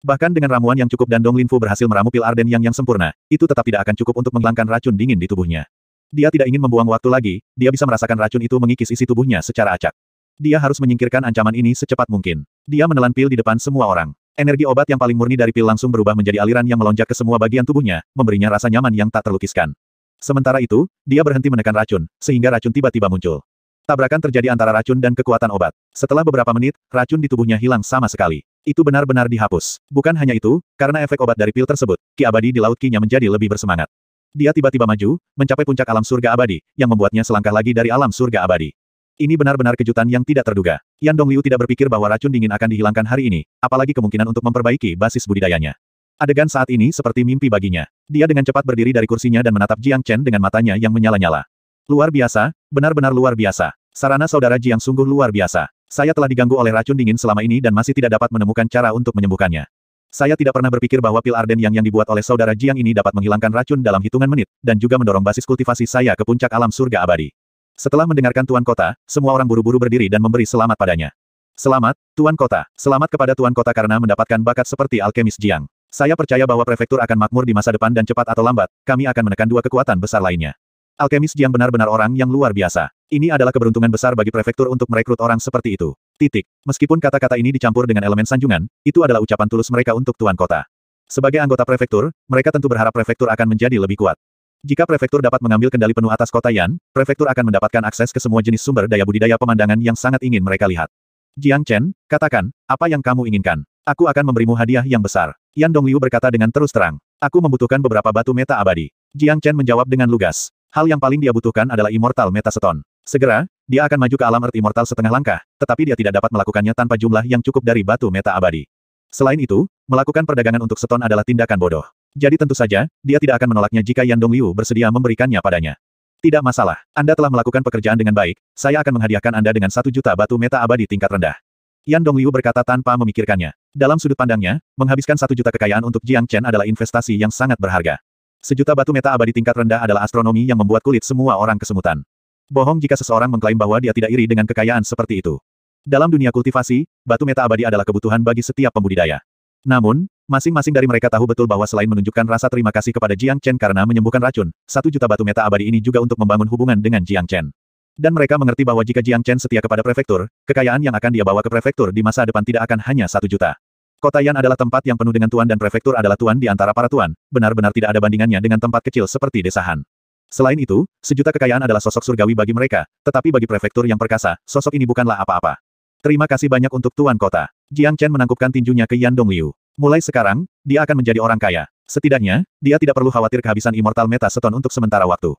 Bahkan dengan ramuan yang cukup dan Dong Linfu berhasil meramu pil Arden yang yang sempurna, itu tetap tidak akan cukup untuk menghilangkan racun dingin di tubuhnya. Dia tidak ingin membuang waktu lagi, dia bisa merasakan racun itu mengikis isi tubuhnya secara acak. Dia harus menyingkirkan ancaman ini secepat mungkin. Dia menelan pil di depan semua orang. Energi obat yang paling murni dari pil langsung berubah menjadi aliran yang melonjak ke semua bagian tubuhnya, memberinya rasa nyaman yang tak terlukiskan. Sementara itu, dia berhenti menekan racun, sehingga racun tiba-tiba muncul. Tabrakan terjadi antara racun dan kekuatan obat. Setelah beberapa menit, racun di tubuhnya hilang sama sekali. Itu benar-benar dihapus. Bukan hanya itu, karena efek obat dari pil tersebut, Ki Abadi di laut Kinya menjadi lebih bersemangat. Dia tiba-tiba maju, mencapai puncak alam surga abadi, yang membuatnya selangkah lagi dari alam surga abadi. Ini benar-benar kejutan yang tidak terduga. Yan Dongliu tidak berpikir bahwa racun dingin akan dihilangkan hari ini, apalagi kemungkinan untuk memperbaiki basis budidayanya. Adegan saat ini seperti mimpi baginya. Dia dengan cepat berdiri dari kursinya dan menatap Jiang Chen dengan matanya yang menyala-nyala. Luar biasa, benar-benar luar biasa. Sarana saudara Jiang sungguh luar biasa. Saya telah diganggu oleh racun dingin selama ini dan masih tidak dapat menemukan cara untuk menyembuhkannya. Saya tidak pernah berpikir bahwa pil Arden yang yang dibuat oleh saudara Jiang ini dapat menghilangkan racun dalam hitungan menit, dan juga mendorong basis kultivasi saya ke puncak alam surga abadi. Setelah mendengarkan Tuan Kota, semua orang buru-buru berdiri dan memberi selamat padanya. Selamat, Tuan Kota. Selamat kepada Tuan Kota karena mendapatkan bakat seperti alkemis Jiang. Saya percaya bahwa prefektur akan makmur di masa depan dan cepat atau lambat, kami akan menekan dua kekuatan besar lainnya. Alkemis Jiang benar-benar orang yang luar biasa. Ini adalah keberuntungan besar bagi prefektur untuk merekrut orang seperti itu. Titik. Meskipun kata-kata ini dicampur dengan elemen sanjungan, itu adalah ucapan tulus mereka untuk tuan kota. Sebagai anggota prefektur, mereka tentu berharap prefektur akan menjadi lebih kuat. Jika prefektur dapat mengambil kendali penuh atas kota Yan, prefektur akan mendapatkan akses ke semua jenis sumber daya budidaya pemandangan yang sangat ingin mereka lihat. Jiang Chen, katakan, apa yang kamu inginkan? Aku akan memberimu hadiah yang besar. Yan Dongliu berkata dengan terus terang. Aku membutuhkan beberapa batu meta abadi. Jiang Chen menjawab dengan lugas. Hal yang paling dia butuhkan adalah Immortal Meta Stone. Segera, dia akan maju ke alam Earth Immortal setengah langkah, tetapi dia tidak dapat melakukannya tanpa jumlah yang cukup dari batu meta abadi. Selain itu, melakukan perdagangan untuk seton adalah tindakan bodoh. Jadi tentu saja, dia tidak akan menolaknya jika Yan Dongliu bersedia memberikannya padanya. Tidak masalah, Anda telah melakukan pekerjaan dengan baik, saya akan menghadiahkan Anda dengan satu juta batu meta abadi tingkat rendah. Yan Dongliu berkata tanpa memikirkannya. Dalam sudut pandangnya, menghabiskan satu juta kekayaan untuk Jiang Chen adalah investasi yang sangat berharga. Sejuta batu meta abadi tingkat rendah adalah astronomi yang membuat kulit semua orang kesemutan. Bohong jika seseorang mengklaim bahwa dia tidak iri dengan kekayaan seperti itu. Dalam dunia kultivasi, batu meta abadi adalah kebutuhan bagi setiap pembudidaya. Namun, masing-masing dari mereka tahu betul bahwa selain menunjukkan rasa terima kasih kepada Jiang Chen karena menyembuhkan racun, satu juta batu meta abadi ini juga untuk membangun hubungan dengan Jiang Chen. Dan mereka mengerti bahwa jika Jiang Chen setia kepada prefektur, kekayaan yang akan dia bawa ke prefektur di masa depan tidak akan hanya satu juta. Kota Yan adalah tempat yang penuh dengan tuan dan prefektur adalah tuan di antara para tuan, benar-benar tidak ada bandingannya dengan tempat kecil seperti desahan. Selain itu, sejuta kekayaan adalah sosok surgawi bagi mereka, tetapi bagi prefektur yang perkasa, sosok ini bukanlah apa-apa. Terima kasih banyak untuk tuan kota. Jiang Chen menangkupkan tinjunya ke Yan Liu. Mulai sekarang, dia akan menjadi orang kaya. Setidaknya, dia tidak perlu khawatir kehabisan immortal meta seton untuk sementara waktu.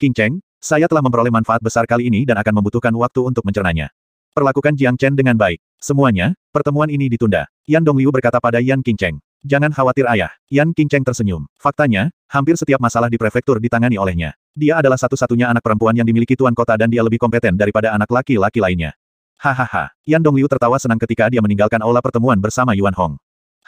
King Cheng, saya telah memperoleh manfaat besar kali ini dan akan membutuhkan waktu untuk mencernanya. Perlakukan Jiang Chen dengan baik. Semuanya, pertemuan ini ditunda. Yan Dongliu berkata pada Yan King Cheng. Jangan khawatir ayah. Yan Cheng tersenyum. Faktanya, hampir setiap masalah di prefektur ditangani olehnya. Dia adalah satu-satunya anak perempuan yang dimiliki tuan kota dan dia lebih kompeten daripada anak laki-laki lainnya. Hahaha. Yan Dongliu tertawa senang ketika dia meninggalkan aula pertemuan bersama Yuan Hong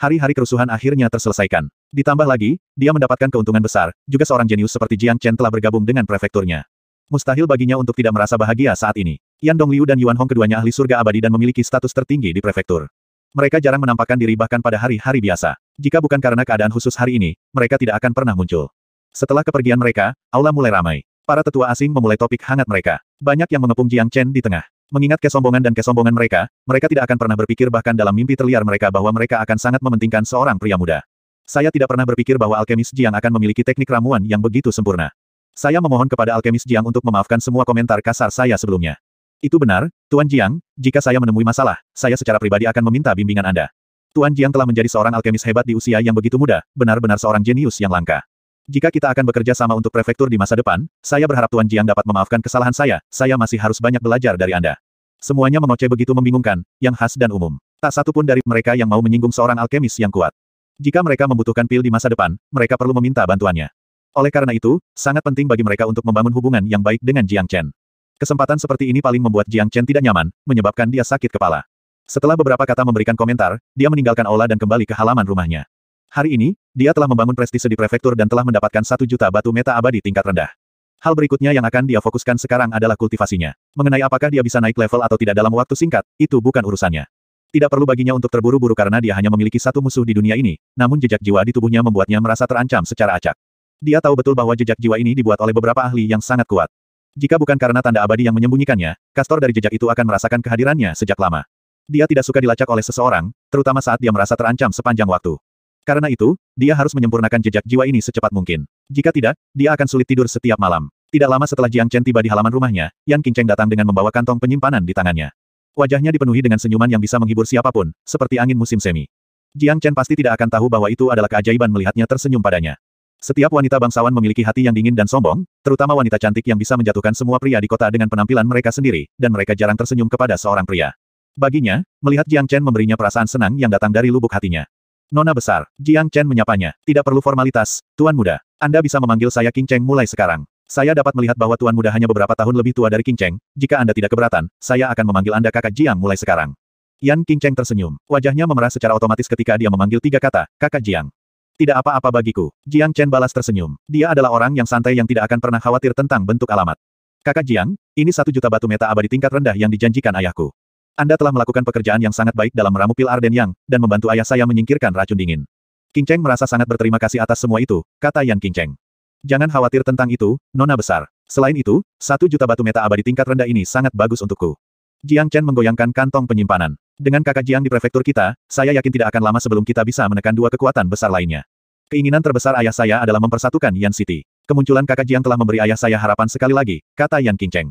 hari-hari kerusuhan akhirnya terselesaikan. Ditambah lagi, dia mendapatkan keuntungan besar, juga seorang jenius seperti Jiang Chen telah bergabung dengan prefekturnya. Mustahil baginya untuk tidak merasa bahagia saat ini. Yan Dongliu dan Yuan Hong keduanya ahli surga abadi dan memiliki status tertinggi di prefektur. Mereka jarang menampakkan diri bahkan pada hari-hari biasa. Jika bukan karena keadaan khusus hari ini, mereka tidak akan pernah muncul. Setelah kepergian mereka, aula mulai ramai. Para tetua asing memulai topik hangat mereka. Banyak yang mengepung Jiang Chen di tengah. Mengingat kesombongan dan kesombongan mereka, mereka tidak akan pernah berpikir bahkan dalam mimpi terliar mereka bahwa mereka akan sangat mementingkan seorang pria muda. Saya tidak pernah berpikir bahwa alkemis Jiang akan memiliki teknik ramuan yang begitu sempurna. Saya memohon kepada alkemis Jiang untuk memaafkan semua komentar kasar saya sebelumnya. Itu benar, Tuan Jiang, jika saya menemui masalah, saya secara pribadi akan meminta bimbingan Anda. Tuan Jiang telah menjadi seorang alkemis hebat di usia yang begitu muda, benar-benar seorang jenius yang langka. Jika kita akan bekerja sama untuk prefektur di masa depan, saya berharap Tuan Jiang dapat memaafkan kesalahan saya, saya masih harus banyak belajar dari Anda. Semuanya mengoceh begitu membingungkan, yang khas dan umum. Tak satu pun dari mereka yang mau menyinggung seorang alkemis yang kuat. Jika mereka membutuhkan pil di masa depan, mereka perlu meminta bantuannya. Oleh karena itu, sangat penting bagi mereka untuk membangun hubungan yang baik dengan Jiang Chen. Kesempatan seperti ini paling membuat Jiang Chen tidak nyaman, menyebabkan dia sakit kepala. Setelah beberapa kata memberikan komentar, dia meninggalkan aula dan kembali ke halaman rumahnya. Hari ini, dia telah membangun prestise di prefektur dan telah mendapatkan satu juta batu meta abadi tingkat rendah. Hal berikutnya yang akan dia fokuskan sekarang adalah kultivasinya. Mengenai apakah dia bisa naik level atau tidak dalam waktu singkat, itu bukan urusannya. Tidak perlu baginya untuk terburu-buru karena dia hanya memiliki satu musuh di dunia ini, namun jejak jiwa di tubuhnya membuatnya merasa terancam secara acak. Dia tahu betul bahwa jejak jiwa ini dibuat oleh beberapa ahli yang sangat kuat. Jika bukan karena tanda abadi yang menyembunyikannya, kastor dari jejak itu akan merasakan kehadirannya sejak lama. Dia tidak suka dilacak oleh seseorang, terutama saat dia merasa terancam sepanjang waktu. Karena itu, dia harus menyempurnakan jejak jiwa ini secepat mungkin. Jika tidak, dia akan sulit tidur setiap malam. Tidak lama setelah Jiang Chen tiba di halaman rumahnya, Yang Qingcheng datang dengan membawa kantong penyimpanan di tangannya. Wajahnya dipenuhi dengan senyuman yang bisa menghibur siapapun, seperti angin musim semi. Jiang Chen pasti tidak akan tahu bahwa itu adalah keajaiban melihatnya tersenyum padanya. Setiap wanita bangsawan memiliki hati yang dingin dan sombong, terutama wanita cantik yang bisa menjatuhkan semua pria di kota dengan penampilan mereka sendiri, dan mereka jarang tersenyum kepada seorang pria. Baginya, melihat Jiang Chen memberinya perasaan senang yang datang dari lubuk hatinya. Nona besar, Jiang Chen menyapanya. Tidak perlu formalitas, Tuan Muda. Anda bisa memanggil saya King Cheng mulai sekarang. Saya dapat melihat bahwa Tuan Muda hanya beberapa tahun lebih tua dari King Cheng. Jika Anda tidak keberatan, saya akan memanggil Anda kakak Jiang mulai sekarang. Yan King Cheng tersenyum. Wajahnya memerah secara otomatis ketika dia memanggil tiga kata, kakak Jiang. Tidak apa-apa bagiku. Jiang Chen balas tersenyum. Dia adalah orang yang santai yang tidak akan pernah khawatir tentang bentuk alamat. Kakak Jiang, ini satu juta batu meta abadi tingkat rendah yang dijanjikan ayahku. Anda telah melakukan pekerjaan yang sangat baik dalam meramu pil Arden Yang, dan membantu ayah saya menyingkirkan racun dingin. King Cheng merasa sangat berterima kasih atas semua itu, kata Yang King Cheng. Jangan khawatir tentang itu, Nona Besar. Selain itu, satu juta batu meta abadi tingkat rendah ini sangat bagus untukku. Jiang Chen menggoyangkan kantong penyimpanan. Dengan kakak Jiang di prefektur kita, saya yakin tidak akan lama sebelum kita bisa menekan dua kekuatan besar lainnya. Keinginan terbesar ayah saya adalah mempersatukan Yan City. Kemunculan kakak Jiang telah memberi ayah saya harapan sekali lagi, kata Yan King Cheng.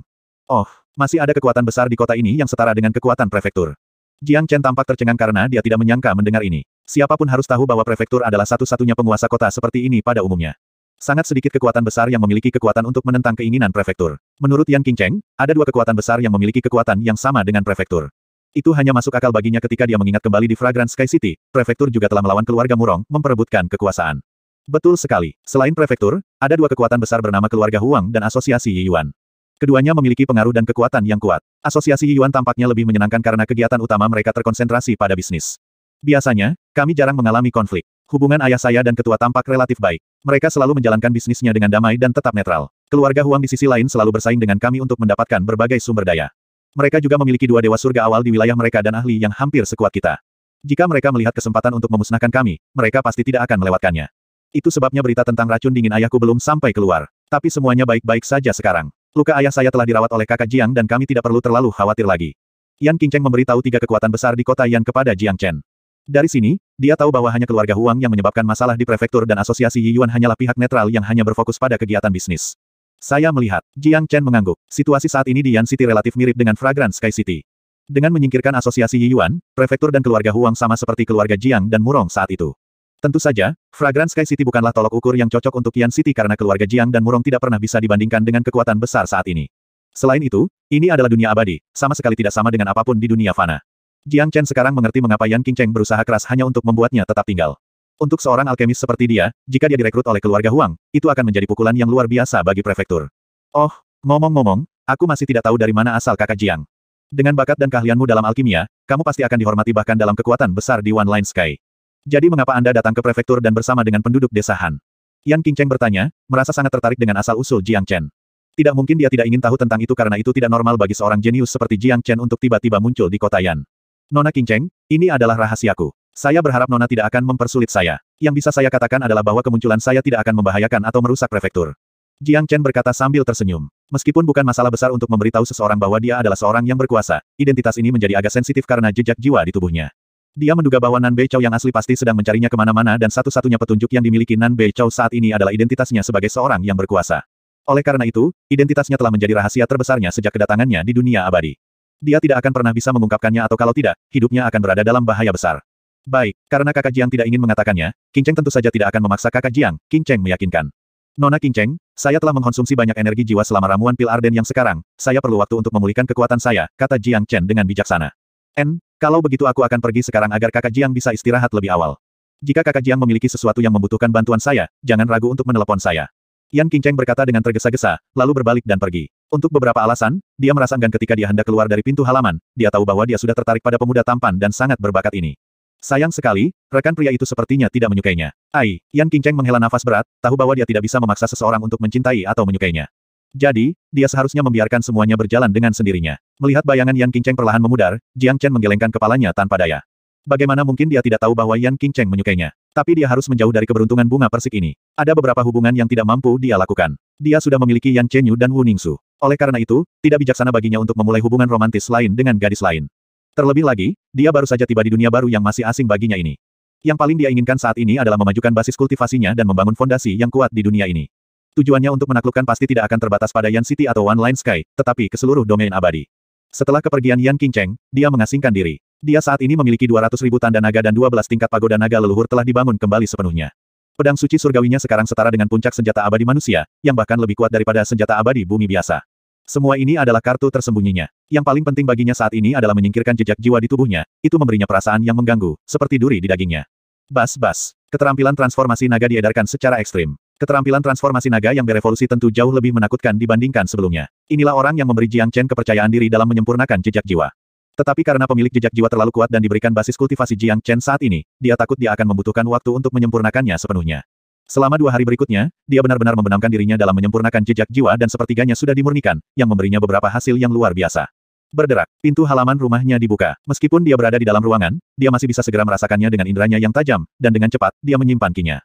Oh, masih ada kekuatan besar di kota ini yang setara dengan kekuatan prefektur. Jiang Chen tampak tercengang karena dia tidak menyangka mendengar ini. Siapapun harus tahu bahwa prefektur adalah satu-satunya penguasa kota seperti ini pada umumnya. Sangat sedikit kekuatan besar yang memiliki kekuatan untuk menentang keinginan prefektur. Menurut Yang Qingcheng, ada dua kekuatan besar yang memiliki kekuatan yang sama dengan prefektur. Itu hanya masuk akal baginya ketika dia mengingat kembali di Fragrant Sky City, prefektur juga telah melawan keluarga Murong, memperebutkan kekuasaan. Betul sekali. Selain prefektur, ada dua kekuatan besar bernama keluarga Huang dan asosiasi Yi Yuan. Keduanya memiliki pengaruh dan kekuatan yang kuat. Asosiasi Yuan tampaknya lebih menyenangkan karena kegiatan utama mereka terkonsentrasi pada bisnis. Biasanya, kami jarang mengalami konflik. Hubungan ayah saya dan ketua tampak relatif baik. Mereka selalu menjalankan bisnisnya dengan damai dan tetap netral. Keluarga Huang di sisi lain selalu bersaing dengan kami untuk mendapatkan berbagai sumber daya. Mereka juga memiliki dua dewa surga awal di wilayah mereka dan ahli yang hampir sekuat kita. Jika mereka melihat kesempatan untuk memusnahkan kami, mereka pasti tidak akan melewatkannya. Itu sebabnya berita tentang racun dingin ayahku belum sampai keluar. Tapi semuanya baik-baik saja sekarang. Luka ayah saya telah dirawat oleh kakak Jiang dan kami tidak perlu terlalu khawatir lagi. Yan Qingcheng tahu tiga kekuatan besar di kota Yan kepada Jiang Chen. Dari sini, dia tahu bahwa hanya keluarga Huang yang menyebabkan masalah di prefektur dan asosiasi Yuan hanyalah pihak netral yang hanya berfokus pada kegiatan bisnis. Saya melihat, Jiang Chen mengangguk. Situasi saat ini di Yan City relatif mirip dengan Fragrant Sky City. Dengan menyingkirkan asosiasi Yuan, prefektur dan keluarga Huang sama seperti keluarga Jiang dan Murong saat itu. Tentu saja, Fragrant Sky City bukanlah tolok ukur yang cocok untuk Yan City karena keluarga Jiang dan Murong tidak pernah bisa dibandingkan dengan kekuatan besar saat ini. Selain itu, ini adalah dunia abadi, sama sekali tidak sama dengan apapun di dunia fana. Jiang Chen sekarang mengerti mengapa Yan King Cheng berusaha keras hanya untuk membuatnya tetap tinggal. Untuk seorang alkemis seperti dia, jika dia direkrut oleh keluarga Huang, itu akan menjadi pukulan yang luar biasa bagi prefektur. Oh, ngomong-ngomong, aku masih tidak tahu dari mana asal kakak Jiang. Dengan bakat dan keahlianmu dalam alkimia, kamu pasti akan dihormati bahkan dalam kekuatan besar di One Line Sky. Jadi mengapa Anda datang ke prefektur dan bersama dengan penduduk desa Han? Yan Qingcheng bertanya, merasa sangat tertarik dengan asal-usul Jiang Chen. Tidak mungkin dia tidak ingin tahu tentang itu karena itu tidak normal bagi seorang jenius seperti Jiang Chen untuk tiba-tiba muncul di kota Yan. Nona Qingcheng, ini adalah rahasiaku. Saya berharap Nona tidak akan mempersulit saya. Yang bisa saya katakan adalah bahwa kemunculan saya tidak akan membahayakan atau merusak prefektur. Jiang Chen berkata sambil tersenyum. Meskipun bukan masalah besar untuk memberitahu seseorang bahwa dia adalah seorang yang berkuasa, identitas ini menjadi agak sensitif karena jejak jiwa di tubuhnya. Dia menduga bahwa Nan Bei yang asli pasti sedang mencarinya kemana-mana dan satu-satunya petunjuk yang dimiliki Nan Bei saat ini adalah identitasnya sebagai seorang yang berkuasa. Oleh karena itu, identitasnya telah menjadi rahasia terbesarnya sejak kedatangannya di dunia abadi. Dia tidak akan pernah bisa mengungkapkannya atau kalau tidak, hidupnya akan berada dalam bahaya besar. Baik, karena kakak Jiang tidak ingin mengatakannya, King Cheng tentu saja tidak akan memaksa kakak Jiang, King Cheng meyakinkan. Nona King Cheng, saya telah mengkonsumsi banyak energi jiwa selama ramuan pil Arden yang sekarang, saya perlu waktu untuk memulihkan kekuatan saya, kata Jiang Chen dengan bijaksana. N, kalau begitu aku akan pergi sekarang agar kakak Jiang bisa istirahat lebih awal. Jika kakak Jiang memiliki sesuatu yang membutuhkan bantuan saya, jangan ragu untuk menelepon saya. Yan Qingcheng berkata dengan tergesa-gesa, lalu berbalik dan pergi. Untuk beberapa alasan, dia merasa enggan ketika dia hendak keluar dari pintu halaman, dia tahu bahwa dia sudah tertarik pada pemuda tampan dan sangat berbakat ini. Sayang sekali, rekan pria itu sepertinya tidak menyukainya. Ai, Yan Qingcheng menghela nafas berat, tahu bahwa dia tidak bisa memaksa seseorang untuk mencintai atau menyukainya. Jadi, dia seharusnya membiarkan semuanya berjalan dengan sendirinya. Melihat bayangan Yan Qingcheng perlahan memudar, Jiang Chen menggelengkan kepalanya tanpa daya. Bagaimana mungkin dia tidak tahu bahwa Yan Qingcheng menyukainya? Tapi dia harus menjauh dari keberuntungan bunga persik ini. Ada beberapa hubungan yang tidak mampu dia lakukan. Dia sudah memiliki Yan Chenyu dan Wu Ningsu. Oleh karena itu, tidak bijaksana baginya untuk memulai hubungan romantis lain dengan gadis lain. Terlebih lagi, dia baru saja tiba di dunia baru yang masih asing baginya ini. Yang paling dia inginkan saat ini adalah memajukan basis kultivasinya dan membangun fondasi yang kuat di dunia ini. Tujuannya untuk menaklukkan pasti tidak akan terbatas pada Yan City atau One Line Sky, tetapi ke seluruh domain abadi. Setelah kepergian Yan Qingcheng, dia mengasingkan diri. Dia saat ini memiliki 200 ribu tanda naga dan 12 tingkat pagoda naga leluhur telah dibangun kembali sepenuhnya. Pedang suci surgawinya sekarang setara dengan puncak senjata abadi manusia, yang bahkan lebih kuat daripada senjata abadi bumi biasa. Semua ini adalah kartu tersembunyinya. Yang paling penting baginya saat ini adalah menyingkirkan jejak jiwa di tubuhnya, itu memberinya perasaan yang mengganggu, seperti duri di dagingnya. Bas-bas. Keterampilan transformasi naga diedarkan secara ekstrim. Keterampilan transformasi naga yang berevolusi tentu jauh lebih menakutkan dibandingkan sebelumnya. Inilah orang yang memberi Jiang Chen kepercayaan diri dalam menyempurnakan jejak jiwa. Tetapi karena pemilik jejak jiwa terlalu kuat dan diberikan basis kultivasi Jiang Chen saat ini, dia takut dia akan membutuhkan waktu untuk menyempurnakannya sepenuhnya. Selama dua hari berikutnya, dia benar-benar membenamkan dirinya dalam menyempurnakan jejak jiwa dan sepertiganya sudah dimurnikan, yang memberinya beberapa hasil yang luar biasa. Berderak, pintu halaman rumahnya dibuka. Meskipun dia berada di dalam ruangan, dia masih bisa segera merasakannya dengan inderanya yang tajam, dan dengan cepat, dia menyimpan kinya.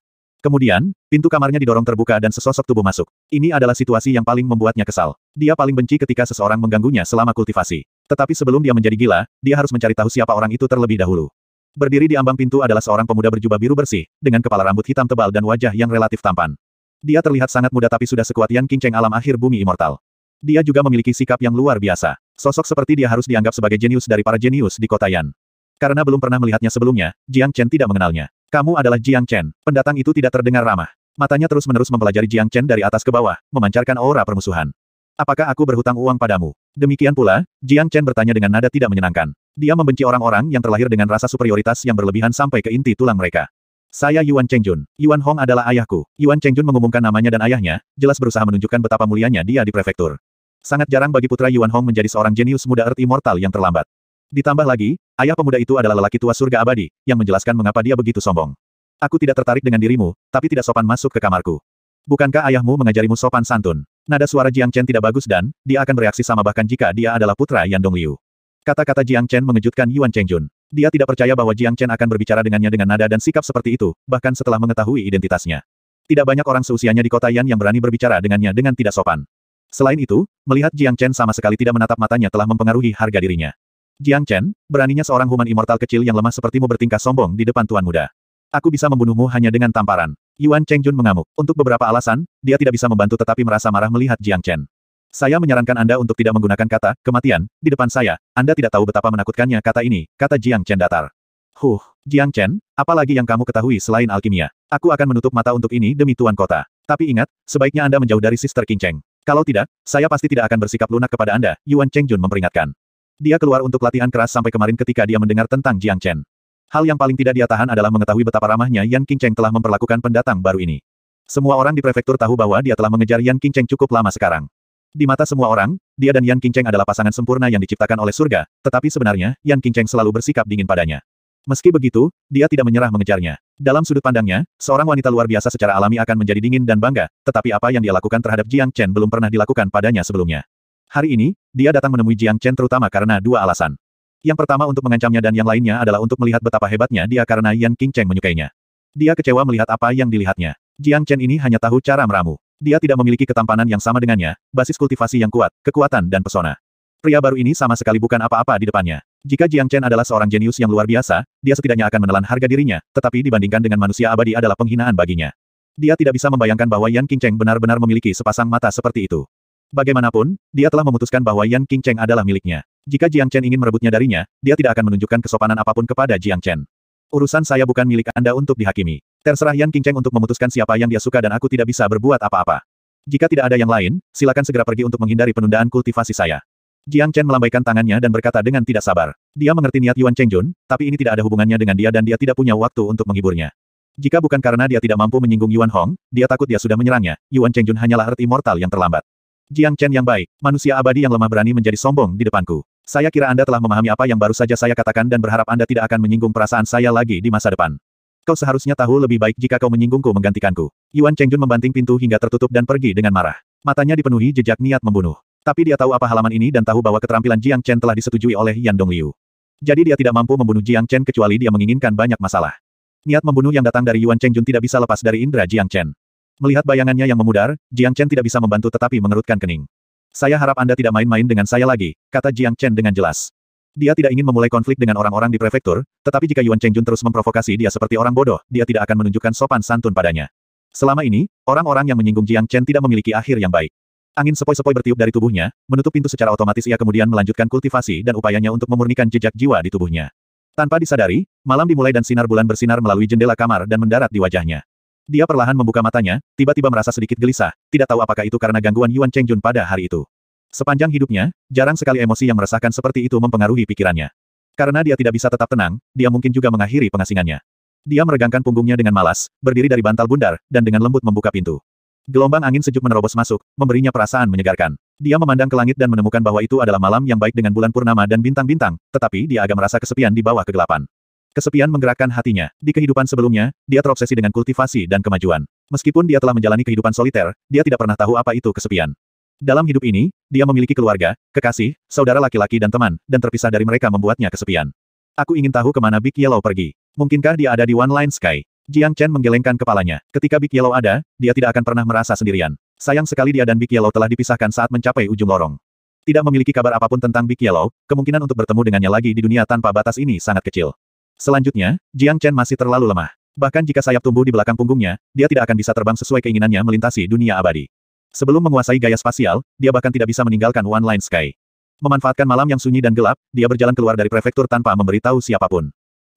Kemudian, pintu kamarnya didorong terbuka dan sesosok tubuh masuk. Ini adalah situasi yang paling membuatnya kesal. Dia paling benci ketika seseorang mengganggunya selama kultivasi. Tetapi sebelum dia menjadi gila, dia harus mencari tahu siapa orang itu terlebih dahulu. Berdiri di ambang pintu adalah seorang pemuda berjubah biru bersih, dengan kepala rambut hitam tebal dan wajah yang relatif tampan. Dia terlihat sangat muda tapi sudah sekuat Yan King alam akhir bumi immortal. Dia juga memiliki sikap yang luar biasa. Sosok seperti dia harus dianggap sebagai jenius dari para jenius di kota Yan. Karena belum pernah melihatnya sebelumnya, Jiang Chen tidak mengenalnya. Kamu adalah Jiang Chen. Pendatang itu tidak terdengar ramah. Matanya terus-menerus mempelajari Jiang Chen dari atas ke bawah, memancarkan aura permusuhan. Apakah aku berhutang uang padamu? Demikian pula, Jiang Chen bertanya dengan nada tidak menyenangkan. Dia membenci orang-orang yang terlahir dengan rasa superioritas yang berlebihan sampai ke inti tulang mereka. Saya Yuan Chengjun. Yuan Hong adalah ayahku. Yuan Chengjun mengumumkan namanya dan ayahnya, jelas berusaha menunjukkan betapa mulianya dia di prefektur. Sangat jarang bagi putra Yuan Hong menjadi seorang jenius muda Earth Immortal yang terlambat. Ditambah lagi, ayah pemuda itu adalah lelaki tua surga abadi, yang menjelaskan mengapa dia begitu sombong. Aku tidak tertarik dengan dirimu, tapi tidak sopan masuk ke kamarku. Bukankah ayahmu mengajarimu sopan santun? Nada suara Jiang Chen tidak bagus dan, dia akan bereaksi sama bahkan jika dia adalah putra Yan Dongliu. Kata-kata Jiang Chen mengejutkan Yuan Chengjun. Dia tidak percaya bahwa Jiang Chen akan berbicara dengannya dengan nada dan sikap seperti itu, bahkan setelah mengetahui identitasnya. Tidak banyak orang seusianya di kota Yan yang berani berbicara dengannya dengan tidak sopan. Selain itu, melihat Jiang Chen sama sekali tidak menatap matanya telah mempengaruhi harga dirinya. Jiang Chen, beraninya seorang human immortal kecil yang lemah sepertimu bertingkah sombong di depan tuan muda. Aku bisa membunuhmu hanya dengan tamparan. Yuan Chengjun mengamuk. Untuk beberapa alasan, dia tidak bisa membantu tetapi merasa marah melihat Jiang Chen. Saya menyarankan Anda untuk tidak menggunakan kata, kematian, di depan saya. Anda tidak tahu betapa menakutkannya kata ini, kata Jiang Chen datar. Huh, Jiang Chen, apalagi yang kamu ketahui selain alkimia? Aku akan menutup mata untuk ini demi tuan kota. Tapi ingat, sebaiknya Anda menjauh dari Sister King Cheng. Kalau tidak, saya pasti tidak akan bersikap lunak kepada Anda, Yuan Chengjun memperingatkan. Dia keluar untuk latihan keras sampai kemarin ketika dia mendengar tentang Jiang Chen. Hal yang paling tidak dia tahan adalah mengetahui betapa ramahnya Yan Qingcheng telah memperlakukan pendatang baru ini. Semua orang di prefektur tahu bahwa dia telah mengejar Yan Qingcheng cukup lama sekarang. Di mata semua orang, dia dan Yan Qingcheng adalah pasangan sempurna yang diciptakan oleh surga, tetapi sebenarnya, Yan Qingcheng selalu bersikap dingin padanya. Meski begitu, dia tidak menyerah mengejarnya. Dalam sudut pandangnya, seorang wanita luar biasa secara alami akan menjadi dingin dan bangga, tetapi apa yang dia lakukan terhadap Jiang Chen belum pernah dilakukan padanya sebelumnya. Hari ini, dia datang menemui Jiang Chen terutama karena dua alasan. Yang pertama untuk mengancamnya dan yang lainnya adalah untuk melihat betapa hebatnya dia karena Yan King Cheng menyukainya. Dia kecewa melihat apa yang dilihatnya. Jiang Chen ini hanya tahu cara meramu. Dia tidak memiliki ketampanan yang sama dengannya, basis kultivasi yang kuat, kekuatan dan pesona. Pria baru ini sama sekali bukan apa-apa di depannya. Jika Jiang Chen adalah seorang jenius yang luar biasa, dia setidaknya akan menelan harga dirinya, tetapi dibandingkan dengan manusia abadi adalah penghinaan baginya. Dia tidak bisa membayangkan bahwa Yan King Cheng benar-benar memiliki sepasang mata seperti itu. Bagaimanapun, dia telah memutuskan bahwa Yan King Cheng adalah miliknya. Jika Jiang Chen ingin merebutnya darinya, dia tidak akan menunjukkan kesopanan apapun kepada Jiang Chen. Urusan saya bukan milik Anda untuk dihakimi. Terserah Yan King Cheng untuk memutuskan siapa yang dia suka dan aku tidak bisa berbuat apa-apa. Jika tidak ada yang lain, silakan segera pergi untuk menghindari penundaan kultivasi saya. Jiang Chen melambaikan tangannya dan berkata dengan tidak sabar. Dia mengerti niat Yuan Cheng Chengjun, tapi ini tidak ada hubungannya dengan dia dan dia tidak punya waktu untuk menghiburnya. Jika bukan karena dia tidak mampu menyinggung Yuan Hong, dia takut dia sudah menyerangnya. Yuan Cheng Chengjun hanyalah Earth Immortal yang terlambat. Jiang Chen yang baik, manusia abadi yang lemah berani menjadi sombong di depanku. Saya kira Anda telah memahami apa yang baru saja saya katakan dan berharap Anda tidak akan menyinggung perasaan saya lagi di masa depan. Kau seharusnya tahu lebih baik jika kau menyinggungku menggantikanku. Yuan Chengjun membanting pintu hingga tertutup dan pergi dengan marah. Matanya dipenuhi jejak niat membunuh. Tapi dia tahu apa halaman ini dan tahu bahwa keterampilan Jiang Chen telah disetujui oleh Yan Dong Liu. Jadi dia tidak mampu membunuh Jiang Chen kecuali dia menginginkan banyak masalah. Niat membunuh yang datang dari Yuan Chengjun tidak bisa lepas dari indera Jiang Chen. Melihat bayangannya yang memudar, Jiang Chen tidak bisa membantu tetapi mengerutkan kening. Saya harap Anda tidak main-main dengan saya lagi, kata Jiang Chen dengan jelas. Dia tidak ingin memulai konflik dengan orang-orang di prefektur, tetapi jika Yuan Chengjun terus memprovokasi dia seperti orang bodoh, dia tidak akan menunjukkan sopan santun padanya. Selama ini, orang-orang yang menyinggung Jiang Chen tidak memiliki akhir yang baik. Angin sepoi-sepoi bertiup dari tubuhnya, menutup pintu secara otomatis ia kemudian melanjutkan kultivasi dan upayanya untuk memurnikan jejak jiwa di tubuhnya. Tanpa disadari, malam dimulai dan sinar bulan bersinar melalui jendela kamar dan mendarat di wajahnya. Dia perlahan membuka matanya, tiba-tiba merasa sedikit gelisah, tidak tahu apakah itu karena gangguan Yuan Chengjun pada hari itu. Sepanjang hidupnya, jarang sekali emosi yang meresahkan seperti itu mempengaruhi pikirannya. Karena dia tidak bisa tetap tenang, dia mungkin juga mengakhiri pengasingannya. Dia meregangkan punggungnya dengan malas, berdiri dari bantal bundar, dan dengan lembut membuka pintu. Gelombang angin sejuk menerobos masuk, memberinya perasaan menyegarkan. Dia memandang ke langit dan menemukan bahwa itu adalah malam yang baik dengan bulan purnama dan bintang-bintang, tetapi dia agak merasa kesepian di bawah kegelapan. Kesepian menggerakkan hatinya. Di kehidupan sebelumnya, dia terobsesi dengan kultivasi dan kemajuan. Meskipun dia telah menjalani kehidupan soliter, dia tidak pernah tahu apa itu kesepian. Dalam hidup ini, dia memiliki keluarga, kekasih, saudara laki-laki dan teman, dan terpisah dari mereka membuatnya kesepian. Aku ingin tahu kemana Big Yellow pergi. Mungkinkah dia ada di One Line Sky? Jiang Chen menggelengkan kepalanya. Ketika Big Yellow ada, dia tidak akan pernah merasa sendirian. Sayang sekali dia dan Big Yellow telah dipisahkan saat mencapai ujung lorong. Tidak memiliki kabar apapun tentang Big Yellow, kemungkinan untuk bertemu dengannya lagi di dunia tanpa batas ini sangat kecil. Selanjutnya, Jiang Chen masih terlalu lemah. Bahkan jika sayap tumbuh di belakang punggungnya, dia tidak akan bisa terbang sesuai keinginannya melintasi dunia abadi. Sebelum menguasai gaya spasial, dia bahkan tidak bisa meninggalkan One Line Sky. Memanfaatkan malam yang sunyi dan gelap, dia berjalan keluar dari prefektur tanpa memberitahu siapapun.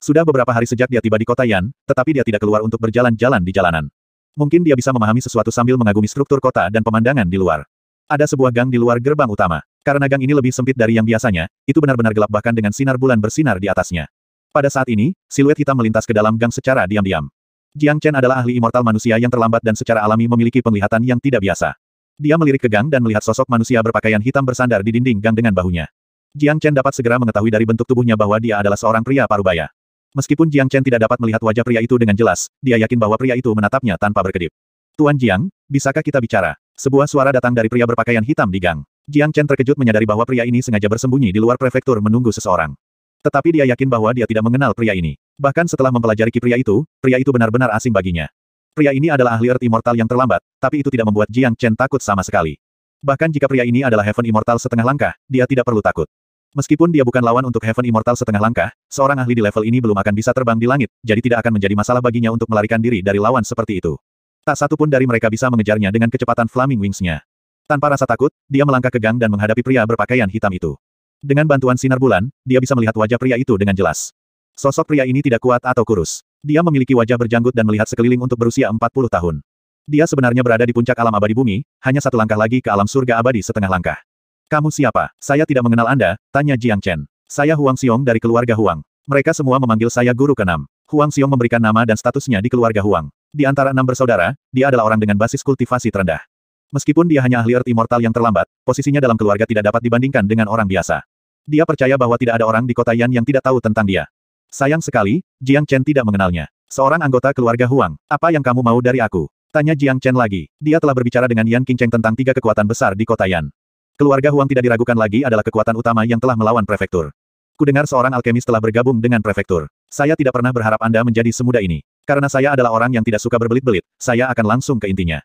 Sudah beberapa hari sejak dia tiba di kota Yan, tetapi dia tidak keluar untuk berjalan-jalan di jalanan. Mungkin dia bisa memahami sesuatu sambil mengagumi struktur kota dan pemandangan di luar. Ada sebuah gang di luar gerbang utama. Karena gang ini lebih sempit dari yang biasanya, itu benar-benar gelap bahkan dengan sinar bulan bersinar di atasnya. Pada saat ini, siluet hitam melintas ke dalam gang secara diam-diam. Jiang Chen adalah ahli immortal manusia yang terlambat dan secara alami memiliki penglihatan yang tidak biasa. Dia melirik ke gang dan melihat sosok manusia berpakaian hitam bersandar di dinding gang dengan bahunya. Jiang Chen dapat segera mengetahui dari bentuk tubuhnya bahwa dia adalah seorang pria parubaya. Meskipun Jiang Chen tidak dapat melihat wajah pria itu dengan jelas, dia yakin bahwa pria itu menatapnya tanpa berkedip. Tuan Jiang, bisakah kita bicara? Sebuah suara datang dari pria berpakaian hitam di gang. Jiang Chen terkejut menyadari bahwa pria ini sengaja bersembunyi di luar prefektur menunggu seseorang. Tetapi dia yakin bahwa dia tidak mengenal pria ini. Bahkan setelah mempelajari ki pria itu, pria itu benar-benar asing baginya. Pria ini adalah ahli Earth Immortal yang terlambat, tapi itu tidak membuat Jiang Chen takut sama sekali. Bahkan jika pria ini adalah Heaven Immortal setengah langkah, dia tidak perlu takut. Meskipun dia bukan lawan untuk Heaven Immortal setengah langkah, seorang ahli di level ini belum akan bisa terbang di langit, jadi tidak akan menjadi masalah baginya untuk melarikan diri dari lawan seperti itu. Tak satu pun dari mereka bisa mengejarnya dengan kecepatan Flaming Wings-nya. Tanpa rasa takut, dia melangkah ke gang dan menghadapi pria berpakaian hitam itu. Dengan bantuan sinar bulan, dia bisa melihat wajah pria itu dengan jelas. Sosok pria ini tidak kuat atau kurus. Dia memiliki wajah berjanggut dan melihat sekeliling untuk berusia 40 tahun. Dia sebenarnya berada di puncak alam abadi bumi, hanya satu langkah lagi ke alam surga abadi setengah langkah. Kamu siapa? Saya tidak mengenal Anda, tanya Jiang Chen. Saya Huang Xiong dari keluarga Huang. Mereka semua memanggil saya guru keenam. Huang Xiong memberikan nama dan statusnya di keluarga Huang. Di antara enam bersaudara, dia adalah orang dengan basis kultivasi terendah. Meskipun dia hanya ahli Earth Immortal yang terlambat, posisinya dalam keluarga tidak dapat dibandingkan dengan orang biasa. Dia percaya bahwa tidak ada orang di kota Yan yang tidak tahu tentang dia. Sayang sekali, Jiang Chen tidak mengenalnya. Seorang anggota keluarga Huang, apa yang kamu mau dari aku? Tanya Jiang Chen lagi. Dia telah berbicara dengan Yan Qingcheng tentang tiga kekuatan besar di kota Yan. Keluarga Huang tidak diragukan lagi adalah kekuatan utama yang telah melawan prefektur. Kudengar seorang alkemis telah bergabung dengan prefektur. Saya tidak pernah berharap Anda menjadi semudah ini. Karena saya adalah orang yang tidak suka berbelit-belit, saya akan langsung ke intinya.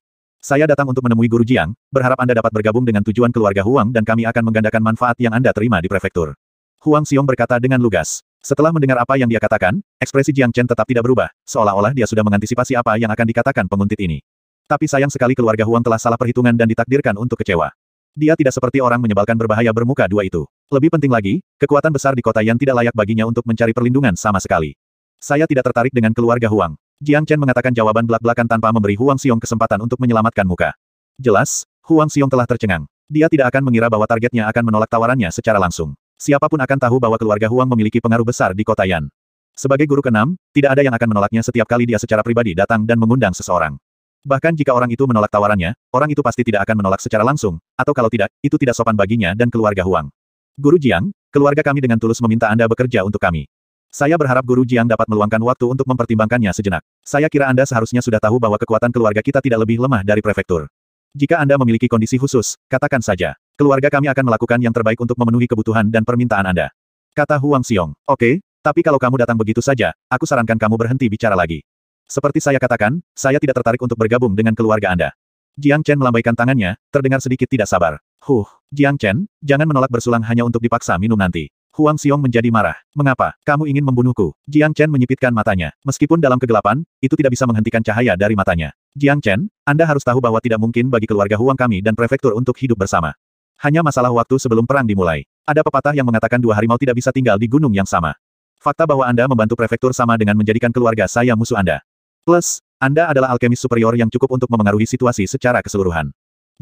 Saya datang untuk menemui Guru Jiang, berharap Anda dapat bergabung dengan tujuan keluarga Huang dan kami akan menggandakan manfaat yang Anda terima di prefektur. Huang Xiong berkata dengan lugas. Setelah mendengar apa yang dia katakan, ekspresi Jiang Chen tetap tidak berubah, seolah-olah dia sudah mengantisipasi apa yang akan dikatakan penguntit ini. Tapi sayang sekali keluarga Huang telah salah perhitungan dan ditakdirkan untuk kecewa. Dia tidak seperti orang menyebalkan berbahaya bermuka dua itu. Lebih penting lagi, kekuatan besar di kota yang tidak layak baginya untuk mencari perlindungan sama sekali. Saya tidak tertarik dengan keluarga Huang. Jiang Chen mengatakan jawaban belak-belakan tanpa memberi Huang Xiong kesempatan untuk menyelamatkan muka. Jelas, Huang Xiong telah tercengang. Dia tidak akan mengira bahwa targetnya akan menolak tawarannya secara langsung. Siapapun akan tahu bahwa keluarga Huang memiliki pengaruh besar di kota Yan. Sebagai guru keenam, tidak ada yang akan menolaknya setiap kali dia secara pribadi datang dan mengundang seseorang. Bahkan jika orang itu menolak tawarannya, orang itu pasti tidak akan menolak secara langsung, atau kalau tidak, itu tidak sopan baginya dan keluarga Huang. Guru Jiang, keluarga kami dengan tulus meminta Anda bekerja untuk kami. Saya berharap Guru Jiang dapat meluangkan waktu untuk mempertimbangkannya sejenak. Saya kira Anda seharusnya sudah tahu bahwa kekuatan keluarga kita tidak lebih lemah dari prefektur. Jika Anda memiliki kondisi khusus, katakan saja. Keluarga kami akan melakukan yang terbaik untuk memenuhi kebutuhan dan permintaan Anda. Kata Huang Xiong. Oke, okay, tapi kalau kamu datang begitu saja, aku sarankan kamu berhenti bicara lagi. Seperti saya katakan, saya tidak tertarik untuk bergabung dengan keluarga Anda. Jiang Chen melambaikan tangannya, terdengar sedikit tidak sabar. Huh, Jiang Chen, jangan menolak bersulang hanya untuk dipaksa minum nanti. Huang Xiong menjadi marah. Mengapa? Kamu ingin membunuhku? Jiang Chen menyipitkan matanya. Meskipun dalam kegelapan, itu tidak bisa menghentikan cahaya dari matanya. Jiang Chen, Anda harus tahu bahwa tidak mungkin bagi keluarga Huang kami dan prefektur untuk hidup bersama. Hanya masalah waktu sebelum perang dimulai. Ada pepatah yang mengatakan dua harimau tidak bisa tinggal di gunung yang sama. Fakta bahwa Anda membantu prefektur sama dengan menjadikan keluarga saya musuh Anda. Plus, Anda adalah alkemis superior yang cukup untuk memengaruhi situasi secara keseluruhan.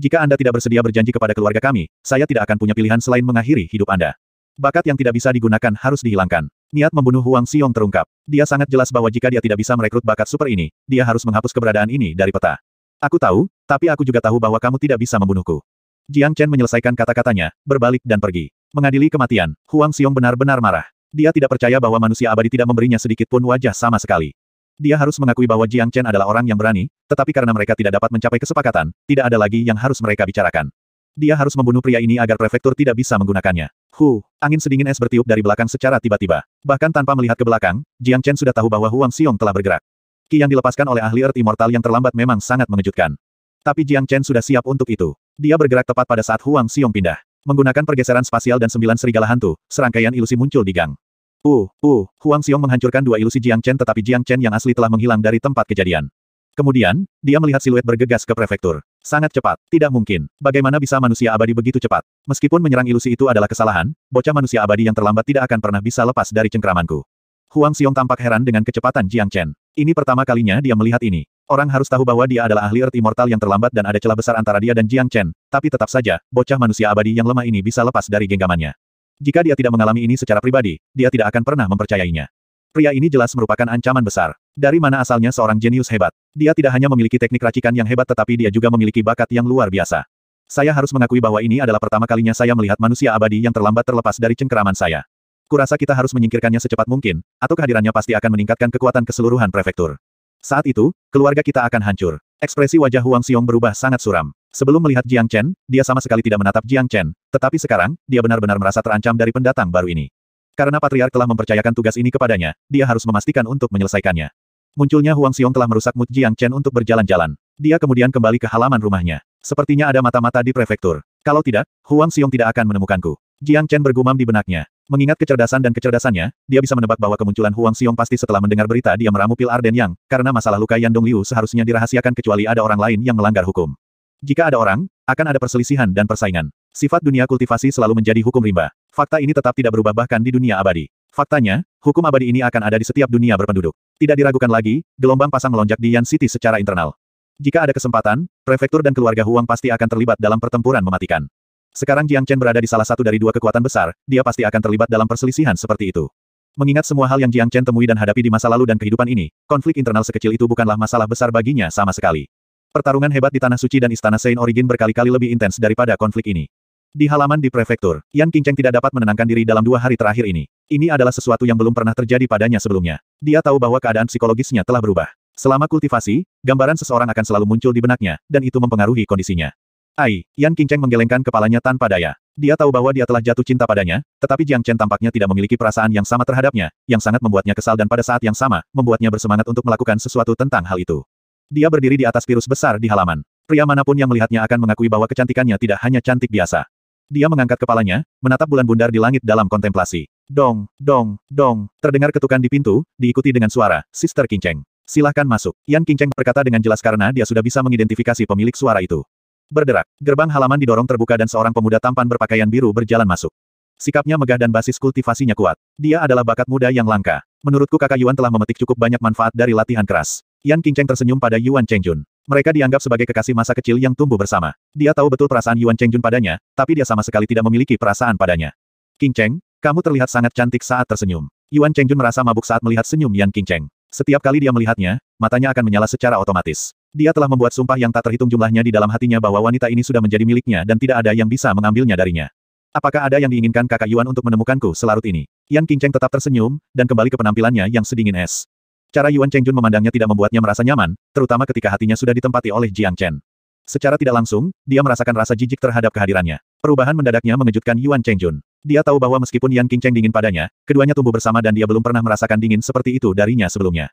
Jika Anda tidak bersedia berjanji kepada keluarga kami, saya tidak akan punya pilihan selain mengakhiri hidup Anda. Bakat yang tidak bisa digunakan harus dihilangkan. Niat membunuh Huang Xiong terungkap. Dia sangat jelas bahwa jika dia tidak bisa merekrut bakat super ini, dia harus menghapus keberadaan ini dari peta. Aku tahu, tapi aku juga tahu bahwa kamu tidak bisa membunuhku. Jiang Chen menyelesaikan kata-katanya, berbalik dan pergi. Mengadili kematian, Huang Xiong benar-benar marah. Dia tidak percaya bahwa manusia abadi tidak memberinya sedikit pun wajah sama sekali. Dia harus mengakui bahwa Jiang Chen adalah orang yang berani, tetapi karena mereka tidak dapat mencapai kesepakatan, tidak ada lagi yang harus mereka bicarakan. Dia harus membunuh pria ini agar prefektur tidak bisa menggunakannya. Hu, angin sedingin es bertiup dari belakang secara tiba-tiba. Bahkan tanpa melihat ke belakang, Jiang Chen sudah tahu bahwa Huang Xiong telah bergerak. Ki yang dilepaskan oleh ahli Earth Immortal yang terlambat memang sangat mengejutkan. Tapi Jiang Chen sudah siap untuk itu. Dia bergerak tepat pada saat Huang Xiong pindah. Menggunakan pergeseran spasial dan sembilan serigala hantu, serangkaian ilusi muncul di gang. Uh, uh, Huang Xiong menghancurkan dua ilusi Jiang Chen tetapi Jiang Chen yang asli telah menghilang dari tempat kejadian. Kemudian, dia melihat siluet bergegas ke prefektur. Sangat cepat, tidak mungkin. Bagaimana bisa manusia abadi begitu cepat? Meskipun menyerang ilusi itu adalah kesalahan, bocah manusia abadi yang terlambat tidak akan pernah bisa lepas dari cengkramanku. Huang Xiong tampak heran dengan kecepatan Jiang Chen. Ini pertama kalinya dia melihat ini. Orang harus tahu bahwa dia adalah ahli Earth Immortal yang terlambat dan ada celah besar antara dia dan Jiang Chen, tapi tetap saja, bocah manusia abadi yang lemah ini bisa lepas dari genggamannya. Jika dia tidak mengalami ini secara pribadi, dia tidak akan pernah mempercayainya. Pria ini jelas merupakan ancaman besar. Dari mana asalnya seorang jenius hebat? Dia tidak hanya memiliki teknik racikan yang hebat tetapi dia juga memiliki bakat yang luar biasa. Saya harus mengakui bahwa ini adalah pertama kalinya saya melihat manusia abadi yang terlambat terlepas dari cengkeraman saya. Kurasa kita harus menyingkirkannya secepat mungkin, atau kehadirannya pasti akan meningkatkan kekuatan keseluruhan prefektur. Saat itu, keluarga kita akan hancur. Ekspresi wajah Huang Xiong berubah sangat suram. Sebelum melihat Jiang Chen, dia sama sekali tidak menatap Jiang Chen, tetapi sekarang, dia benar-benar merasa terancam dari pendatang baru ini. Karena Patriark telah mempercayakan tugas ini kepadanya, dia harus memastikan untuk menyelesaikannya. Munculnya Huang Xiong telah merusak Mu Jiang Chen untuk berjalan-jalan. Dia kemudian kembali ke halaman rumahnya. Sepertinya ada mata-mata di prefektur. Kalau tidak, Huang Xiong tidak akan menemukanku. Jiang Chen bergumam di benaknya. Mengingat kecerdasan dan kecerdasannya, dia bisa menebak bahwa kemunculan Huang Xiong pasti setelah mendengar berita dia meramu pil Arden Yang, karena masalah luka Yan Dong Liu seharusnya dirahasiakan kecuali ada orang lain yang melanggar hukum. Jika ada orang, akan ada perselisihan dan persaingan. Sifat dunia kultivasi selalu menjadi hukum rimba. Fakta ini tetap tidak berubah bahkan di dunia abadi. Faktanya, hukum abadi ini akan ada di setiap dunia berpenduduk. Tidak diragukan lagi, gelombang pasang melonjak di Yan City secara internal. Jika ada kesempatan, prefektur dan keluarga Huang pasti akan terlibat dalam pertempuran mematikan. Sekarang Jiang Chen berada di salah satu dari dua kekuatan besar, dia pasti akan terlibat dalam perselisihan seperti itu. Mengingat semua hal yang Jiang Chen temui dan hadapi di masa lalu dan kehidupan ini, konflik internal sekecil itu bukanlah masalah besar baginya sama sekali. Pertarungan hebat di Tanah Suci dan Istana Saint Origin berkali-kali lebih intens daripada konflik ini. Di halaman di prefektur, Yan Qingcheng tidak dapat menenangkan diri dalam dua hari terakhir ini. Ini adalah sesuatu yang belum pernah terjadi padanya sebelumnya. Dia tahu bahwa keadaan psikologisnya telah berubah. Selama kultivasi, gambaran seseorang akan selalu muncul di benaknya, dan itu mempengaruhi kondisinya. Ai, Yan Qingcheng menggelengkan kepalanya tanpa daya. Dia tahu bahwa dia telah jatuh cinta padanya, tetapi Jiang Chen tampaknya tidak memiliki perasaan yang sama terhadapnya, yang sangat membuatnya kesal dan pada saat yang sama, membuatnya bersemangat untuk melakukan sesuatu tentang hal itu. Dia berdiri di atas virus besar di halaman. Pria manapun yang melihatnya akan mengakui bahwa kecantikannya tidak hanya cantik biasa. Dia mengangkat kepalanya, menatap bulan bundar di langit dalam kontemplasi. Dong, dong, dong, terdengar ketukan di pintu, diikuti dengan suara, Sister Kinceng. Silahkan masuk. Yan Kinceng berkata dengan jelas karena dia sudah bisa mengidentifikasi pemilik suara itu. Berderak, gerbang halaman didorong terbuka dan seorang pemuda tampan berpakaian biru berjalan masuk. Sikapnya megah dan basis kultivasinya kuat. Dia adalah bakat muda yang langka. Menurutku kakak Yuan telah memetik cukup banyak manfaat dari latihan keras. Yan Kinceng tersenyum pada Yuan Chengjun. Mereka dianggap sebagai kekasih masa kecil yang tumbuh bersama. Dia tahu betul perasaan Yuan Chengjun padanya, tapi dia sama sekali tidak memiliki perasaan padanya. King Cheng, kamu terlihat sangat cantik saat tersenyum. Yuan Chengjun merasa mabuk saat melihat senyum Yan King Cheng. Setiap kali dia melihatnya, matanya akan menyala secara otomatis. Dia telah membuat sumpah yang tak terhitung jumlahnya di dalam hatinya bahwa wanita ini sudah menjadi miliknya dan tidak ada yang bisa mengambilnya darinya. Apakah ada yang diinginkan kakak Yuan untuk menemukanku selarut ini? Yan King Cheng tetap tersenyum, dan kembali ke penampilannya yang sedingin es. Cara Yuan Chengjun memandangnya tidak membuatnya merasa nyaman, terutama ketika hatinya sudah ditempati oleh Jiang Chen. Secara tidak langsung, dia merasakan rasa jijik terhadap kehadirannya. Perubahan mendadaknya mengejutkan Yuan Chengjun. Dia tahu bahwa meskipun Yan Qingcheng dingin padanya, keduanya tumbuh bersama dan dia belum pernah merasakan dingin seperti itu darinya sebelumnya.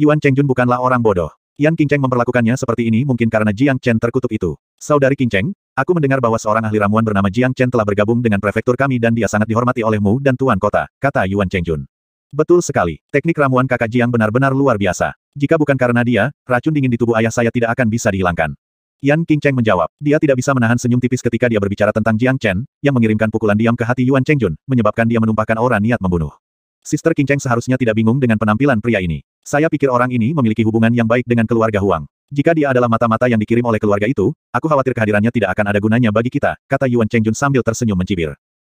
Yuan Chengjun bukanlah orang bodoh. Yan Qingcheng memperlakukannya seperti ini mungkin karena Jiang Chen terkutuk itu. Saudari Qingcheng, aku mendengar bahwa seorang ahli ramuan bernama Jiang Chen telah bergabung dengan prefektur kami dan dia sangat dihormati olehmu dan tuan kota, kata Yuan Chengjun. Betul sekali, teknik ramuan kakak Jiang benar-benar luar biasa. Jika bukan karena dia, racun dingin di tubuh ayah saya tidak akan bisa dihilangkan. Yan King Cheng menjawab, dia tidak bisa menahan senyum tipis ketika dia berbicara tentang Jiang Chen, yang mengirimkan pukulan diam ke hati Yuan Chengjun, menyebabkan dia menumpahkan aura niat membunuh. Sister King Cheng seharusnya tidak bingung dengan penampilan pria ini. Saya pikir orang ini memiliki hubungan yang baik dengan keluarga Huang. Jika dia adalah mata-mata yang dikirim oleh keluarga itu, aku khawatir kehadirannya tidak akan ada gunanya bagi kita, kata Yuan Chengjun sambil tersenyum mencibir.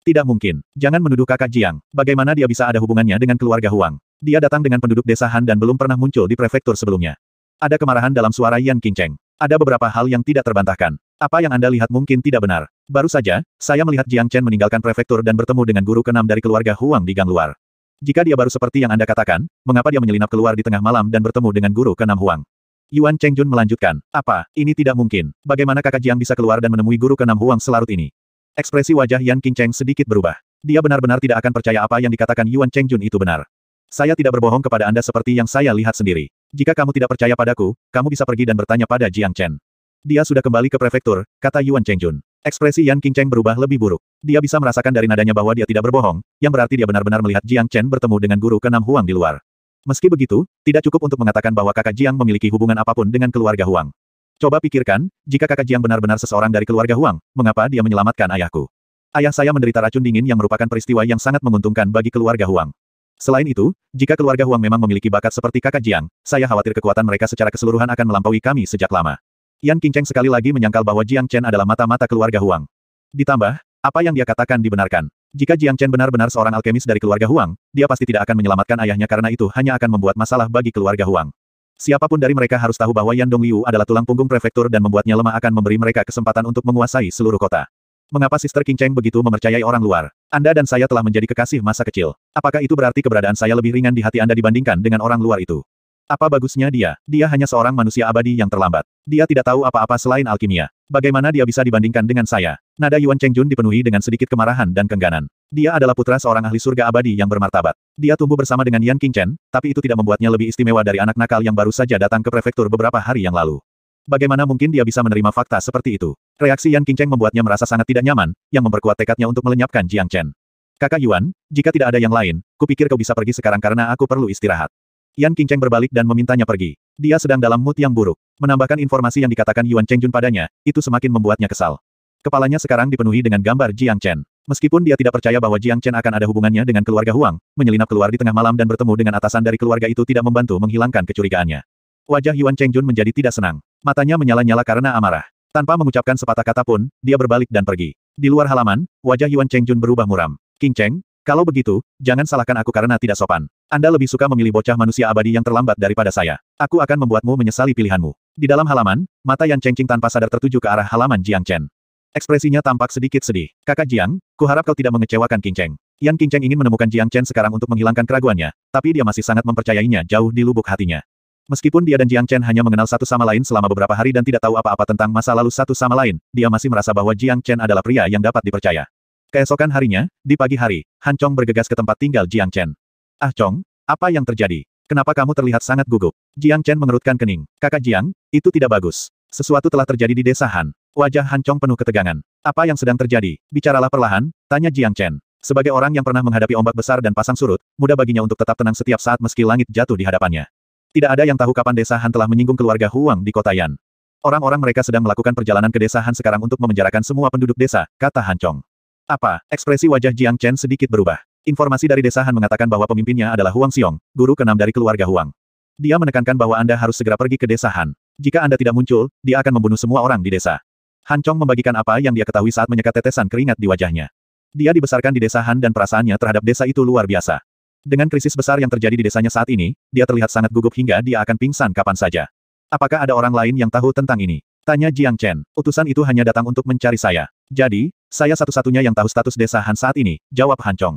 Tidak mungkin. Jangan menuduh kakak Jiang. Bagaimana dia bisa ada hubungannya dengan keluarga Huang? Dia datang dengan penduduk desa Han dan belum pernah muncul di prefektur sebelumnya. Ada kemarahan dalam suara Yan Qingcheng. Ada beberapa hal yang tidak terbantahkan. Apa yang Anda lihat mungkin tidak benar. Baru saja, saya melihat Jiang Chen meninggalkan prefektur dan bertemu dengan guru keenam dari keluarga Huang di gang luar. Jika dia baru seperti yang Anda katakan, mengapa dia menyelinap keluar di tengah malam dan bertemu dengan guru keenam Huang? Yuan Chengjun melanjutkan, apa, ini tidak mungkin. Bagaimana kakak Jiang bisa keluar dan menemui guru keenam Huang selarut ini? Ekspresi wajah Yan Qingcheng sedikit berubah. Dia benar-benar tidak akan percaya apa yang dikatakan Yuan Chengjun itu benar. Saya tidak berbohong kepada Anda seperti yang saya lihat sendiri. Jika kamu tidak percaya padaku, kamu bisa pergi dan bertanya pada Jiang Chen. Dia sudah kembali ke prefektur, kata Yuan Chengjun. Ekspresi Yan Qingcheng berubah lebih buruk. Dia bisa merasakan dari nadanya bahwa dia tidak berbohong, yang berarti dia benar-benar melihat Jiang Chen bertemu dengan guru keenam Huang di luar. Meski begitu, tidak cukup untuk mengatakan bahwa kakak Jiang memiliki hubungan apapun dengan keluarga Huang. Coba pikirkan, jika kakak Jiang benar-benar seseorang dari keluarga Huang, mengapa dia menyelamatkan ayahku? Ayah saya menderita racun dingin yang merupakan peristiwa yang sangat menguntungkan bagi keluarga Huang. Selain itu, jika keluarga Huang memang memiliki bakat seperti kakak Jiang, saya khawatir kekuatan mereka secara keseluruhan akan melampaui kami sejak lama. Yan Qingcheng sekali lagi menyangkal bahwa Jiang Chen adalah mata-mata keluarga Huang. Ditambah, apa yang dia katakan dibenarkan. Jika Jiang Chen benar-benar seorang alkemis dari keluarga Huang, dia pasti tidak akan menyelamatkan ayahnya karena itu hanya akan membuat masalah bagi keluarga Huang. Siapapun dari mereka harus tahu bahwa Yan Dongliu adalah tulang punggung prefektur dan membuatnya lemah akan memberi mereka kesempatan untuk menguasai seluruh kota. Mengapa Sister King Cheng begitu memercayai orang luar? Anda dan saya telah menjadi kekasih masa kecil. Apakah itu berarti keberadaan saya lebih ringan di hati Anda dibandingkan dengan orang luar itu? Apa bagusnya dia? Dia hanya seorang manusia abadi yang terlambat. Dia tidak tahu apa-apa selain alkimia. Bagaimana dia bisa dibandingkan dengan saya? Nada Yuan Chengjun dipenuhi dengan sedikit kemarahan dan kengganan. Dia adalah putra seorang ahli surga abadi yang bermartabat. Dia tumbuh bersama dengan Yan Qingchen, tapi itu tidak membuatnya lebih istimewa dari anak nakal yang baru saja datang ke prefektur beberapa hari yang lalu. Bagaimana mungkin dia bisa menerima fakta seperti itu? Reaksi Yan Qingchen membuatnya merasa sangat tidak nyaman, yang memperkuat tekadnya untuk melenyapkan Jiang Chen. Kakak Yuan, jika tidak ada yang lain, kupikir kau bisa pergi sekarang karena aku perlu istirahat. Yan Qingcheng berbalik dan memintanya pergi. Dia sedang dalam mood yang buruk. Menambahkan informasi yang dikatakan Yuan Chengjun padanya, itu semakin membuatnya kesal. Kepalanya sekarang dipenuhi dengan gambar Jiang Chen. Meskipun dia tidak percaya bahwa Jiang Chen akan ada hubungannya dengan keluarga Huang, menyelinap keluar di tengah malam dan bertemu dengan atasan dari keluarga itu tidak membantu menghilangkan kecurigaannya. Wajah Yuan Chengjun menjadi tidak senang. Matanya menyala-nyala karena amarah. Tanpa mengucapkan sepatah kata pun, dia berbalik dan pergi. Di luar halaman, wajah Yuan Chengjun berubah muram. King Cheng, kalau begitu, jangan salahkan aku karena tidak sopan. Anda lebih suka memilih bocah manusia abadi yang terlambat daripada saya. Aku akan membuatmu menyesali pilihanmu. Di dalam halaman, mata Yan Chengqing tanpa sadar tertuju ke arah halaman Jiang Chen. Ekspresinya tampak sedikit sedih. Kakak Jiang, kuharap kau tidak mengecewakan King Cheng. Yan King Cheng ingin menemukan Jiang Chen sekarang untuk menghilangkan keraguannya, tapi dia masih sangat mempercayainya jauh di lubuk hatinya. Meskipun dia dan Jiang Chen hanya mengenal satu sama lain selama beberapa hari dan tidak tahu apa-apa tentang masa lalu satu sama lain, dia masih merasa bahwa Jiang Chen adalah pria yang dapat dipercaya. Keesokan harinya, di pagi hari, Han Chong bergegas ke tempat tinggal Jiang Chen. Ah Chong, apa yang terjadi? Kenapa kamu terlihat sangat gugup? Jiang Chen mengerutkan kening. Kakak Jiang, itu tidak bagus. Sesuatu telah terjadi di desa Han. Wajah Han Chong penuh ketegangan. Apa yang sedang terjadi? Bicaralah perlahan, tanya Jiang Chen. Sebagai orang yang pernah menghadapi ombak besar dan pasang surut, mudah baginya untuk tetap tenang setiap saat meski langit jatuh di hadapannya. Tidak ada yang tahu kapan desa Han telah menyinggung keluarga Huang di kota Yan. Orang-orang mereka sedang melakukan perjalanan ke desa Han sekarang untuk memenjarakan semua penduduk desa, kata Han Chong. Apa? Ekspresi wajah Jiang Chen sedikit berubah. Informasi dari desa Han mengatakan bahwa pemimpinnya adalah Huang Xiong, guru keenam dari keluarga Huang. Dia menekankan bahwa Anda harus segera pergi ke desa Han. Jika Anda tidak muncul, dia akan membunuh semua orang di desa. Han Chong membagikan apa yang dia ketahui saat menyekat tetesan keringat di wajahnya. Dia dibesarkan di desa Han dan perasaannya terhadap desa itu luar biasa. Dengan krisis besar yang terjadi di desanya saat ini, dia terlihat sangat gugup hingga dia akan pingsan kapan saja. Apakah ada orang lain yang tahu tentang ini? Tanya Jiang Chen. Utusan itu hanya datang untuk mencari saya. Jadi, saya satu-satunya yang tahu status desa Han saat ini, jawab Han Chong.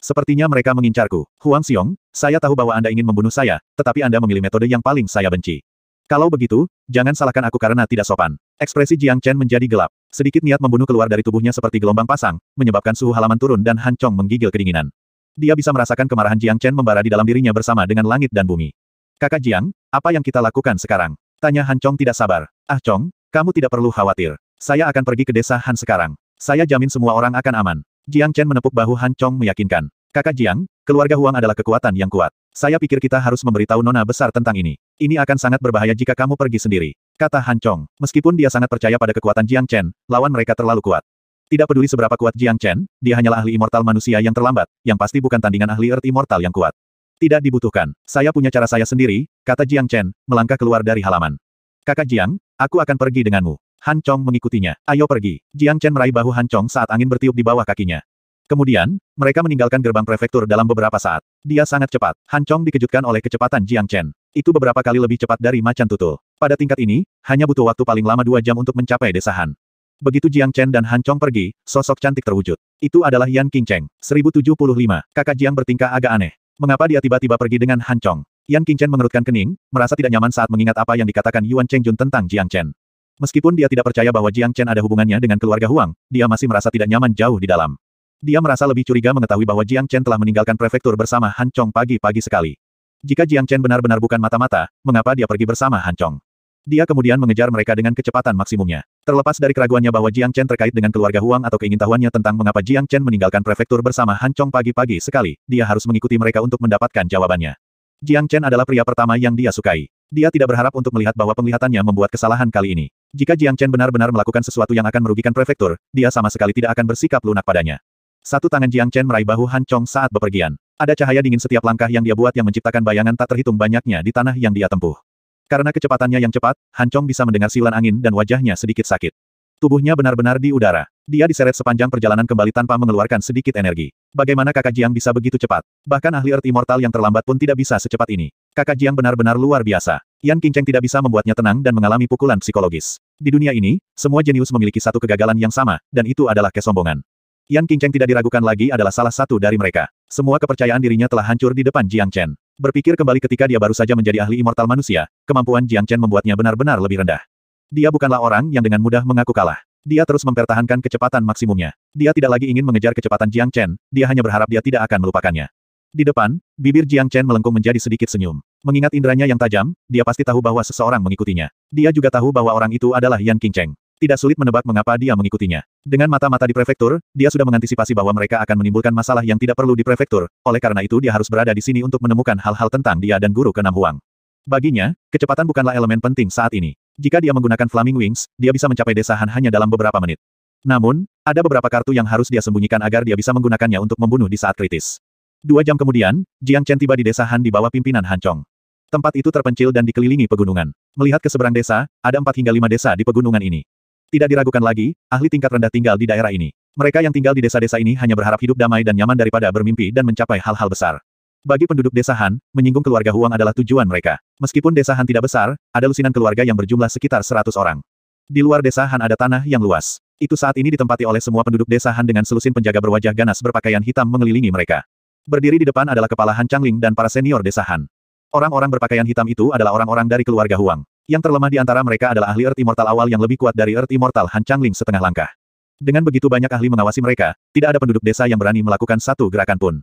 Sepertinya mereka mengincarku. Huang Xiong, saya tahu bahwa Anda ingin membunuh saya, tetapi Anda memilih metode yang paling saya benci. Kalau begitu, jangan salahkan aku karena tidak sopan. Ekspresi Jiang Chen menjadi gelap. Sedikit niat membunuh keluar dari tubuhnya seperti gelombang pasang, menyebabkan suhu halaman turun dan Han Chong menggigil kedinginan. Dia bisa merasakan kemarahan Jiang Chen membara di dalam dirinya bersama dengan langit dan bumi. Kakak Jiang, apa yang kita lakukan sekarang? Tanya Han Chong tidak sabar. Ah Chong, kamu tidak perlu khawatir. Saya akan pergi ke desa Han sekarang. Saya jamin semua orang akan aman. Jiang Chen menepuk bahu Han Chong meyakinkan. Kakak Jiang, keluarga Huang adalah kekuatan yang kuat. Saya pikir kita harus memberitahu Nona besar tentang ini. Ini akan sangat berbahaya jika kamu pergi sendiri. Kata Han Chong. Meskipun dia sangat percaya pada kekuatan Jiang Chen, lawan mereka terlalu kuat. Tidak peduli seberapa kuat Jiang Chen, dia hanyalah ahli immortal manusia yang terlambat, yang pasti bukan tandingan ahli Earth Immortal yang kuat. Tidak dibutuhkan. Saya punya cara saya sendiri, kata Jiang Chen, melangkah keluar dari halaman. Kakak Jiang, aku akan pergi denganmu. Han Chong mengikutinya. Ayo pergi. Jiang Chen meraih bahu Han Chong saat angin bertiup di bawah kakinya. Kemudian, mereka meninggalkan gerbang prefektur dalam beberapa saat. Dia sangat cepat. Han Chong dikejutkan oleh kecepatan Jiang Chen. Itu beberapa kali lebih cepat dari macan tutul. Pada tingkat ini, hanya butuh waktu paling lama dua jam untuk mencapai desa Han. Begitu Jiang Chen dan Han Chong pergi, sosok cantik terwujud. Itu adalah Yan Qingcheng, 1075. Kakak Jiang bertingkah agak aneh. Mengapa dia tiba-tiba pergi dengan Han Chong? Yan Qingcheng mengerutkan kening, merasa tidak nyaman saat mengingat apa yang dikatakan Yuan Cheng Jun tentang Jiang Chen. Meskipun dia tidak percaya bahwa Jiang Chen ada hubungannya dengan keluarga Huang, dia masih merasa tidak nyaman jauh di dalam. Dia merasa lebih curiga mengetahui bahwa Jiang Chen telah meninggalkan prefektur bersama Han Chong pagi-pagi sekali. Jika Jiang Chen benar-benar bukan mata-mata, mengapa dia pergi bersama Han Chong? Dia kemudian mengejar mereka dengan kecepatan maksimumnya. Terlepas dari keraguannya bahwa Jiang Chen terkait dengan keluarga Huang atau keingintahuannya tentang mengapa Jiang Chen meninggalkan prefektur bersama Han Chong pagi-pagi sekali, dia harus mengikuti mereka untuk mendapatkan jawabannya. Jiang Chen adalah pria pertama yang dia sukai. Dia tidak berharap untuk melihat bahwa penglihatannya membuat kesalahan kali ini. Jika Jiang Chen benar-benar melakukan sesuatu yang akan merugikan prefektur, dia sama sekali tidak akan bersikap lunak padanya. Satu tangan Jiang Chen meraih bahu Han Chong saat bepergian. Ada cahaya dingin setiap langkah yang dia buat yang menciptakan bayangan tak terhitung banyaknya di tanah yang dia tempuh. Karena kecepatannya yang cepat, Han Chong bisa mendengar silan angin dan wajahnya sedikit sakit. Tubuhnya benar-benar di udara. Dia diseret sepanjang perjalanan kembali tanpa mengeluarkan sedikit energi. Bagaimana kakak Jiang bisa begitu cepat? Bahkan ahli Earth Immortal yang terlambat pun tidak bisa secepat ini. Kakak Jiang benar-benar luar biasa. Yan Qingcheng tidak bisa membuatnya tenang dan mengalami pukulan psikologis. Di dunia ini, semua jenius memiliki satu kegagalan yang sama, dan itu adalah kesombongan. Yan Qingcheng tidak diragukan lagi adalah salah satu dari mereka. Semua kepercayaan dirinya telah hancur di depan Jiang Chen. Berpikir kembali ketika dia baru saja menjadi ahli immortal manusia, kemampuan Jiang Chen membuatnya benar-benar lebih rendah. Dia bukanlah orang yang dengan mudah mengaku kalah. Dia terus mempertahankan kecepatan maksimumnya. Dia tidak lagi ingin mengejar kecepatan Jiang Chen, dia hanya berharap dia tidak akan melupakannya. Di depan, bibir Jiang Chen melengkung menjadi sedikit senyum. Mengingat inderanya yang tajam, dia pasti tahu bahwa seseorang mengikutinya. Dia juga tahu bahwa orang itu adalah Yan King Cheng. Tidak sulit menebak mengapa dia mengikutinya. Dengan mata-mata di prefektur, dia sudah mengantisipasi bahwa mereka akan menimbulkan masalah yang tidak perlu di prefektur, oleh karena itu dia harus berada di sini untuk menemukan hal-hal tentang dia dan guru keenam Huang. Baginya, kecepatan bukanlah elemen penting saat ini. Jika dia menggunakan Flaming Wings, dia bisa mencapai desa Han hanya dalam beberapa menit. Namun, ada beberapa kartu yang harus dia sembunyikan agar dia bisa menggunakannya untuk membunuh di saat kritis. Dua jam kemudian, Jiang Chen tiba di desa Han di bawah pimpinan Han Chong. Tempat itu terpencil dan dikelilingi pegunungan. Melihat ke seberang desa, ada empat hingga lima desa di pegunungan ini. Tidak diragukan lagi, ahli tingkat rendah tinggal di daerah ini. Mereka yang tinggal di desa-desa ini hanya berharap hidup damai dan nyaman daripada bermimpi dan mencapai hal-hal besar. Bagi penduduk desa Han, menyinggung keluarga Huang adalah tujuan mereka. Meskipun desa Han tidak besar, ada lusinan keluarga yang berjumlah sekitar 100 orang. Di luar desa Han ada tanah yang luas. Itu saat ini ditempati oleh semua penduduk desa Han dengan selusin penjaga berwajah ganas berpakaian hitam mengelilingi mereka. Berdiri di depan adalah kepala Han Changling dan para senior desa Han. Orang-orang berpakaian hitam itu adalah orang-orang dari keluarga Huang. Yang terlemah di antara mereka adalah ahli Earth Immortal awal yang lebih kuat dari Earth Immortal Han Changling setengah langkah. Dengan begitu banyak ahli mengawasi mereka, tidak ada penduduk desa yang berani melakukan satu gerakan pun.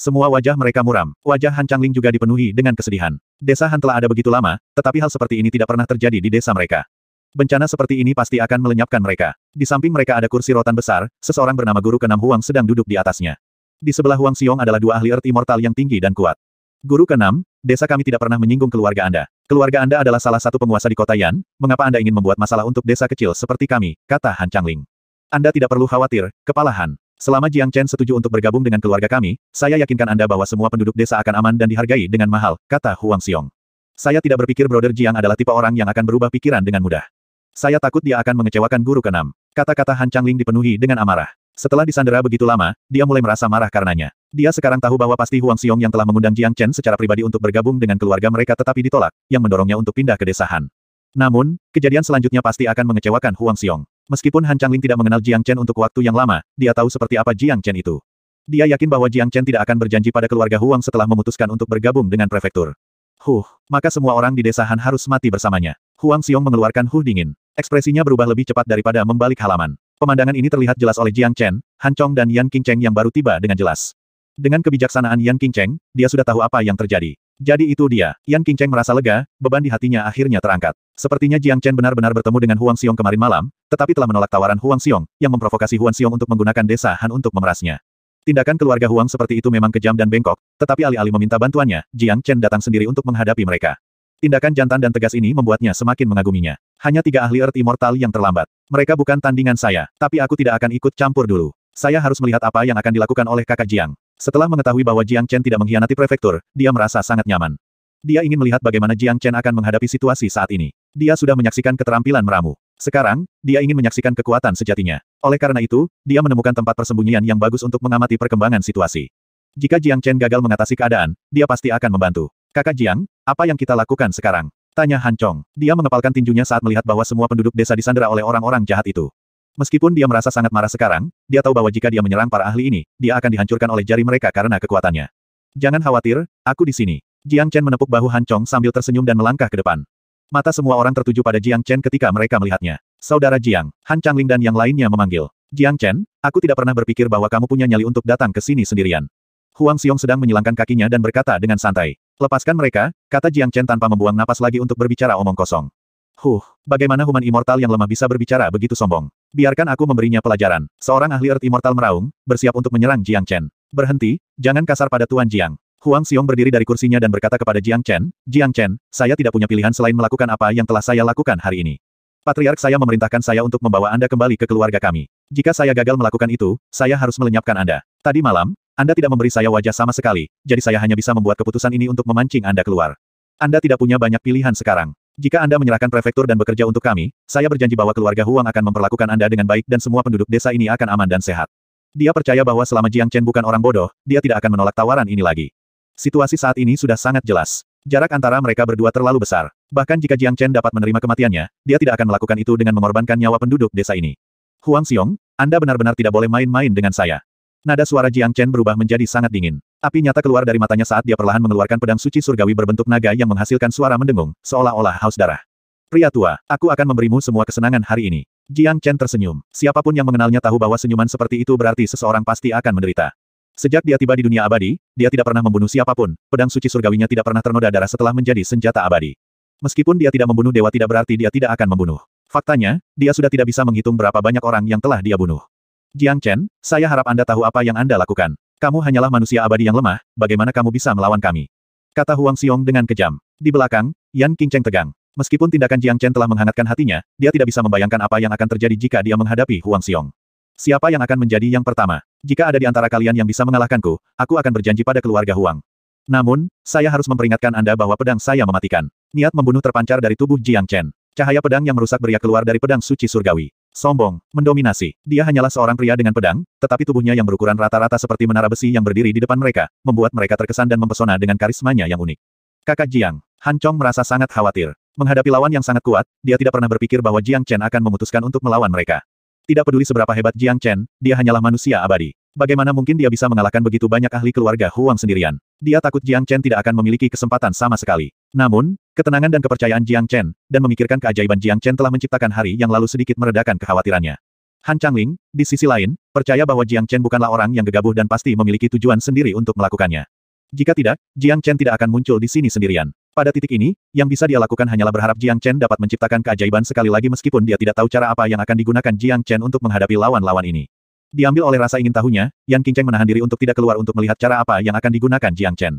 Semua wajah mereka muram, wajah Han Changling juga dipenuhi dengan kesedihan. Desa Han telah ada begitu lama, tetapi hal seperti ini tidak pernah terjadi di desa mereka. Bencana seperti ini pasti akan melenyapkan mereka. Di samping mereka ada kursi rotan besar, seseorang bernama Guru Kenam Huang sedang duduk di atasnya. Di sebelah Huang Xiong adalah dua ahli Earth Immortal yang tinggi dan kuat. Guru keenam, desa kami tidak pernah menyinggung keluarga Anda. Keluarga Anda adalah salah satu penguasa di kota Yan, mengapa Anda ingin membuat masalah untuk desa kecil seperti kami, kata Han Changling. Anda tidak perlu khawatir, kepala Han. Selama Jiang Chen setuju untuk bergabung dengan keluarga kami, saya yakinkan Anda bahwa semua penduduk desa akan aman dan dihargai dengan mahal, kata Huang Xiong. Saya tidak berpikir Brother Jiang adalah tipe orang yang akan berubah pikiran dengan mudah. Saya takut dia akan mengecewakan guru keenam. Kata-kata Han Changling dipenuhi dengan amarah. Setelah disandera begitu lama, dia mulai merasa marah karenanya. Dia sekarang tahu bahwa pasti Huang Xiong yang telah mengundang Jiang Chen secara pribadi untuk bergabung dengan keluarga mereka tetapi ditolak, yang mendorongnya untuk pindah ke desa Han. Namun, kejadian selanjutnya pasti akan mengecewakan Huang Xiong. Meskipun Han Changling tidak mengenal Jiang Chen untuk waktu yang lama, dia tahu seperti apa Jiang Chen itu. Dia yakin bahwa Jiang Chen tidak akan berjanji pada keluarga Huang setelah memutuskan untuk bergabung dengan prefektur. Huh, maka semua orang di desa Han harus mati bersamanya. Huang Xiong mengeluarkan hu dingin. Ekspresinya berubah lebih cepat daripada membalik halaman. Pemandangan ini terlihat jelas oleh Jiang Chen, Han Chong dan Yan Qingcheng yang baru tiba dengan jelas. Dengan kebijaksanaan Yan Qingcheng, dia sudah tahu apa yang terjadi. Jadi itu dia. Yan Qingcheng merasa lega, beban di hatinya akhirnya terangkat. Sepertinya Jiang Chen benar-benar bertemu dengan Huang Xiong kemarin malam, tetapi telah menolak tawaran Huang Xiong, yang memprovokasi Huang Xiong untuk menggunakan desa Han untuk memerasnya. Tindakan keluarga Huang seperti itu memang kejam dan bengkok, tetapi alih-alih meminta bantuannya, Jiang Chen datang sendiri untuk menghadapi mereka. Tindakan jantan dan tegas ini membuatnya semakin mengaguminya. Hanya tiga ahli Earth Immortal yang terlambat. Mereka bukan tandingan saya, tapi aku tidak akan ikut campur dulu. Saya harus melihat apa yang akan dilakukan oleh kakak Jiang. Setelah mengetahui bahwa Jiang Chen tidak mengkhianati prefektur, dia merasa sangat nyaman. Dia ingin melihat bagaimana Jiang Chen akan menghadapi situasi saat ini. Dia sudah menyaksikan keterampilan meramu. Sekarang, dia ingin menyaksikan kekuatan sejatinya. Oleh karena itu, dia menemukan tempat persembunyian yang bagus untuk mengamati perkembangan situasi. Jika Jiang Chen gagal mengatasi keadaan, dia pasti akan membantu. Kakak Jiang, apa yang kita lakukan sekarang? Tanya Han Chong. Dia mengepalkan tinjunya saat melihat bahwa semua penduduk desa disandera oleh orang-orang jahat itu. Meskipun dia merasa sangat marah sekarang, dia tahu bahwa jika dia menyerang para ahli ini, dia akan dihancurkan oleh jari mereka karena kekuatannya. Jangan khawatir, aku di sini. Jiang Chen menepuk bahu Han Chong sambil tersenyum dan melangkah ke depan. Mata semua orang tertuju pada Jiang Chen ketika mereka melihatnya. Saudara Jiang, Han Changling dan yang lainnya memanggil. Jiang Chen, aku tidak pernah berpikir bahwa kamu punya nyali untuk datang ke sini sendirian. Huang Xiong sedang menyilangkan kakinya dan berkata dengan santai. Lepaskan mereka, kata Jiang Chen tanpa membuang napas lagi untuk berbicara omong kosong. Huh, bagaimana human immortal yang lemah bisa berbicara begitu sombong? Biarkan aku memberinya pelajaran. Seorang ahli Earth Immortal meraung, bersiap untuk menyerang Jiang Chen. Berhenti, jangan kasar pada Tuan Jiang. Huang Xiong berdiri dari kursinya dan berkata kepada Jiang Chen, Jiang Chen, saya tidak punya pilihan selain melakukan apa yang telah saya lakukan hari ini. Patriark saya memerintahkan saya untuk membawa Anda kembali ke keluarga kami. Jika saya gagal melakukan itu, saya harus melenyapkan Anda. Tadi malam, anda tidak memberi saya wajah sama sekali, jadi saya hanya bisa membuat keputusan ini untuk memancing Anda keluar. Anda tidak punya banyak pilihan sekarang. Jika Anda menyerahkan prefektur dan bekerja untuk kami, saya berjanji bahwa keluarga Huang akan memperlakukan Anda dengan baik dan semua penduduk desa ini akan aman dan sehat. Dia percaya bahwa selama Jiang Chen bukan orang bodoh, dia tidak akan menolak tawaran ini lagi. Situasi saat ini sudah sangat jelas. Jarak antara mereka berdua terlalu besar. Bahkan jika Jiang Chen dapat menerima kematiannya, dia tidak akan melakukan itu dengan mengorbankan nyawa penduduk desa ini. Huang Xiong, Anda benar-benar tidak boleh main-main dengan saya. Nada suara Jiang Chen berubah menjadi sangat dingin. Api nyata keluar dari matanya saat dia perlahan mengeluarkan pedang suci surgawi berbentuk naga yang menghasilkan suara mendengung, seolah-olah haus darah. Pria tua, aku akan memberimu semua kesenangan hari ini. Jiang Chen tersenyum. Siapapun yang mengenalnya tahu bahwa senyuman seperti itu berarti seseorang pasti akan menderita. Sejak dia tiba di dunia abadi, dia tidak pernah membunuh siapapun, pedang suci surgawinya tidak pernah ternoda darah setelah menjadi senjata abadi. Meskipun dia tidak membunuh dewa tidak berarti dia tidak akan membunuh. Faktanya, dia sudah tidak bisa menghitung berapa banyak orang yang telah dia bunuh. Jiang Chen, saya harap Anda tahu apa yang Anda lakukan. Kamu hanyalah manusia abadi yang lemah, bagaimana kamu bisa melawan kami? Kata Huang Xiong dengan kejam. Di belakang, Yan Qingcheng tegang. Meskipun tindakan Jiang Chen telah menghangatkan hatinya, dia tidak bisa membayangkan apa yang akan terjadi jika dia menghadapi Huang Xiong. Siapa yang akan menjadi yang pertama? Jika ada di antara kalian yang bisa mengalahkanku, aku akan berjanji pada keluarga Huang. Namun, saya harus memperingatkan Anda bahwa pedang saya mematikan. Niat membunuh terpancar dari tubuh Jiang Chen. Cahaya pedang yang merusak beriak keluar dari pedang suci surgawi sombong, mendominasi. Dia hanyalah seorang pria dengan pedang, tetapi tubuhnya yang berukuran rata-rata seperti menara besi yang berdiri di depan mereka, membuat mereka terkesan dan mempesona dengan karismanya yang unik. Kakak Jiang, Han Chong merasa sangat khawatir. Menghadapi lawan yang sangat kuat, dia tidak pernah berpikir bahwa Jiang Chen akan memutuskan untuk melawan mereka. Tidak peduli seberapa hebat Jiang Chen, dia hanyalah manusia abadi. Bagaimana mungkin dia bisa mengalahkan begitu banyak ahli keluarga Huang sendirian? Dia takut Jiang Chen tidak akan memiliki kesempatan sama sekali. Namun, ketenangan dan kepercayaan Jiang Chen, dan memikirkan keajaiban Jiang Chen telah menciptakan hari yang lalu sedikit meredakan kekhawatirannya. Han Changling, di sisi lain, percaya bahwa Jiang Chen bukanlah orang yang gegabah dan pasti memiliki tujuan sendiri untuk melakukannya. Jika tidak, Jiang Chen tidak akan muncul di sini sendirian. Pada titik ini, yang bisa dia lakukan hanyalah berharap Jiang Chen dapat menciptakan keajaiban sekali lagi meskipun dia tidak tahu cara apa yang akan digunakan Jiang Chen untuk menghadapi lawan-lawan ini. Diambil oleh rasa ingin tahunya, Yang Qingcheng menahan diri untuk tidak keluar untuk melihat cara apa yang akan digunakan Jiang Chen.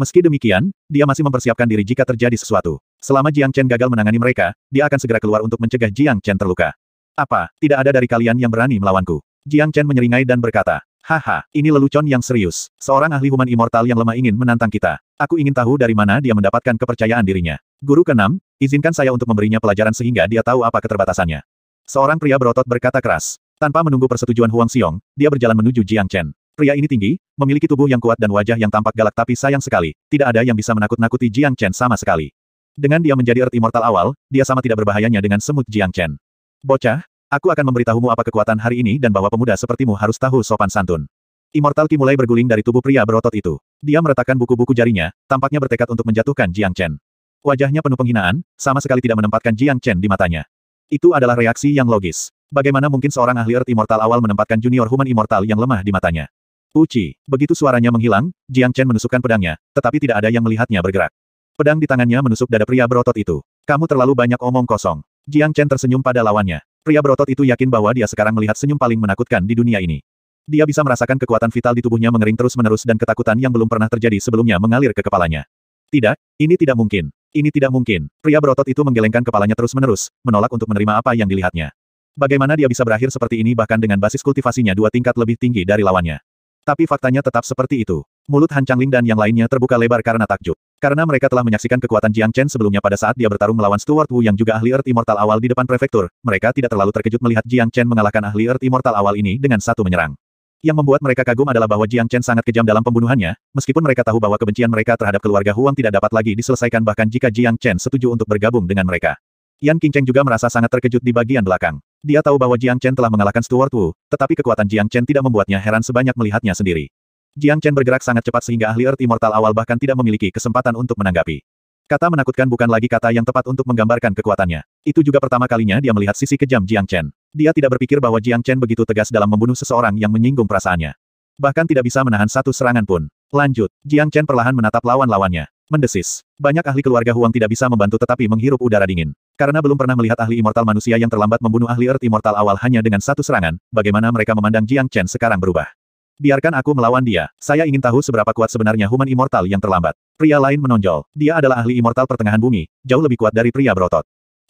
Meski demikian, dia masih mempersiapkan diri jika terjadi sesuatu. Selama Jiang Chen gagal menangani mereka, dia akan segera keluar untuk mencegah Jiang Chen terluka. Apa, tidak ada dari kalian yang berani melawanku? Jiang Chen menyeringai dan berkata, Haha, ini lelucon yang serius. Seorang ahli human immortal yang lemah ingin menantang kita. Aku ingin tahu dari mana dia mendapatkan kepercayaan dirinya. Guru keenam, izinkan saya untuk memberinya pelajaran sehingga dia tahu apa keterbatasannya. Seorang pria berotot berkata keras. Tanpa menunggu persetujuan Huang Xiong, dia berjalan menuju Jiang Chen. Pria ini tinggi, memiliki tubuh yang kuat dan wajah yang tampak galak tapi sayang sekali, tidak ada yang bisa menakut-nakuti Jiang Chen sama sekali. Dengan dia menjadi Earth Immortal awal, dia sama tidak berbahayanya dengan semut Jiang Chen. Bocah, aku akan memberitahumu apa kekuatan hari ini dan bahwa pemuda sepertimu harus tahu sopan santun. Immortal Ki mulai berguling dari tubuh pria berotot itu. Dia meretakkan buku-buku jarinya, tampaknya bertekad untuk menjatuhkan Jiang Chen. Wajahnya penuh penghinaan, sama sekali tidak menempatkan Jiang Chen di matanya. Itu adalah reaksi yang logis. Bagaimana mungkin seorang ahli Earth Immortal awal menempatkan junior human immortal yang lemah di matanya? Uci, begitu suaranya menghilang, Jiang Chen menusukkan pedangnya, tetapi tidak ada yang melihatnya bergerak. Pedang di tangannya menusuk dada pria berotot itu. Kamu terlalu banyak omong kosong. Jiang Chen tersenyum pada lawannya. Pria berotot itu yakin bahwa dia sekarang melihat senyum paling menakutkan di dunia ini. Dia bisa merasakan kekuatan vital di tubuhnya mengering terus-menerus dan ketakutan yang belum pernah terjadi sebelumnya mengalir ke kepalanya. Tidak, ini tidak mungkin. Ini tidak mungkin. Pria berotot itu menggelengkan kepalanya terus-menerus, menolak untuk menerima apa yang dilihatnya. Bagaimana dia bisa berakhir seperti ini bahkan dengan basis kultivasinya dua tingkat lebih tinggi dari lawannya. Tapi faktanya tetap seperti itu. Mulut Han Changling dan yang lainnya terbuka lebar karena takjub. Karena mereka telah menyaksikan kekuatan Jiang Chen sebelumnya pada saat dia bertarung melawan Stuart Wu yang juga ahli Earth Immortal awal di depan prefektur, mereka tidak terlalu terkejut melihat Jiang Chen mengalahkan ahli Earth Immortal awal ini dengan satu menyerang. Yang membuat mereka kagum adalah bahwa Jiang Chen sangat kejam dalam pembunuhannya, meskipun mereka tahu bahwa kebencian mereka terhadap keluarga Huang tidak dapat lagi diselesaikan bahkan jika Jiang Chen setuju untuk bergabung dengan mereka. Yan Cheng juga merasa sangat terkejut di bagian belakang. Dia tahu bahwa Jiang Chen telah mengalahkan Stuart Wu, tetapi kekuatan Jiang Chen tidak membuatnya heran sebanyak melihatnya sendiri. Jiang Chen bergerak sangat cepat sehingga ahli Earth Immortal awal bahkan tidak memiliki kesempatan untuk menanggapi. Kata menakutkan bukan lagi kata yang tepat untuk menggambarkan kekuatannya. Itu juga pertama kalinya dia melihat sisi kejam Jiang Chen. Dia tidak berpikir bahwa Jiang Chen begitu tegas dalam membunuh seseorang yang menyinggung perasaannya. Bahkan tidak bisa menahan satu serangan pun. Lanjut, Jiang Chen perlahan menatap lawan-lawannya. Mendesis. Banyak ahli keluarga Huang tidak bisa membantu tetapi menghirup udara dingin. Karena belum pernah melihat ahli immortal manusia yang terlambat membunuh ahli Earth Immortal awal hanya dengan satu serangan, bagaimana mereka memandang Jiang Chen sekarang berubah. Biarkan aku melawan dia. Saya ingin tahu seberapa kuat sebenarnya human immortal yang terlambat. Pria lain menonjol. Dia adalah ahli immortal pertengahan bumi, jauh lebih kuat dari pria berotot.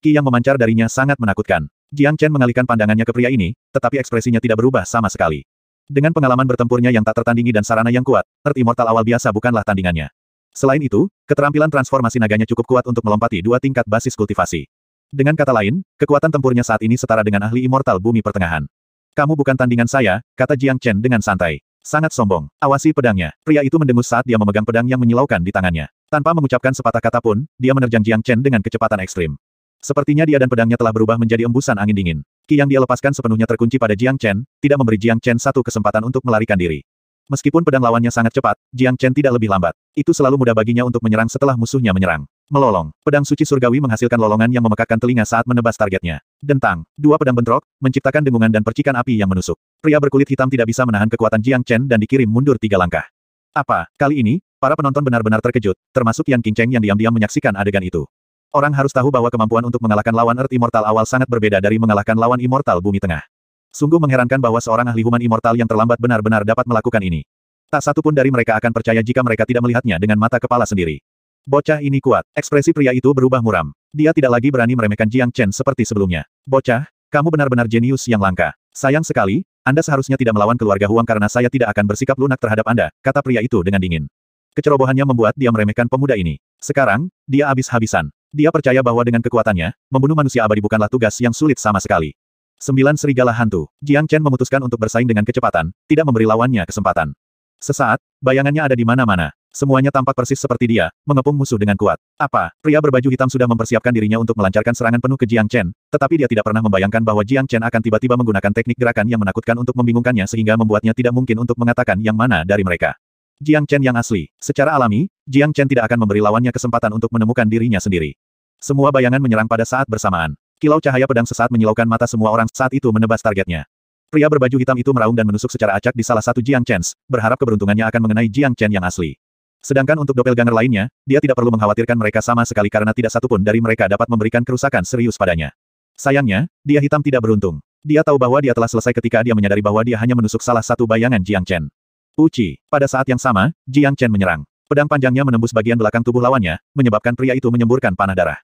Ki yang memancar darinya sangat menakutkan. Jiang Chen mengalihkan pandangannya ke pria ini, tetapi ekspresinya tidak berubah sama sekali. Dengan pengalaman bertempurnya yang tak tertandingi dan sarana yang kuat, Earth Immortal awal biasa bukanlah tandingannya. Selain itu, keterampilan transformasi naganya cukup kuat untuk melompati dua tingkat basis kultivasi. Dengan kata lain, kekuatan tempurnya saat ini setara dengan ahli immortal bumi pertengahan. Kamu bukan tandingan saya, kata Jiang Chen dengan santai. Sangat sombong. Awasi pedangnya. Pria itu mendengus saat dia memegang pedang yang menyilaukan di tangannya. Tanpa mengucapkan sepatah kata pun, dia menerjang Jiang Chen dengan kecepatan ekstrim. Sepertinya dia dan pedangnya telah berubah menjadi embusan angin dingin. Ki yang dia lepaskan sepenuhnya terkunci pada Jiang Chen, tidak memberi Jiang Chen satu kesempatan untuk melarikan diri. Meskipun pedang lawannya sangat cepat, Jiang Chen tidak lebih lambat. Itu selalu mudah baginya untuk menyerang setelah musuhnya menyerang. Melolong, pedang suci surgawi menghasilkan lolongan yang memekakkan telinga saat menebas targetnya. Dentang, dua pedang bentrok, menciptakan dengungan dan percikan api yang menusuk. Pria berkulit hitam tidak bisa menahan kekuatan Jiang Chen dan dikirim mundur tiga langkah. Apa, kali ini, para penonton benar-benar terkejut, termasuk Yang Qingcheng yang diam-diam menyaksikan adegan itu. Orang harus tahu bahwa kemampuan untuk mengalahkan lawan Earth Immortal awal sangat berbeda dari mengalahkan lawan Immortal Bumi Tengah. Sungguh mengherankan bahwa seorang ahli human immortal yang terlambat benar-benar dapat melakukan ini. Tak satu pun dari mereka akan percaya jika mereka tidak melihatnya dengan mata kepala sendiri. Bocah ini kuat. Ekspresi pria itu berubah muram. Dia tidak lagi berani meremehkan Jiang Chen seperti sebelumnya. Bocah, kamu benar-benar jenius yang langka. Sayang sekali, Anda seharusnya tidak melawan keluarga Huang karena saya tidak akan bersikap lunak terhadap Anda, kata pria itu dengan dingin. Kecerobohannya membuat dia meremehkan pemuda ini. Sekarang, dia habis-habisan. Dia percaya bahwa dengan kekuatannya, membunuh manusia abadi bukanlah tugas yang sulit sama sekali. Sembilan serigala hantu, Jiang Chen memutuskan untuk bersaing dengan kecepatan, tidak memberi lawannya kesempatan. Sesaat, bayangannya ada di mana-mana. Semuanya tampak persis seperti dia, mengepung musuh dengan kuat. Apa, pria berbaju hitam sudah mempersiapkan dirinya untuk melancarkan serangan penuh ke Jiang Chen, tetapi dia tidak pernah membayangkan bahwa Jiang Chen akan tiba-tiba menggunakan teknik gerakan yang menakutkan untuk membingungkannya sehingga membuatnya tidak mungkin untuk mengatakan yang mana dari mereka. Jiang Chen yang asli. Secara alami, Jiang Chen tidak akan memberi lawannya kesempatan untuk menemukan dirinya sendiri. Semua bayangan menyerang pada saat bersamaan. Kilau cahaya pedang sesaat menyilaukan mata semua orang saat itu menebas targetnya. Pria berbaju hitam itu meraung dan menusuk secara acak di salah satu Jiang Chen, berharap keberuntungannya akan mengenai Jiang Chen yang asli. Sedangkan untuk doppelganger lainnya, dia tidak perlu mengkhawatirkan mereka sama sekali karena tidak satu pun dari mereka dapat memberikan kerusakan serius padanya. Sayangnya, dia hitam tidak beruntung. Dia tahu bahwa dia telah selesai ketika dia menyadari bahwa dia hanya menusuk salah satu bayangan Jiang Chen. Uci. Pada saat yang sama, Jiang Chen menyerang. Pedang panjangnya menembus bagian belakang tubuh lawannya, menyebabkan pria itu menyemburkan panah darah.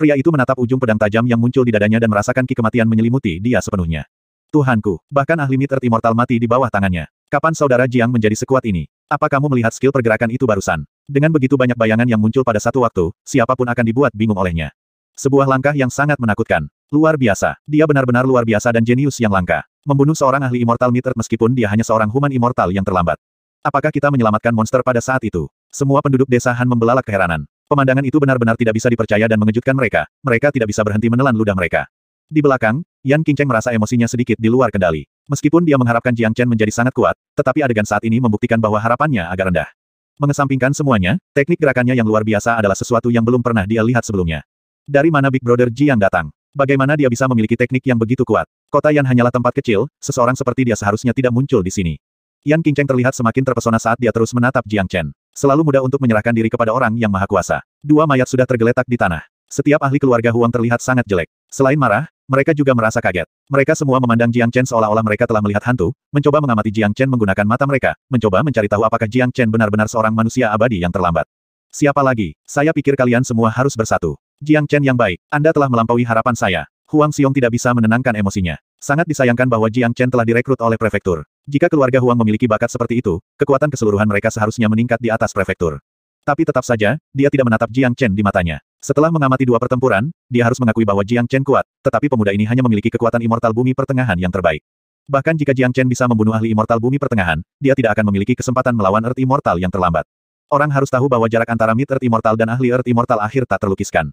Pria itu menatap ujung pedang tajam yang muncul di dadanya dan merasakan ki kematian menyelimuti dia sepenuhnya. Tuhanku, bahkan ahli mitra Immortal mati di bawah tangannya. Kapan saudara Jiang menjadi sekuat ini? Apa kamu melihat skill pergerakan itu barusan? Dengan begitu banyak bayangan yang muncul pada satu waktu, siapapun akan dibuat bingung olehnya. Sebuah langkah yang sangat menakutkan. Luar biasa. Dia benar-benar luar biasa dan jenius yang langka. Membunuh seorang ahli immortal meter meskipun dia hanya seorang human immortal yang terlambat. Apakah kita menyelamatkan monster pada saat itu? Semua penduduk desa Han membelalak keheranan. Pemandangan itu benar-benar tidak bisa dipercaya dan mengejutkan mereka. Mereka tidak bisa berhenti menelan ludah mereka. Di belakang, Yan Qingcheng merasa emosinya sedikit di luar kendali. Meskipun dia mengharapkan Jiang Chen menjadi sangat kuat, tetapi adegan saat ini membuktikan bahwa harapannya agak rendah. Mengesampingkan semuanya, teknik gerakannya yang luar biasa adalah sesuatu yang belum pernah dia lihat sebelumnya. Dari mana Big Brother Ji yang datang? Bagaimana dia bisa memiliki teknik yang begitu kuat? Kota Yan hanyalah tempat kecil, seseorang seperti dia seharusnya tidak muncul di sini. Yan Qingcheng terlihat semakin terpesona saat dia terus menatap Jiang Chen. Selalu mudah untuk menyerahkan diri kepada orang yang maha kuasa. Dua mayat sudah tergeletak di tanah. Setiap ahli keluarga Huang terlihat sangat jelek. Selain marah, mereka juga merasa kaget. Mereka semua memandang Jiang Chen seolah-olah mereka telah melihat hantu, mencoba mengamati Jiang Chen menggunakan mata mereka, mencoba mencari tahu apakah Jiang Chen benar-benar seorang manusia abadi yang terlambat. Siapa lagi? Saya pikir kalian semua harus bersatu. Jiang Chen yang baik, Anda telah melampaui harapan saya. Huang Xiong tidak bisa menenangkan emosinya. Sangat disayangkan bahwa Jiang Chen telah direkrut oleh prefektur. Jika keluarga Huang memiliki bakat seperti itu, kekuatan keseluruhan mereka seharusnya meningkat di atas prefektur. Tapi tetap saja, dia tidak menatap Jiang Chen di matanya. Setelah mengamati dua pertempuran, dia harus mengakui bahwa Jiang Chen kuat, tetapi pemuda ini hanya memiliki kekuatan immortal bumi pertengahan yang terbaik. Bahkan jika Jiang Chen bisa membunuh ahli immortal bumi pertengahan, dia tidak akan memiliki kesempatan melawan Earth Immortal yang terlambat. Orang harus tahu bahwa jarak antara Mid Earth Immortal dan ahli Earth Immortal akhir tak terlukiskan.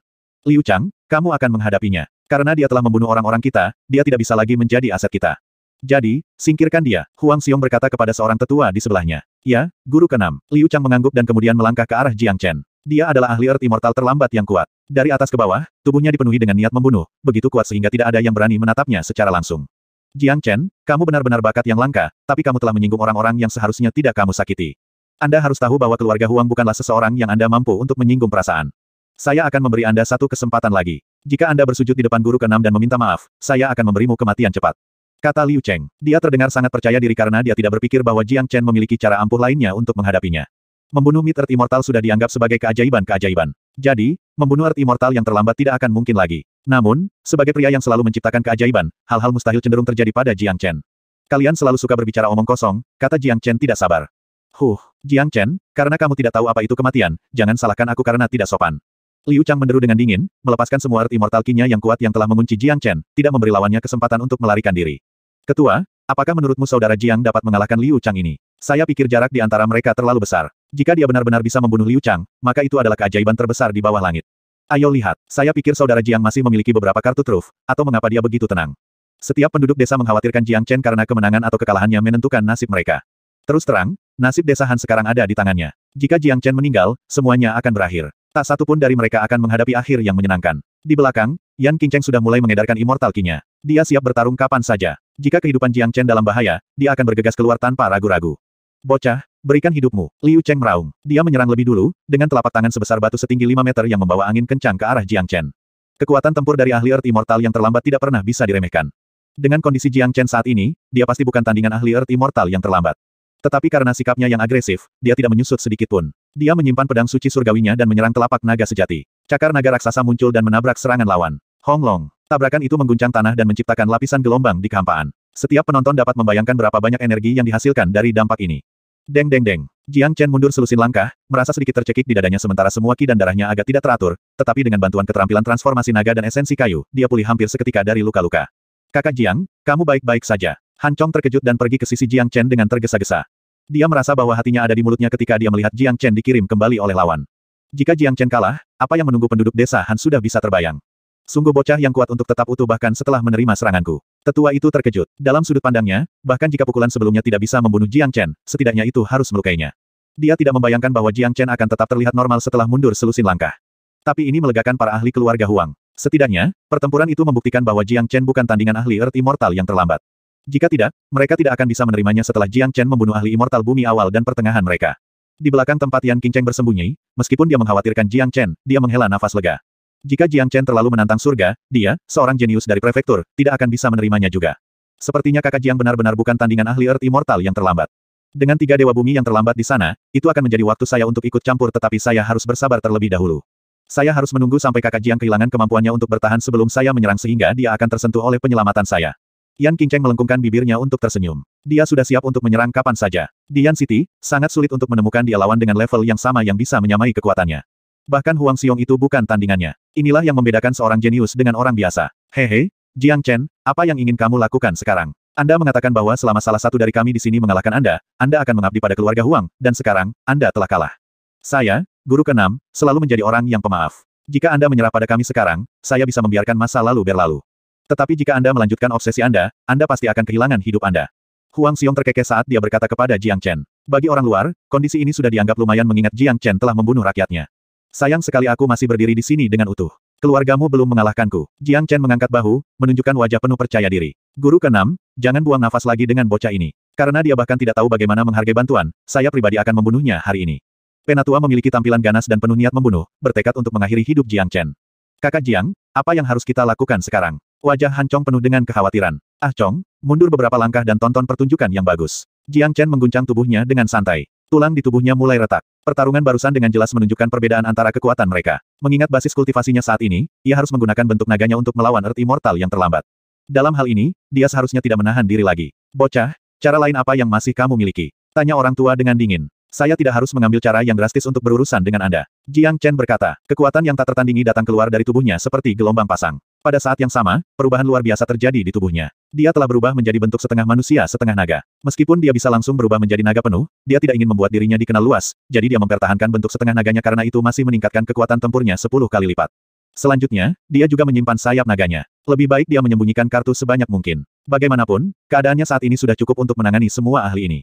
Liu Chang, kamu akan menghadapinya. Karena dia telah membunuh orang-orang kita, dia tidak bisa lagi menjadi aset kita. Jadi, singkirkan dia, Huang Xiong berkata kepada seorang tetua di sebelahnya. Ya, guru keenam. Liu Chang mengangguk dan kemudian melangkah ke arah Jiang Chen. Dia adalah ahli Earth Immortal terlambat yang kuat. Dari atas ke bawah, tubuhnya dipenuhi dengan niat membunuh, begitu kuat sehingga tidak ada yang berani menatapnya secara langsung. Jiang Chen, kamu benar-benar bakat yang langka, tapi kamu telah menyinggung orang-orang yang seharusnya tidak kamu sakiti. Anda harus tahu bahwa keluarga Huang bukanlah seseorang yang Anda mampu untuk menyinggung perasaan. Saya akan memberi Anda satu kesempatan lagi. Jika Anda bersujud di depan guru keenam dan meminta maaf, saya akan memberimu kematian cepat. Kata Liu Cheng. Dia terdengar sangat percaya diri karena dia tidak berpikir bahwa Jiang Chen memiliki cara ampuh lainnya untuk menghadapinya. Membunuh Mid-Earth Immortal sudah dianggap sebagai keajaiban-keajaiban. Jadi, membunuh Earth Immortal yang terlambat tidak akan mungkin lagi. Namun, sebagai pria yang selalu menciptakan keajaiban, hal-hal mustahil cenderung terjadi pada Jiang Chen. Kalian selalu suka berbicara omong kosong, kata Jiang Chen tidak sabar. Huh, Jiang Chen, karena kamu tidak tahu apa itu kematian, jangan salahkan aku karena tidak sopan. Liu Chang menderu dengan dingin, melepaskan semua art immortal kinya yang kuat yang telah mengunci Jiang Chen, tidak memberi lawannya kesempatan untuk melarikan diri. Ketua, apakah menurutmu saudara Jiang dapat mengalahkan Liu Chang ini? Saya pikir jarak di antara mereka terlalu besar. Jika dia benar-benar bisa membunuh Liu Chang, maka itu adalah keajaiban terbesar di bawah langit. Ayo lihat, saya pikir saudara Jiang masih memiliki beberapa kartu truf, atau mengapa dia begitu tenang. Setiap penduduk desa mengkhawatirkan Jiang Chen karena kemenangan atau kekalahannya menentukan nasib mereka. Terus terang, nasib desa Han sekarang ada di tangannya. Jika Jiang Chen meninggal, semuanya akan berakhir. Tak satu pun dari mereka akan menghadapi akhir yang menyenangkan. Di belakang, Yan Qingcheng sudah mulai mengedarkan immortal kinya. Dia siap bertarung kapan saja. Jika kehidupan Jiang Chen dalam bahaya, dia akan bergegas keluar tanpa ragu-ragu. Bocah, berikan hidupmu. Liu Cheng meraung. Dia menyerang lebih dulu, dengan telapak tangan sebesar batu setinggi 5 meter yang membawa angin kencang ke arah Jiang Chen. Kekuatan tempur dari ahli Earth Immortal yang terlambat tidak pernah bisa diremehkan. Dengan kondisi Jiang Chen saat ini, dia pasti bukan tandingan ahli Earth Immortal yang terlambat. Tetapi karena sikapnya yang agresif, dia tidak menyusut sedikit pun. Dia menyimpan pedang suci surgawinya dan menyerang telapak naga sejati. Cakar naga raksasa muncul dan menabrak serangan lawan. Hong Long. Tabrakan itu mengguncang tanah dan menciptakan lapisan gelombang di kehampaan. Setiap penonton dapat membayangkan berapa banyak energi yang dihasilkan dari dampak ini. Deng deng deng. Jiang Chen mundur selusin langkah, merasa sedikit tercekik di dadanya sementara semua ki dan darahnya agak tidak teratur, tetapi dengan bantuan keterampilan transformasi naga dan esensi kayu, dia pulih hampir seketika dari luka-luka. Kakak Jiang, kamu baik-baik saja. Han Chong terkejut dan pergi ke sisi Jiang Chen dengan tergesa-gesa. Dia merasa bahwa hatinya ada di mulutnya ketika dia melihat Jiang Chen dikirim kembali oleh lawan. Jika Jiang Chen kalah, apa yang menunggu penduduk desa Han sudah bisa terbayang. Sungguh bocah yang kuat untuk tetap utuh bahkan setelah menerima seranganku. Tetua itu terkejut. Dalam sudut pandangnya, bahkan jika pukulan sebelumnya tidak bisa membunuh Jiang Chen, setidaknya itu harus melukainya. Dia tidak membayangkan bahwa Jiang Chen akan tetap terlihat normal setelah mundur selusin langkah. Tapi ini melegakan para ahli keluarga Huang. Setidaknya, pertempuran itu membuktikan bahwa Jiang Chen bukan tandingan ahli Earth Immortal yang terlambat. Jika tidak, mereka tidak akan bisa menerimanya setelah Jiang Chen membunuh ahli immortal bumi awal dan pertengahan mereka. Di belakang tempat Yan Qingcheng bersembunyi, meskipun dia mengkhawatirkan Jiang Chen, dia menghela nafas lega. Jika Jiang Chen terlalu menantang surga, dia, seorang jenius dari prefektur, tidak akan bisa menerimanya juga. Sepertinya kakak Jiang benar-benar bukan tandingan ahli Earth Immortal yang terlambat. Dengan tiga dewa bumi yang terlambat di sana, itu akan menjadi waktu saya untuk ikut campur tetapi saya harus bersabar terlebih dahulu. Saya harus menunggu sampai kakak Jiang kehilangan kemampuannya untuk bertahan sebelum saya menyerang sehingga dia akan tersentuh oleh penyelamatan saya. Yan Qingcheng melengkungkan bibirnya untuk tersenyum. Dia sudah siap untuk menyerang kapan saja. Di Yan City, sangat sulit untuk menemukan dia lawan dengan level yang sama yang bisa menyamai kekuatannya. Bahkan Huang Xiong itu bukan tandingannya. Inilah yang membedakan seorang jenius dengan orang biasa. Hehe, Jiang Chen, apa yang ingin kamu lakukan sekarang? Anda mengatakan bahwa selama salah satu dari kami di sini mengalahkan Anda, Anda akan mengabdi pada keluarga Huang, dan sekarang, Anda telah kalah. Saya, guru keenam, selalu menjadi orang yang pemaaf. Jika Anda menyerah pada kami sekarang, saya bisa membiarkan masa lalu berlalu. Tetapi jika Anda melanjutkan obsesi Anda, Anda pasti akan kehilangan hidup Anda. Huang Xiong terkekeh saat dia berkata kepada Jiang Chen. Bagi orang luar, kondisi ini sudah dianggap lumayan mengingat Jiang Chen telah membunuh rakyatnya. Sayang sekali aku masih berdiri di sini dengan utuh. Keluargamu belum mengalahkanku. Jiang Chen mengangkat bahu, menunjukkan wajah penuh percaya diri. Guru keenam, jangan buang nafas lagi dengan bocah ini. Karena dia bahkan tidak tahu bagaimana menghargai bantuan, saya pribadi akan membunuhnya hari ini. Penatua memiliki tampilan ganas dan penuh niat membunuh, bertekad untuk mengakhiri hidup Jiang Chen. Kakak Jiang, apa yang harus kita lakukan sekarang? Wajah Han Chong penuh dengan kekhawatiran. Ah Chong, mundur beberapa langkah dan tonton pertunjukan yang bagus. Jiang Chen mengguncang tubuhnya dengan santai. Tulang di tubuhnya mulai retak. Pertarungan barusan dengan jelas menunjukkan perbedaan antara kekuatan mereka. Mengingat basis kultivasinya saat ini, ia harus menggunakan bentuk naganya untuk melawan Earth Immortal yang terlambat. Dalam hal ini, dia seharusnya tidak menahan diri lagi. Bocah, cara lain apa yang masih kamu miliki? Tanya orang tua dengan dingin. Saya tidak harus mengambil cara yang drastis untuk berurusan dengan Anda. Jiang Chen berkata, kekuatan yang tak tertandingi datang keluar dari tubuhnya seperti gelombang pasang. Pada saat yang sama, perubahan luar biasa terjadi di tubuhnya. Dia telah berubah menjadi bentuk setengah manusia, setengah naga. Meskipun dia bisa langsung berubah menjadi naga penuh, dia tidak ingin membuat dirinya dikenal luas, jadi dia mempertahankan bentuk setengah naganya karena itu masih meningkatkan kekuatan tempurnya 10 kali lipat. Selanjutnya, dia juga menyimpan sayap naganya. Lebih baik dia menyembunyikan kartu sebanyak mungkin. Bagaimanapun, keadaannya saat ini sudah cukup untuk menangani semua ahli ini.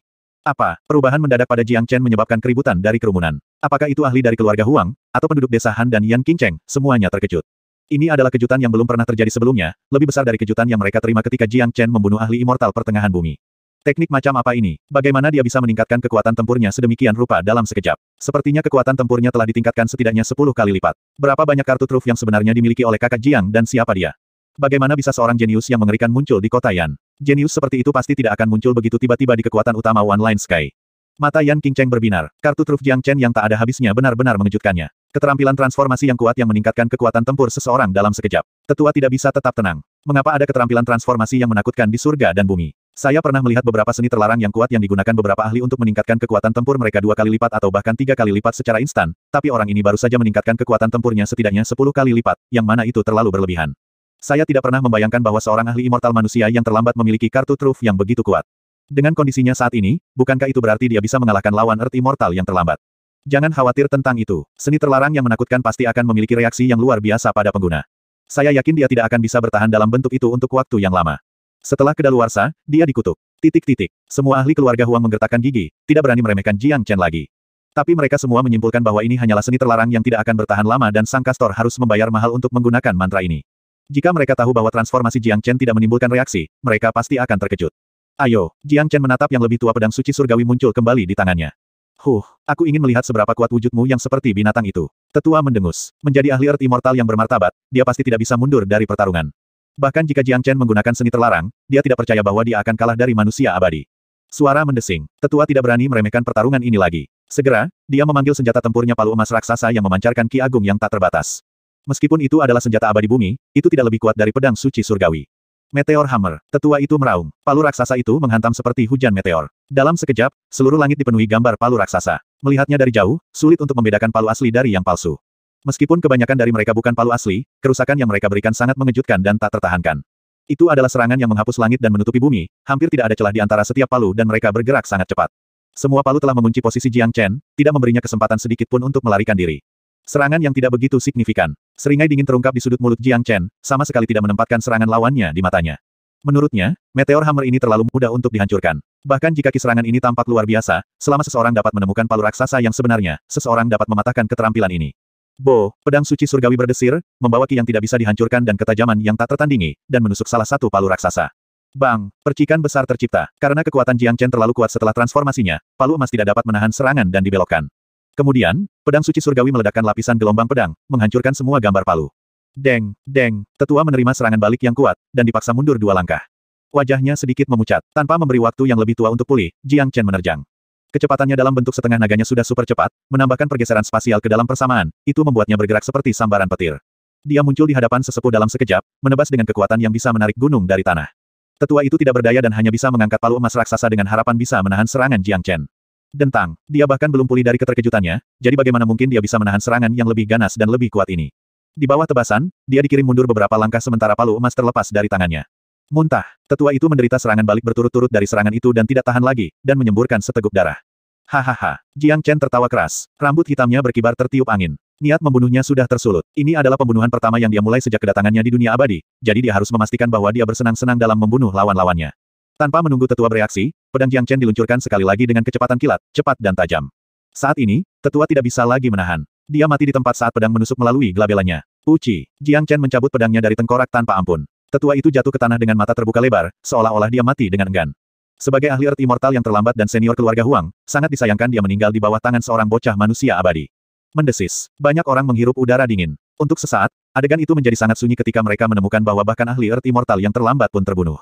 Apa, perubahan mendadak pada Jiang Chen menyebabkan keributan dari kerumunan? Apakah itu ahli dari keluarga Huang, atau penduduk desa Han dan Yan Qingcheng, semuanya terkejut. Ini adalah kejutan yang belum pernah terjadi sebelumnya, lebih besar dari kejutan yang mereka terima ketika Jiang Chen membunuh ahli immortal pertengahan bumi. Teknik macam apa ini? Bagaimana dia bisa meningkatkan kekuatan tempurnya sedemikian rupa dalam sekejap? Sepertinya kekuatan tempurnya telah ditingkatkan setidaknya 10 kali lipat. Berapa banyak kartu truf yang sebenarnya dimiliki oleh kakak Jiang dan siapa dia? Bagaimana bisa seorang jenius yang mengerikan muncul di kota Yan? Jenius seperti itu pasti tidak akan muncul begitu tiba-tiba di kekuatan utama One Line Sky. Mata Yan Qingcheng berbinar, kartu truf Jiang Chen yang tak ada habisnya benar-benar mengejutkannya. Keterampilan transformasi yang kuat yang meningkatkan kekuatan tempur seseorang dalam sekejap. Tetua tidak bisa tetap tenang. Mengapa ada keterampilan transformasi yang menakutkan di surga dan bumi? Saya pernah melihat beberapa seni terlarang yang kuat yang digunakan beberapa ahli untuk meningkatkan kekuatan tempur mereka dua kali lipat atau bahkan tiga kali lipat secara instan, tapi orang ini baru saja meningkatkan kekuatan tempurnya setidaknya sepuluh kali lipat, yang mana itu terlalu berlebihan. Saya tidak pernah membayangkan bahwa seorang ahli immortal manusia yang terlambat memiliki kartu truf yang begitu kuat. Dengan kondisinya saat ini, bukankah itu berarti dia bisa mengalahkan lawan Earth Immortal yang terlambat? Jangan khawatir tentang itu. Seni terlarang yang menakutkan pasti akan memiliki reaksi yang luar biasa pada pengguna. Saya yakin dia tidak akan bisa bertahan dalam bentuk itu untuk waktu yang lama. Setelah kedaluarsa, dia dikutuk. Titik-titik. Semua ahli keluarga Huang menggertakkan gigi, tidak berani meremehkan Jiang Chen lagi. Tapi mereka semua menyimpulkan bahwa ini hanyalah seni terlarang yang tidak akan bertahan lama dan sang kastor harus membayar mahal untuk menggunakan mantra ini. Jika mereka tahu bahwa transformasi Jiang Chen tidak menimbulkan reaksi, mereka pasti akan terkejut. Ayo, Jiang Chen menatap yang lebih tua pedang suci surgawi muncul kembali di tangannya. Huh, aku ingin melihat seberapa kuat wujudmu yang seperti binatang itu. Tetua mendengus. Menjadi ahli Earth Immortal yang bermartabat, dia pasti tidak bisa mundur dari pertarungan. Bahkan jika Jiang Chen menggunakan seni terlarang, dia tidak percaya bahwa dia akan kalah dari manusia abadi. Suara mendesing. Tetua tidak berani meremehkan pertarungan ini lagi. Segera, dia memanggil senjata tempurnya palu emas raksasa yang memancarkan ki agung yang tak terbatas. Meskipun itu adalah senjata abadi bumi, itu tidak lebih kuat dari pedang suci surgawi. Meteor Hammer, tetua itu meraung. Palu raksasa itu menghantam seperti hujan meteor. Dalam sekejap, seluruh langit dipenuhi gambar palu raksasa. Melihatnya dari jauh, sulit untuk membedakan palu asli dari yang palsu. Meskipun kebanyakan dari mereka bukan palu asli, kerusakan yang mereka berikan sangat mengejutkan dan tak tertahankan. Itu adalah serangan yang menghapus langit dan menutupi bumi, hampir tidak ada celah di antara setiap palu dan mereka bergerak sangat cepat. Semua palu telah mengunci posisi Jiang Chen, tidak memberinya kesempatan sedikit pun untuk melarikan diri. Serangan yang tidak begitu signifikan. Seringai dingin terungkap di sudut mulut Jiang Chen, sama sekali tidak menempatkan serangan lawannya di matanya. Menurutnya, meteor hammer ini terlalu mudah untuk dihancurkan. Bahkan jika kiserangan ini tampak luar biasa, selama seseorang dapat menemukan palu raksasa yang sebenarnya, seseorang dapat mematahkan keterampilan ini. Bo, pedang suci surgawi berdesir, membawa ki yang tidak bisa dihancurkan dan ketajaman yang tak tertandingi, dan menusuk salah satu palu raksasa. Bang, percikan besar tercipta, karena kekuatan Jiang Chen terlalu kuat setelah transformasinya, palu emas tidak dapat menahan serangan dan dibelokkan. Kemudian, pedang suci surgawi meledakkan lapisan gelombang pedang, menghancurkan semua gambar palu. Deng, deng, tetua menerima serangan balik yang kuat, dan dipaksa mundur dua langkah. Wajahnya sedikit memucat, tanpa memberi waktu yang lebih tua untuk pulih, Jiang Chen menerjang. Kecepatannya dalam bentuk setengah naganya sudah super cepat, menambahkan pergeseran spasial ke dalam persamaan, itu membuatnya bergerak seperti sambaran petir. Dia muncul di hadapan sesepuh dalam sekejap, menebas dengan kekuatan yang bisa menarik gunung dari tanah. Tetua itu tidak berdaya dan hanya bisa mengangkat palu emas raksasa dengan harapan bisa menahan serangan Jiang Chen. Dentang. Dia bahkan belum pulih dari keterkejutannya, jadi bagaimana mungkin dia bisa menahan serangan yang lebih ganas dan lebih kuat ini. Di bawah tebasan, dia dikirim mundur beberapa langkah sementara palu emas terlepas dari tangannya. Muntah, tetua itu menderita serangan balik berturut-turut dari serangan itu dan tidak tahan lagi, dan menyemburkan seteguk darah. Hahaha, Jiang Chen tertawa keras, rambut hitamnya berkibar tertiup angin. Niat membunuhnya sudah tersulut. Ini adalah pembunuhan pertama yang dia mulai sejak kedatangannya di dunia abadi, jadi dia harus memastikan bahwa dia bersenang-senang dalam membunuh lawan-lawannya. Tanpa menunggu tetua bereaksi, pedang Jiang Chen diluncurkan sekali lagi dengan kecepatan kilat, cepat dan tajam. Saat ini, tetua tidak bisa lagi menahan. Dia mati di tempat saat pedang menusuk melalui gelabelannya. Uci, Jiang Chen mencabut pedangnya dari tengkorak tanpa ampun. Tetua itu jatuh ke tanah dengan mata terbuka lebar, seolah-olah dia mati dengan enggan. Sebagai ahli Earth Immortal yang terlambat dan senior keluarga Huang, sangat disayangkan dia meninggal di bawah tangan seorang bocah manusia abadi. Mendesis, banyak orang menghirup udara dingin. Untuk sesaat, adegan itu menjadi sangat sunyi ketika mereka menemukan bahwa bahkan ahli Earth Immortal yang terlambat pun terbunuh.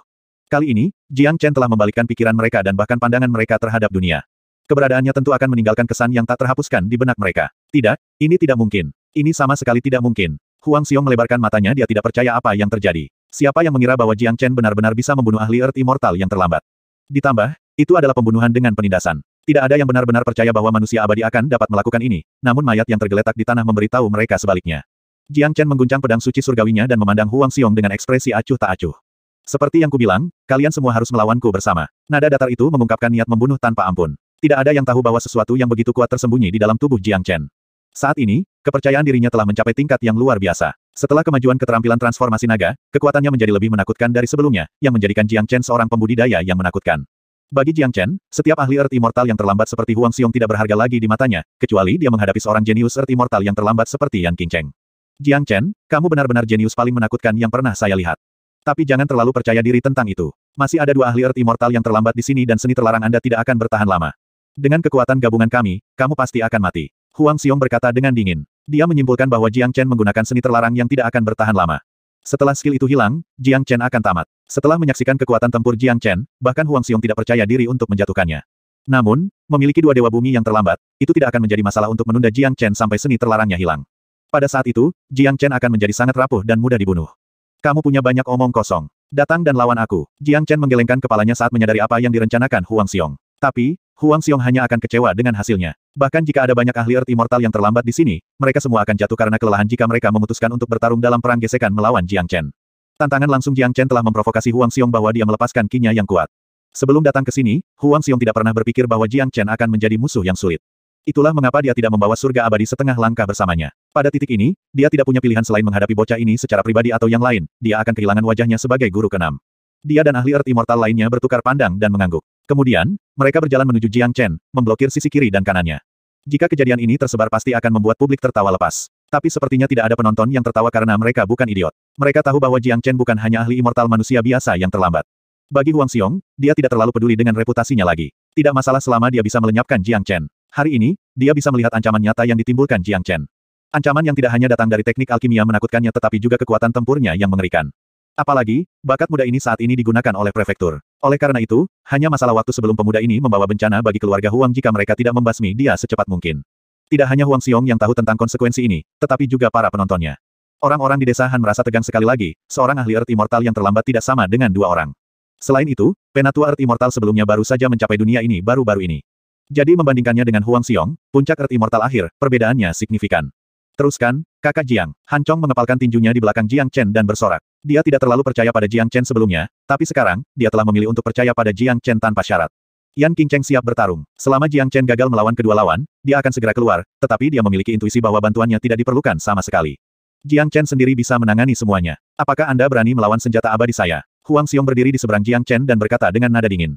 Kali ini, Jiang Chen telah membalikkan pikiran mereka dan bahkan pandangan mereka terhadap dunia. Keberadaannya tentu akan meninggalkan kesan yang tak terhapuskan di benak mereka. Tidak, ini tidak mungkin. Ini sama sekali tidak mungkin. Huang Xiong melebarkan matanya dia tidak percaya apa yang terjadi. Siapa yang mengira bahwa Jiang Chen benar-benar bisa membunuh ahli Earth Immortal yang terlambat? Ditambah, itu adalah pembunuhan dengan penindasan. Tidak ada yang benar-benar percaya bahwa manusia abadi akan dapat melakukan ini, namun mayat yang tergeletak di tanah memberitahu mereka sebaliknya. Jiang Chen mengguncang pedang suci surgawinya dan memandang Huang Xiong dengan ekspresi acuh tak acuh. Seperti yang kubilang, kalian semua harus melawanku bersama. Nada datar itu mengungkapkan niat membunuh tanpa ampun. Tidak ada yang tahu bahwa sesuatu yang begitu kuat tersembunyi di dalam tubuh Jiang Chen. Saat ini, kepercayaan dirinya telah mencapai tingkat yang luar biasa. Setelah kemajuan keterampilan transformasi naga, kekuatannya menjadi lebih menakutkan dari sebelumnya, yang menjadikan Jiang Chen seorang pembudidaya yang menakutkan. Bagi Jiang Chen, setiap ahli Earth Immortal yang terlambat seperti Huang Xiong tidak berharga lagi di matanya, kecuali dia menghadapi seorang jenius Earth Immortal yang terlambat seperti Yan Qingcheng. Jiang Chen, kamu benar-benar jenius paling menakutkan yang pernah saya lihat. Tapi jangan terlalu percaya diri tentang itu. Masih ada dua ahli Earth Immortal yang terlambat di sini dan seni terlarang Anda tidak akan bertahan lama. Dengan kekuatan gabungan kami, kamu pasti akan mati. Huang Xiong berkata dengan dingin. Dia menyimpulkan bahwa Jiang Chen menggunakan seni terlarang yang tidak akan bertahan lama. Setelah skill itu hilang, Jiang Chen akan tamat. Setelah menyaksikan kekuatan tempur Jiang Chen, bahkan Huang Xiong tidak percaya diri untuk menjatuhkannya. Namun, memiliki dua dewa bumi yang terlambat, itu tidak akan menjadi masalah untuk menunda Jiang Chen sampai seni terlarangnya hilang. Pada saat itu, Jiang Chen akan menjadi sangat rapuh dan mudah dibunuh. Kamu punya banyak omong kosong. Datang dan lawan aku. Jiang Chen menggelengkan kepalanya saat menyadari apa yang direncanakan Huang Xiong. Tapi, Huang Xiong hanya akan kecewa dengan hasilnya. Bahkan jika ada banyak ahli Earth Immortal yang terlambat di sini, mereka semua akan jatuh karena kelelahan jika mereka memutuskan untuk bertarung dalam perang gesekan melawan Jiang Chen. Tantangan langsung Jiang Chen telah memprovokasi Huang Xiong bahwa dia melepaskan kinya yang kuat. Sebelum datang ke sini, Huang Xiong tidak pernah berpikir bahwa Jiang Chen akan menjadi musuh yang sulit. Itulah mengapa dia tidak membawa surga abadi setengah langkah bersamanya. Pada titik ini, dia tidak punya pilihan selain menghadapi bocah ini secara pribadi atau yang lain, dia akan kehilangan wajahnya sebagai guru keenam. Dia dan ahli Earth Immortal lainnya bertukar pandang dan mengangguk. Kemudian, mereka berjalan menuju Jiang Chen, memblokir sisi kiri dan kanannya. Jika kejadian ini tersebar pasti akan membuat publik tertawa lepas. Tapi sepertinya tidak ada penonton yang tertawa karena mereka bukan idiot. Mereka tahu bahwa Jiang Chen bukan hanya ahli immortal manusia biasa yang terlambat. Bagi Huang Xiong, dia tidak terlalu peduli dengan reputasinya lagi. Tidak masalah selama dia bisa melenyapkan Jiang Chen. Hari ini, dia bisa melihat ancaman nyata yang ditimbulkan Jiang Chen. Ancaman yang tidak hanya datang dari teknik alkimia menakutkannya tetapi juga kekuatan tempurnya yang mengerikan. Apalagi, bakat muda ini saat ini digunakan oleh prefektur. Oleh karena itu, hanya masalah waktu sebelum pemuda ini membawa bencana bagi keluarga Huang jika mereka tidak membasmi dia secepat mungkin. Tidak hanya Huang Xiong yang tahu tentang konsekuensi ini, tetapi juga para penontonnya. Orang-orang di desa Han merasa tegang sekali lagi, seorang ahli Earth Immortal yang terlambat tidak sama dengan dua orang. Selain itu, Penatua Earth Immortal sebelumnya baru saja mencapai dunia ini baru-baru ini. Jadi membandingkannya dengan Huang Xiong, puncak Earth Immortal akhir, perbedaannya signifikan. Teruskan, kakak Jiang, Han Chong mengepalkan tinjunya di belakang Jiang Chen dan bersorak. Dia tidak terlalu percaya pada Jiang Chen sebelumnya, tapi sekarang, dia telah memilih untuk percaya pada Jiang Chen tanpa syarat. Yan King Cheng siap bertarung. Selama Jiang Chen gagal melawan kedua lawan, dia akan segera keluar, tetapi dia memiliki intuisi bahwa bantuannya tidak diperlukan sama sekali. Jiang Chen sendiri bisa menangani semuanya. Apakah Anda berani melawan senjata abadi saya? Huang Xiong berdiri di seberang Jiang Chen dan berkata dengan nada dingin.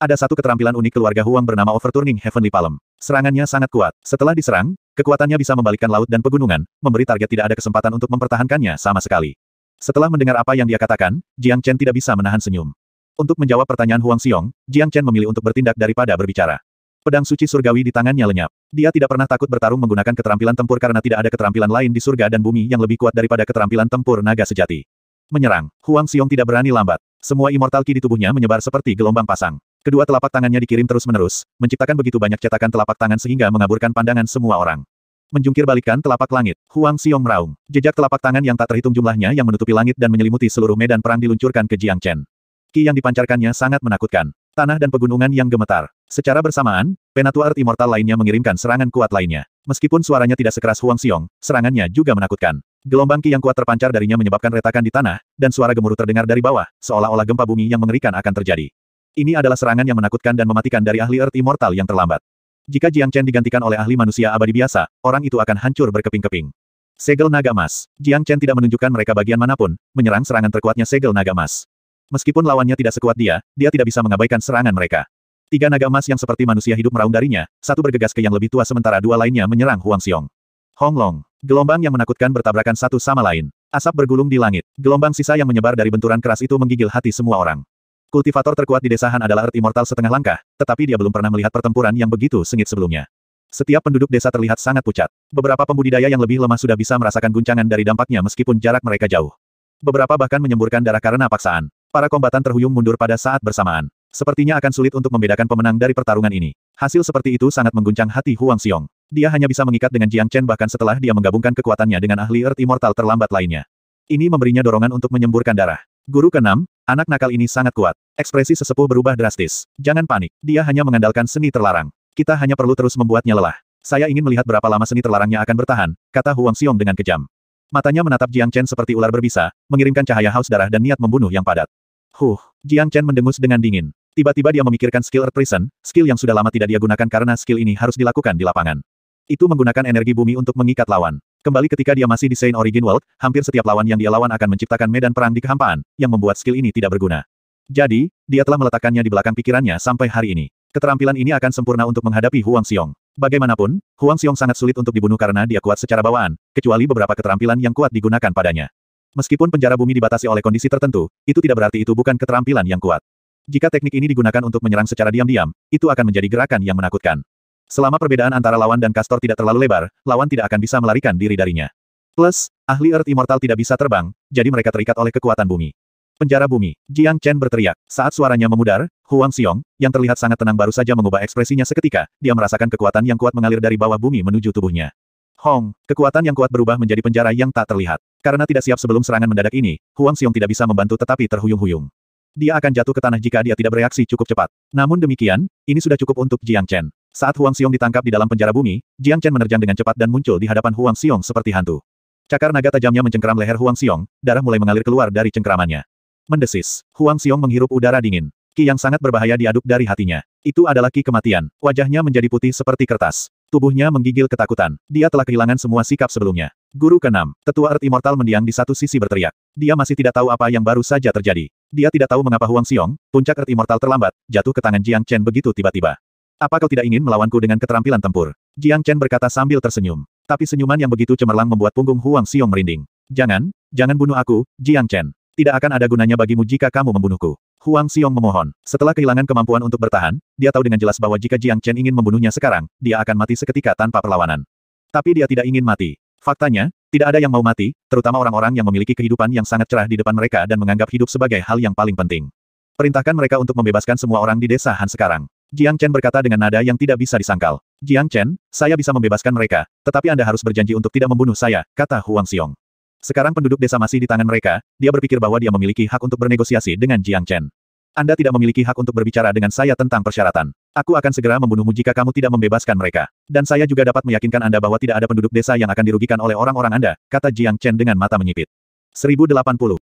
Ada satu keterampilan unik keluarga Huang bernama Overturning Heavenly Palm. Serangannya sangat kuat. Setelah diserang, kekuatannya bisa membalikkan laut dan pegunungan, memberi target tidak ada kesempatan untuk mempertahankannya sama sekali. Setelah mendengar apa yang dia katakan, Jiang Chen tidak bisa menahan senyum. Untuk menjawab pertanyaan Huang Xiong, Jiang Chen memilih untuk bertindak daripada berbicara. Pedang suci surgawi di tangannya lenyap. Dia tidak pernah takut bertarung menggunakan keterampilan tempur karena tidak ada keterampilan lain di surga dan bumi yang lebih kuat daripada keterampilan tempur naga sejati. Menyerang, Huang Xiong tidak berani lambat. Semua immortal ki di tubuhnya menyebar seperti gelombang pasang. Kedua telapak tangannya dikirim terus-menerus, menciptakan begitu banyak cetakan telapak tangan sehingga mengaburkan pandangan semua orang. Menjungkir balikan telapak langit, Huang Xiong meraung. Jejak telapak tangan yang tak terhitung jumlahnya yang menutupi langit dan menyelimuti seluruh medan perang diluncurkan ke Jiang Chen. Ki yang dipancarkannya sangat menakutkan. Tanah dan pegunungan yang gemetar. Secara bersamaan, Penatua Earth Immortal lainnya mengirimkan serangan kuat lainnya. Meskipun suaranya tidak sekeras Huang Xiong, serangannya juga menakutkan. Gelombang ki yang kuat terpancar darinya menyebabkan retakan di tanah, dan suara gemuruh terdengar dari bawah, seolah-olah gempa bumi yang mengerikan akan terjadi. Ini adalah serangan yang menakutkan dan mematikan dari ahli Earth Immortal yang terlambat. Jika Jiang Chen digantikan oleh ahli manusia abadi biasa, orang itu akan hancur berkeping-keping. Segel naga emas. Jiang Chen tidak menunjukkan mereka bagian manapun, menyerang serangan terkuatnya segel naga emas. Meskipun lawannya tidak sekuat dia, dia tidak bisa mengabaikan serangan mereka. Tiga naga emas yang seperti manusia hidup meraung darinya, satu bergegas ke yang lebih tua sementara dua lainnya menyerang Huang Xiong. Hong Long. Gelombang yang menakutkan bertabrakan satu sama lain. Asap bergulung di langit. Gelombang sisa yang menyebar dari benturan keras itu menggigil hati semua orang. Kultivator terkuat di desa Han adalah Earth Immortal setengah langkah, tetapi dia belum pernah melihat pertempuran yang begitu sengit sebelumnya. Setiap penduduk desa terlihat sangat pucat. Beberapa pembudidaya yang lebih lemah sudah bisa merasakan guncangan dari dampaknya meskipun jarak mereka jauh. Beberapa bahkan menyemburkan darah karena paksaan. Para kombatan terhuyung mundur pada saat bersamaan. Sepertinya akan sulit untuk membedakan pemenang dari pertarungan ini. Hasil seperti itu sangat mengguncang hati Huang Xiong. Dia hanya bisa mengikat dengan Jiang Chen bahkan setelah dia menggabungkan kekuatannya dengan ahli Earth Immortal terlambat lainnya. Ini memberinya dorongan untuk menyemburkan darah. Guru keenam, anak nakal ini sangat kuat. Ekspresi sesepuh berubah drastis. Jangan panik, dia hanya mengandalkan seni terlarang. Kita hanya perlu terus membuatnya lelah. Saya ingin melihat berapa lama seni terlarangnya akan bertahan, kata Huang Xiong dengan kejam. Matanya menatap Jiang Chen seperti ular berbisa, mengirimkan cahaya haus darah dan niat membunuh yang padat. Huh, Jiang Chen mendengus dengan dingin. Tiba-tiba dia memikirkan skill Earth Prison, skill yang sudah lama tidak dia gunakan karena skill ini harus dilakukan di lapangan. Itu menggunakan energi bumi untuk mengikat lawan. Kembali ketika dia masih di Saint Origin World, hampir setiap lawan yang dia lawan akan menciptakan medan perang di kehampaan, yang membuat skill ini tidak berguna. Jadi, dia telah meletakkannya di belakang pikirannya sampai hari ini. Keterampilan ini akan sempurna untuk menghadapi Huang Xiong. Bagaimanapun, Huang Xiong sangat sulit untuk dibunuh karena dia kuat secara bawaan, kecuali beberapa keterampilan yang kuat digunakan padanya. Meskipun penjara bumi dibatasi oleh kondisi tertentu, itu tidak berarti itu bukan keterampilan yang kuat. Jika teknik ini digunakan untuk menyerang secara diam-diam, itu akan menjadi gerakan yang menakutkan. Selama perbedaan antara lawan dan Kastor tidak terlalu lebar, lawan tidak akan bisa melarikan diri darinya. Plus, ahli Earth Immortal tidak bisa terbang, jadi mereka terikat oleh kekuatan bumi. Penjara bumi, Jiang Chen berteriak. Saat suaranya memudar, Huang Xiong, yang terlihat sangat tenang baru saja mengubah ekspresinya seketika, dia merasakan kekuatan yang kuat mengalir dari bawah bumi menuju tubuhnya. Hong, kekuatan yang kuat berubah menjadi penjara yang tak terlihat. Karena tidak siap sebelum serangan mendadak ini, Huang Xiong tidak bisa membantu tetapi terhuyung-huyung. Dia akan jatuh ke tanah jika dia tidak bereaksi cukup cepat. Namun demikian, ini sudah cukup untuk Jiang Chen. Saat Huang Xiong ditangkap di dalam penjara bumi, Jiang Chen menerjang dengan cepat dan muncul di hadapan Huang Xiong seperti hantu. Cakar naga tajamnya mencengkeram leher Huang Xiong, darah mulai mengalir keluar dari cengkeramannya. Mendesis, Huang Xiong menghirup udara dingin. Ki yang sangat berbahaya diaduk dari hatinya. Itu adalah ki kematian. Wajahnya menjadi putih seperti kertas. Tubuhnya menggigil ketakutan. Dia telah kehilangan semua sikap sebelumnya. Guru keenam, tetua Earth Immortal mendiang di satu sisi berteriak. Dia masih tidak tahu apa yang baru saja terjadi. Dia tidak tahu mengapa Huang Xiong, puncak Earth Immortal terlambat, jatuh ke tangan Jiang Chen begitu tiba-tiba. Apa kau tidak ingin melawanku dengan keterampilan tempur? Jiang Chen berkata sambil tersenyum. Tapi senyuman yang begitu cemerlang membuat punggung Huang Xiong merinding. Jangan, jangan bunuh aku, Jiang Chen. Tidak akan ada gunanya bagimu jika kamu membunuhku. Huang Xiong memohon. Setelah kehilangan kemampuan untuk bertahan, dia tahu dengan jelas bahwa jika Jiang Chen ingin membunuhnya sekarang, dia akan mati seketika tanpa perlawanan. Tapi dia tidak ingin mati. Faktanya, tidak ada yang mau mati, terutama orang-orang yang memiliki kehidupan yang sangat cerah di depan mereka dan menganggap hidup sebagai hal yang paling penting. Perintahkan mereka untuk membebaskan semua orang di desa Han sekarang. Jiang Chen berkata dengan nada yang tidak bisa disangkal. Jiang Chen, saya bisa membebaskan mereka, tetapi Anda harus berjanji untuk tidak membunuh saya, kata Huang Xiong. Sekarang penduduk desa masih di tangan mereka, dia berpikir bahwa dia memiliki hak untuk bernegosiasi dengan Jiang Chen. Anda tidak memiliki hak untuk berbicara dengan saya tentang persyaratan. Aku akan segera membunuhmu jika kamu tidak membebaskan mereka. Dan saya juga dapat meyakinkan Anda bahwa tidak ada penduduk desa yang akan dirugikan oleh orang-orang Anda, kata Jiang Chen dengan mata menyipit. 1080.